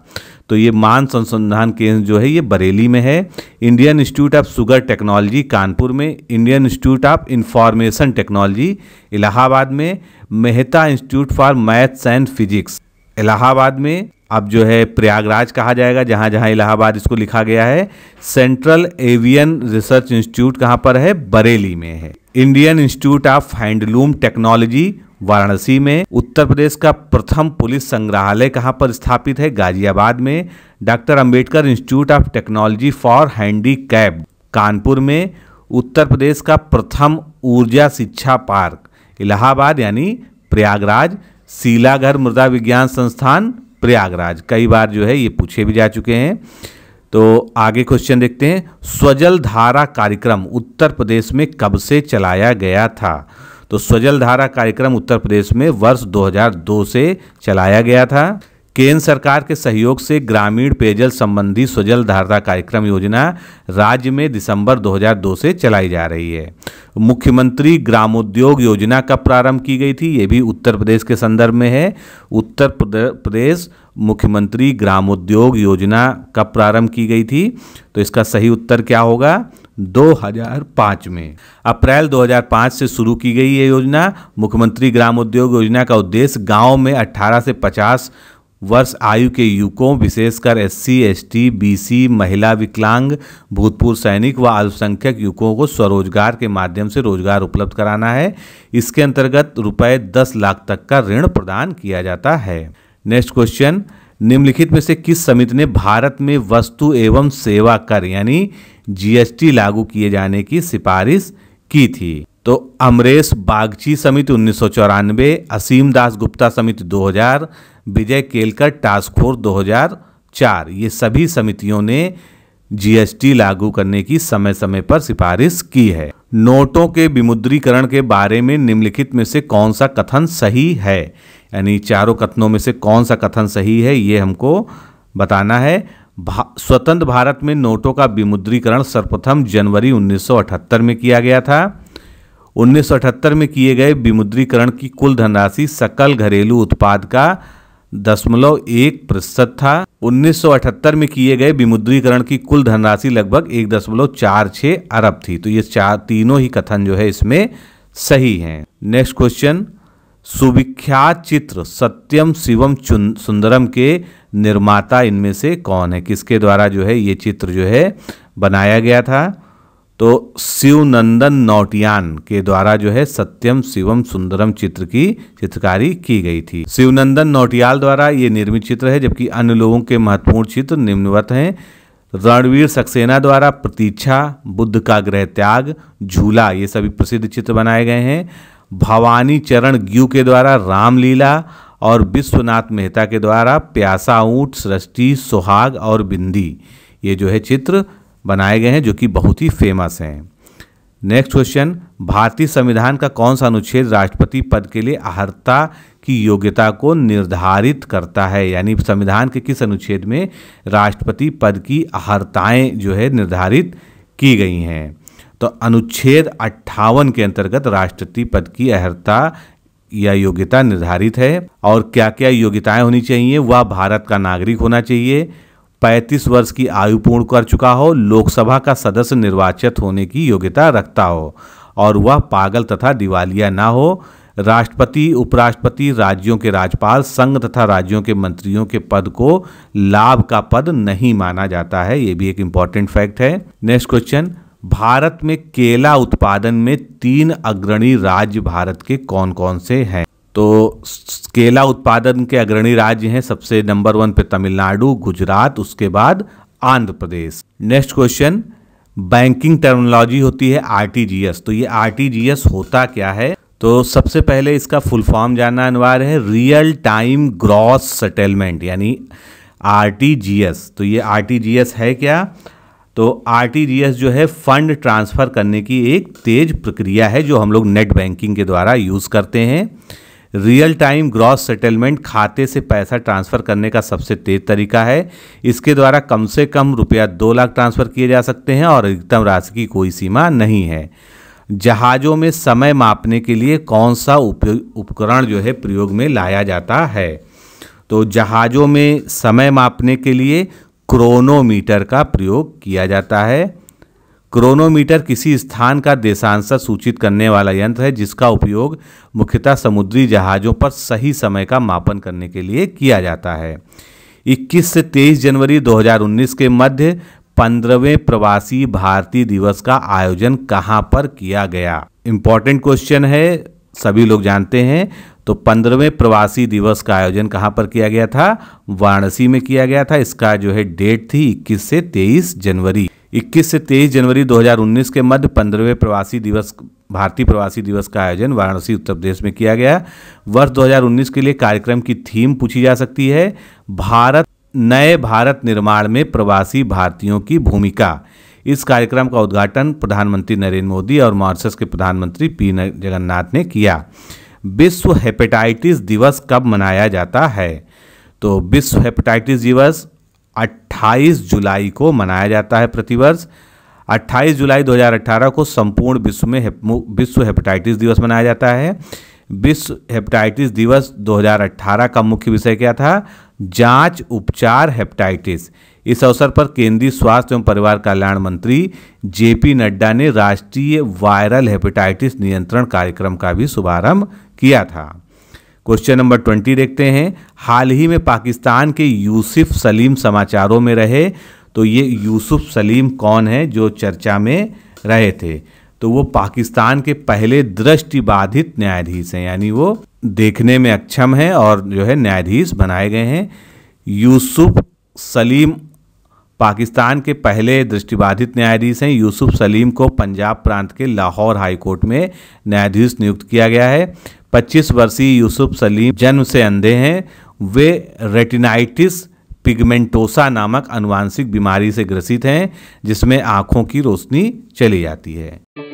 Speaker 1: तो ये मांस अनुसंधान केंद्र जो है ये बरेली में है Indian institute of sugar technology Kanpur में Indian institute of information technology Allahabad में Mehta institute for maths and physics Allahabad में अब जो है प्रयागराज कहा जाएगा जहाँ जहाँ इलाहाबाद इसको लिखा गया है सेंट्रल एवियन रिसर्च इंस्टीट्यूट कहाँ पर है बरेली में है Indian institute of handloom technology Varanasi में उत्तर प्रदेश का प्रथम पुलिस संग्रहालय कहाँ पर स्थापित है गाजियाबाद में doctor Ambedkar institute of technology for handy Kanpur में उत्तर प्रदेश का प्रथम ऊर्जा शिक्षा पार्क इलाहाबाद यानी प्रयागराज सीलाघर मृदा विज्ञान संस्थान प्रयागराज कई बार जो है ये पूछे भी जा चुके हैं तो आगे क्वेश्चन देखते हैं स्वजल धारा कार्यक्रम उत्तर प्रदेश में कब से चलाया गया था तो स्वजल धारा कार्यक्रम उत्तर प्रदेश में वर्ष 2002 से चलाया गया था केंद्र सरकार के सहयोग से ग्रामीण पेयजल संबंधी स्वजल धारा कार्यक्रम योजना राज्य में दिसंबर 2002 से चलाई जा रही है मुख्यमंत्री ग्रामोद्योग योजना कब प्रारंभ की गई थी ये भी उत्तर प्रदेश के संदर्भ में है उत्तर प्रदेश मुख्यमंत्री ग्रामोद्योग योजना कब प्रारंभ की गई थी तो इसका सही उत्तर क्या होगा 2005 में अप्रैल 2005 से शुरू की गई ये योजना मुख्यमंत्री ग्राम उद्योग योजना का उद्देश्य गांव में 18 से वर्ष आयु के युवकों विशेषकर S C S T B C महिला विकलांग भूतपूर्व सैनिक व अल्पसंख्यक युवकों को स्वरोजगार के माध्यम से रोजगार उपलब्ध कराना है इसके अंतर्गत रुपये दस लाख तक का ऋण प्रदान किया जाता है नेक्स्ट क्वेश्चन निम्नलिखित में से किस समिति ने भारत में वस्तु एवं सेवा कर यानी जीएसटी लागू किए जाने की सिफारिश की थी तो अमरेश बागची समिति उन्नीस सौ चौरानवे असीम दास गुप्ता समिति 2000 विजय केलकर टास्क फोर्स दो ये सभी समितियों ने जीएसटी लागू करने की समय समय पर सिफारिश की है नोटों के विमुद्रीकरण के बारे में निम्नलिखित में से कौन सा कथन सही है यानी चारों कथनों में से कौन सा कथन सही है ये हमको बताना है भा, स्वतंत्र भारत में नोटों का विमुद्रीकरण सर्वप्रथम जनवरी 1978 में किया गया था उन्नीस में किए गए विमुद्रीकरण की कुल धनराशि सकल घरेलू उत्पाद का दशमलव एक प्रतिशत था 1978 में किए गए विमुद्रीकरण की कुल धनराशि लगभग एक दशमलव चार छः अरब थी तो ये चार तीनों ही कथन जो है इसमें सही हैं नेक्स्ट क्वेश्चन सुविख्यात चित्र सत्यम शिवम सुंदरम के निर्माता इनमें से कौन है किसके द्वारा जो है ये चित्र जो है बनाया गया था तो शिवनंदन नौटियान के द्वारा जो है सत्यम शिवम सुंदरम चित्र की चित्रकारी की गई थी शिवनंदन नौटियाल द्वारा ये निर्मित चित्र है जबकि अन्य लोगों के महत्वपूर्ण चित्र निम्नवत हैं रणवीर सक्सेना द्वारा प्रतीक्षा बुद्ध का ग्रह त्याग झूला ये सभी प्रसिद्ध चित्र बनाए गए हैं भवानी चरण ग्यू के द्वारा रामलीला और विश्वनाथ मेहता के द्वारा प्यासा ऊँट सृष्टि सुहाग और बिंदी ये जो है चित्र बनाए गए हैं जो कि बहुत ही फेमस हैं नेक्स्ट क्वेश्चन भारतीय संविधान का कौन सा अनुच्छेद राष्ट्रपति पद के लिए अहर्ता की योग्यता को निर्धारित करता है यानी संविधान के किस अनुच्छेद में राष्ट्रपति पद की अहर्ताएँ जो है निर्धारित की गई हैं तो अनुच्छेद अट्ठावन के अंतर्गत राष्ट्रपति पद की अहर्ता या योग्यता निर्धारित है और क्या क्या योग्यताएं होनी चाहिए वह भारत का नागरिक होना चाहिए 35 वर्ष की आयु पूर्ण कर चुका हो लोकसभा का सदस्य निर्वाचित होने की योग्यता रखता हो और वह पागल तथा दिवालिया ना हो राष्ट्रपति उपराष्ट्रपति राज्यों के राज्यपाल संघ तथा राज्यों के मंत्रियों के पद को लाभ का पद नहीं माना जाता है ये भी एक इम्पॉर्टेंट फैक्ट है नेक्स्ट क्वेश्चन भारत में केला उत्पादन में तीन अग्रणी राज्य भारत के कौन कौन से हैं तो केला उत्पादन के अग्रणी राज्य हैं सबसे नंबर वन पे तमिलनाडु गुजरात उसके बाद Andhra Pradesh next question banking terminology होती है आरटीजीएस तो ये आरटीजीएस होता क्या है तो सबसे पहले इसका फुल फॉर्म जानना अनिवार्य है रियल टाइम ग्रॉस सेटलमेंट यानी आरटीजीएस तो ये आरटीजीएस है क्या तो आरटीजीएस जो है फंड ट्रांसफ़र करने की एक तेज प्रक्रिया है जो हम लोग नेट बैंकिंग के द्वारा यूज़ करते हैं रियल टाइम ग्रॉस सेटलमेंट खाते से पैसा ट्रांसफ़र करने का सबसे तेज तरीका है इसके द्वारा कम से कम रुपया दो लाख ट्रांसफ़र किए जा सकते हैं और अधिकतम राशि की कोई सीमा नहीं है जहाज़ों में समय मापने के लिए कौन सा उपकरण जो है प्रयोग में लाया जाता है तो जहाज़ों में समय मापने के लिए क्रोनोमीटर का प्रयोग किया जाता है क्रोनोमीटर किसी स्थान का देशांतर सूचित करने वाला यंत्र है जिसका उपयोग मुख्यतः समुद्री जहाज़ों पर सही समय का मापन करने के लिए किया जाता है 21 से 23 जनवरी 2019 के मध्य पंद्रहवें प्रवासी भारतीय दिवस का आयोजन कहाँ पर किया गया इम्पॉर्टेंट क्वेश्चन है सभी लोग जानते हैं तो पंद्रहवें प्रवासी दिवस का आयोजन कहाँ पर किया गया था वाराणसी में किया गया था इसका जो है डेट थी इक्कीस से तेईस जनवरी 21 से 23 जनवरी 2019 के मध्य पंद्रहवें प्रवासी दिवस भारतीय प्रवासी दिवस का आयोजन वाराणसी उत्तर प्रदेश में किया गया वर्ष 2019 के लिए कार्यक्रम की थीम पूछी जा सकती है भारत नए भारत निर्माण में प्रवासी भारतीयों की भूमिका इस कार्यक्रम का उद्घाटन प्रधानमंत्री नरेंद्र मोदी और मॉरिशस के प्रधानमंत्री पी जगन्नाथ ने किया विश्व हेपेटाइटिस दिवस कब मनाया जाता है तो विश्व हेपेटाइटिस दिवस 28 जुलाई को मनाया जाता है प्रतिवर्ष 28 जुलाई 2018 को संपूर्ण विश्व में विश्व हेपेटाइटिस दिवस मनाया जाता है विश्व हेपेटाइटिस दिवस 2018 का मुख्य विषय क्या था जांच उपचार हेपेटाइटिस इस अवसर पर केंद्रीय स्वास्थ्य एवं परिवार कल्याण मंत्री जेपी नड्डा ने राष्ट्रीय वायरल हेपेटाइटिस नियंत्रण कार्यक्रम का भी शुभारंभ किया था क्वेश्चन नंबर ट्वेंटी देखते हैं हाल ही में पाकिस्तान के यूसुफ सलीम समाचारों में रहे तो ये यूसुफ सलीम कौन है जो चर्चा में रहे थे तो वो पाकिस्तान के पहले दृष्टिबाधित न्यायाधीश हैं यानी वो देखने में अक्षम हैं और जो है न्यायाधीश बनाए गए हैं यूसुफ सलीम पाकिस्तान के पहले दृष्टिबाधित न्यायाधीश हैं यूसुफ सलीम को पंजाब प्रांत के लाहौर हाईकोर्ट में न्यायाधीश नियुक्त किया गया है 25 वर्षीय यूसुफ सलीम जन्म से अंधे हैं वे रेटिनाइटिस पिगमेंटोसा नामक अनुवांशिक बीमारी से ग्रसित हैं जिसमें आँखों की रोशनी चली जाती है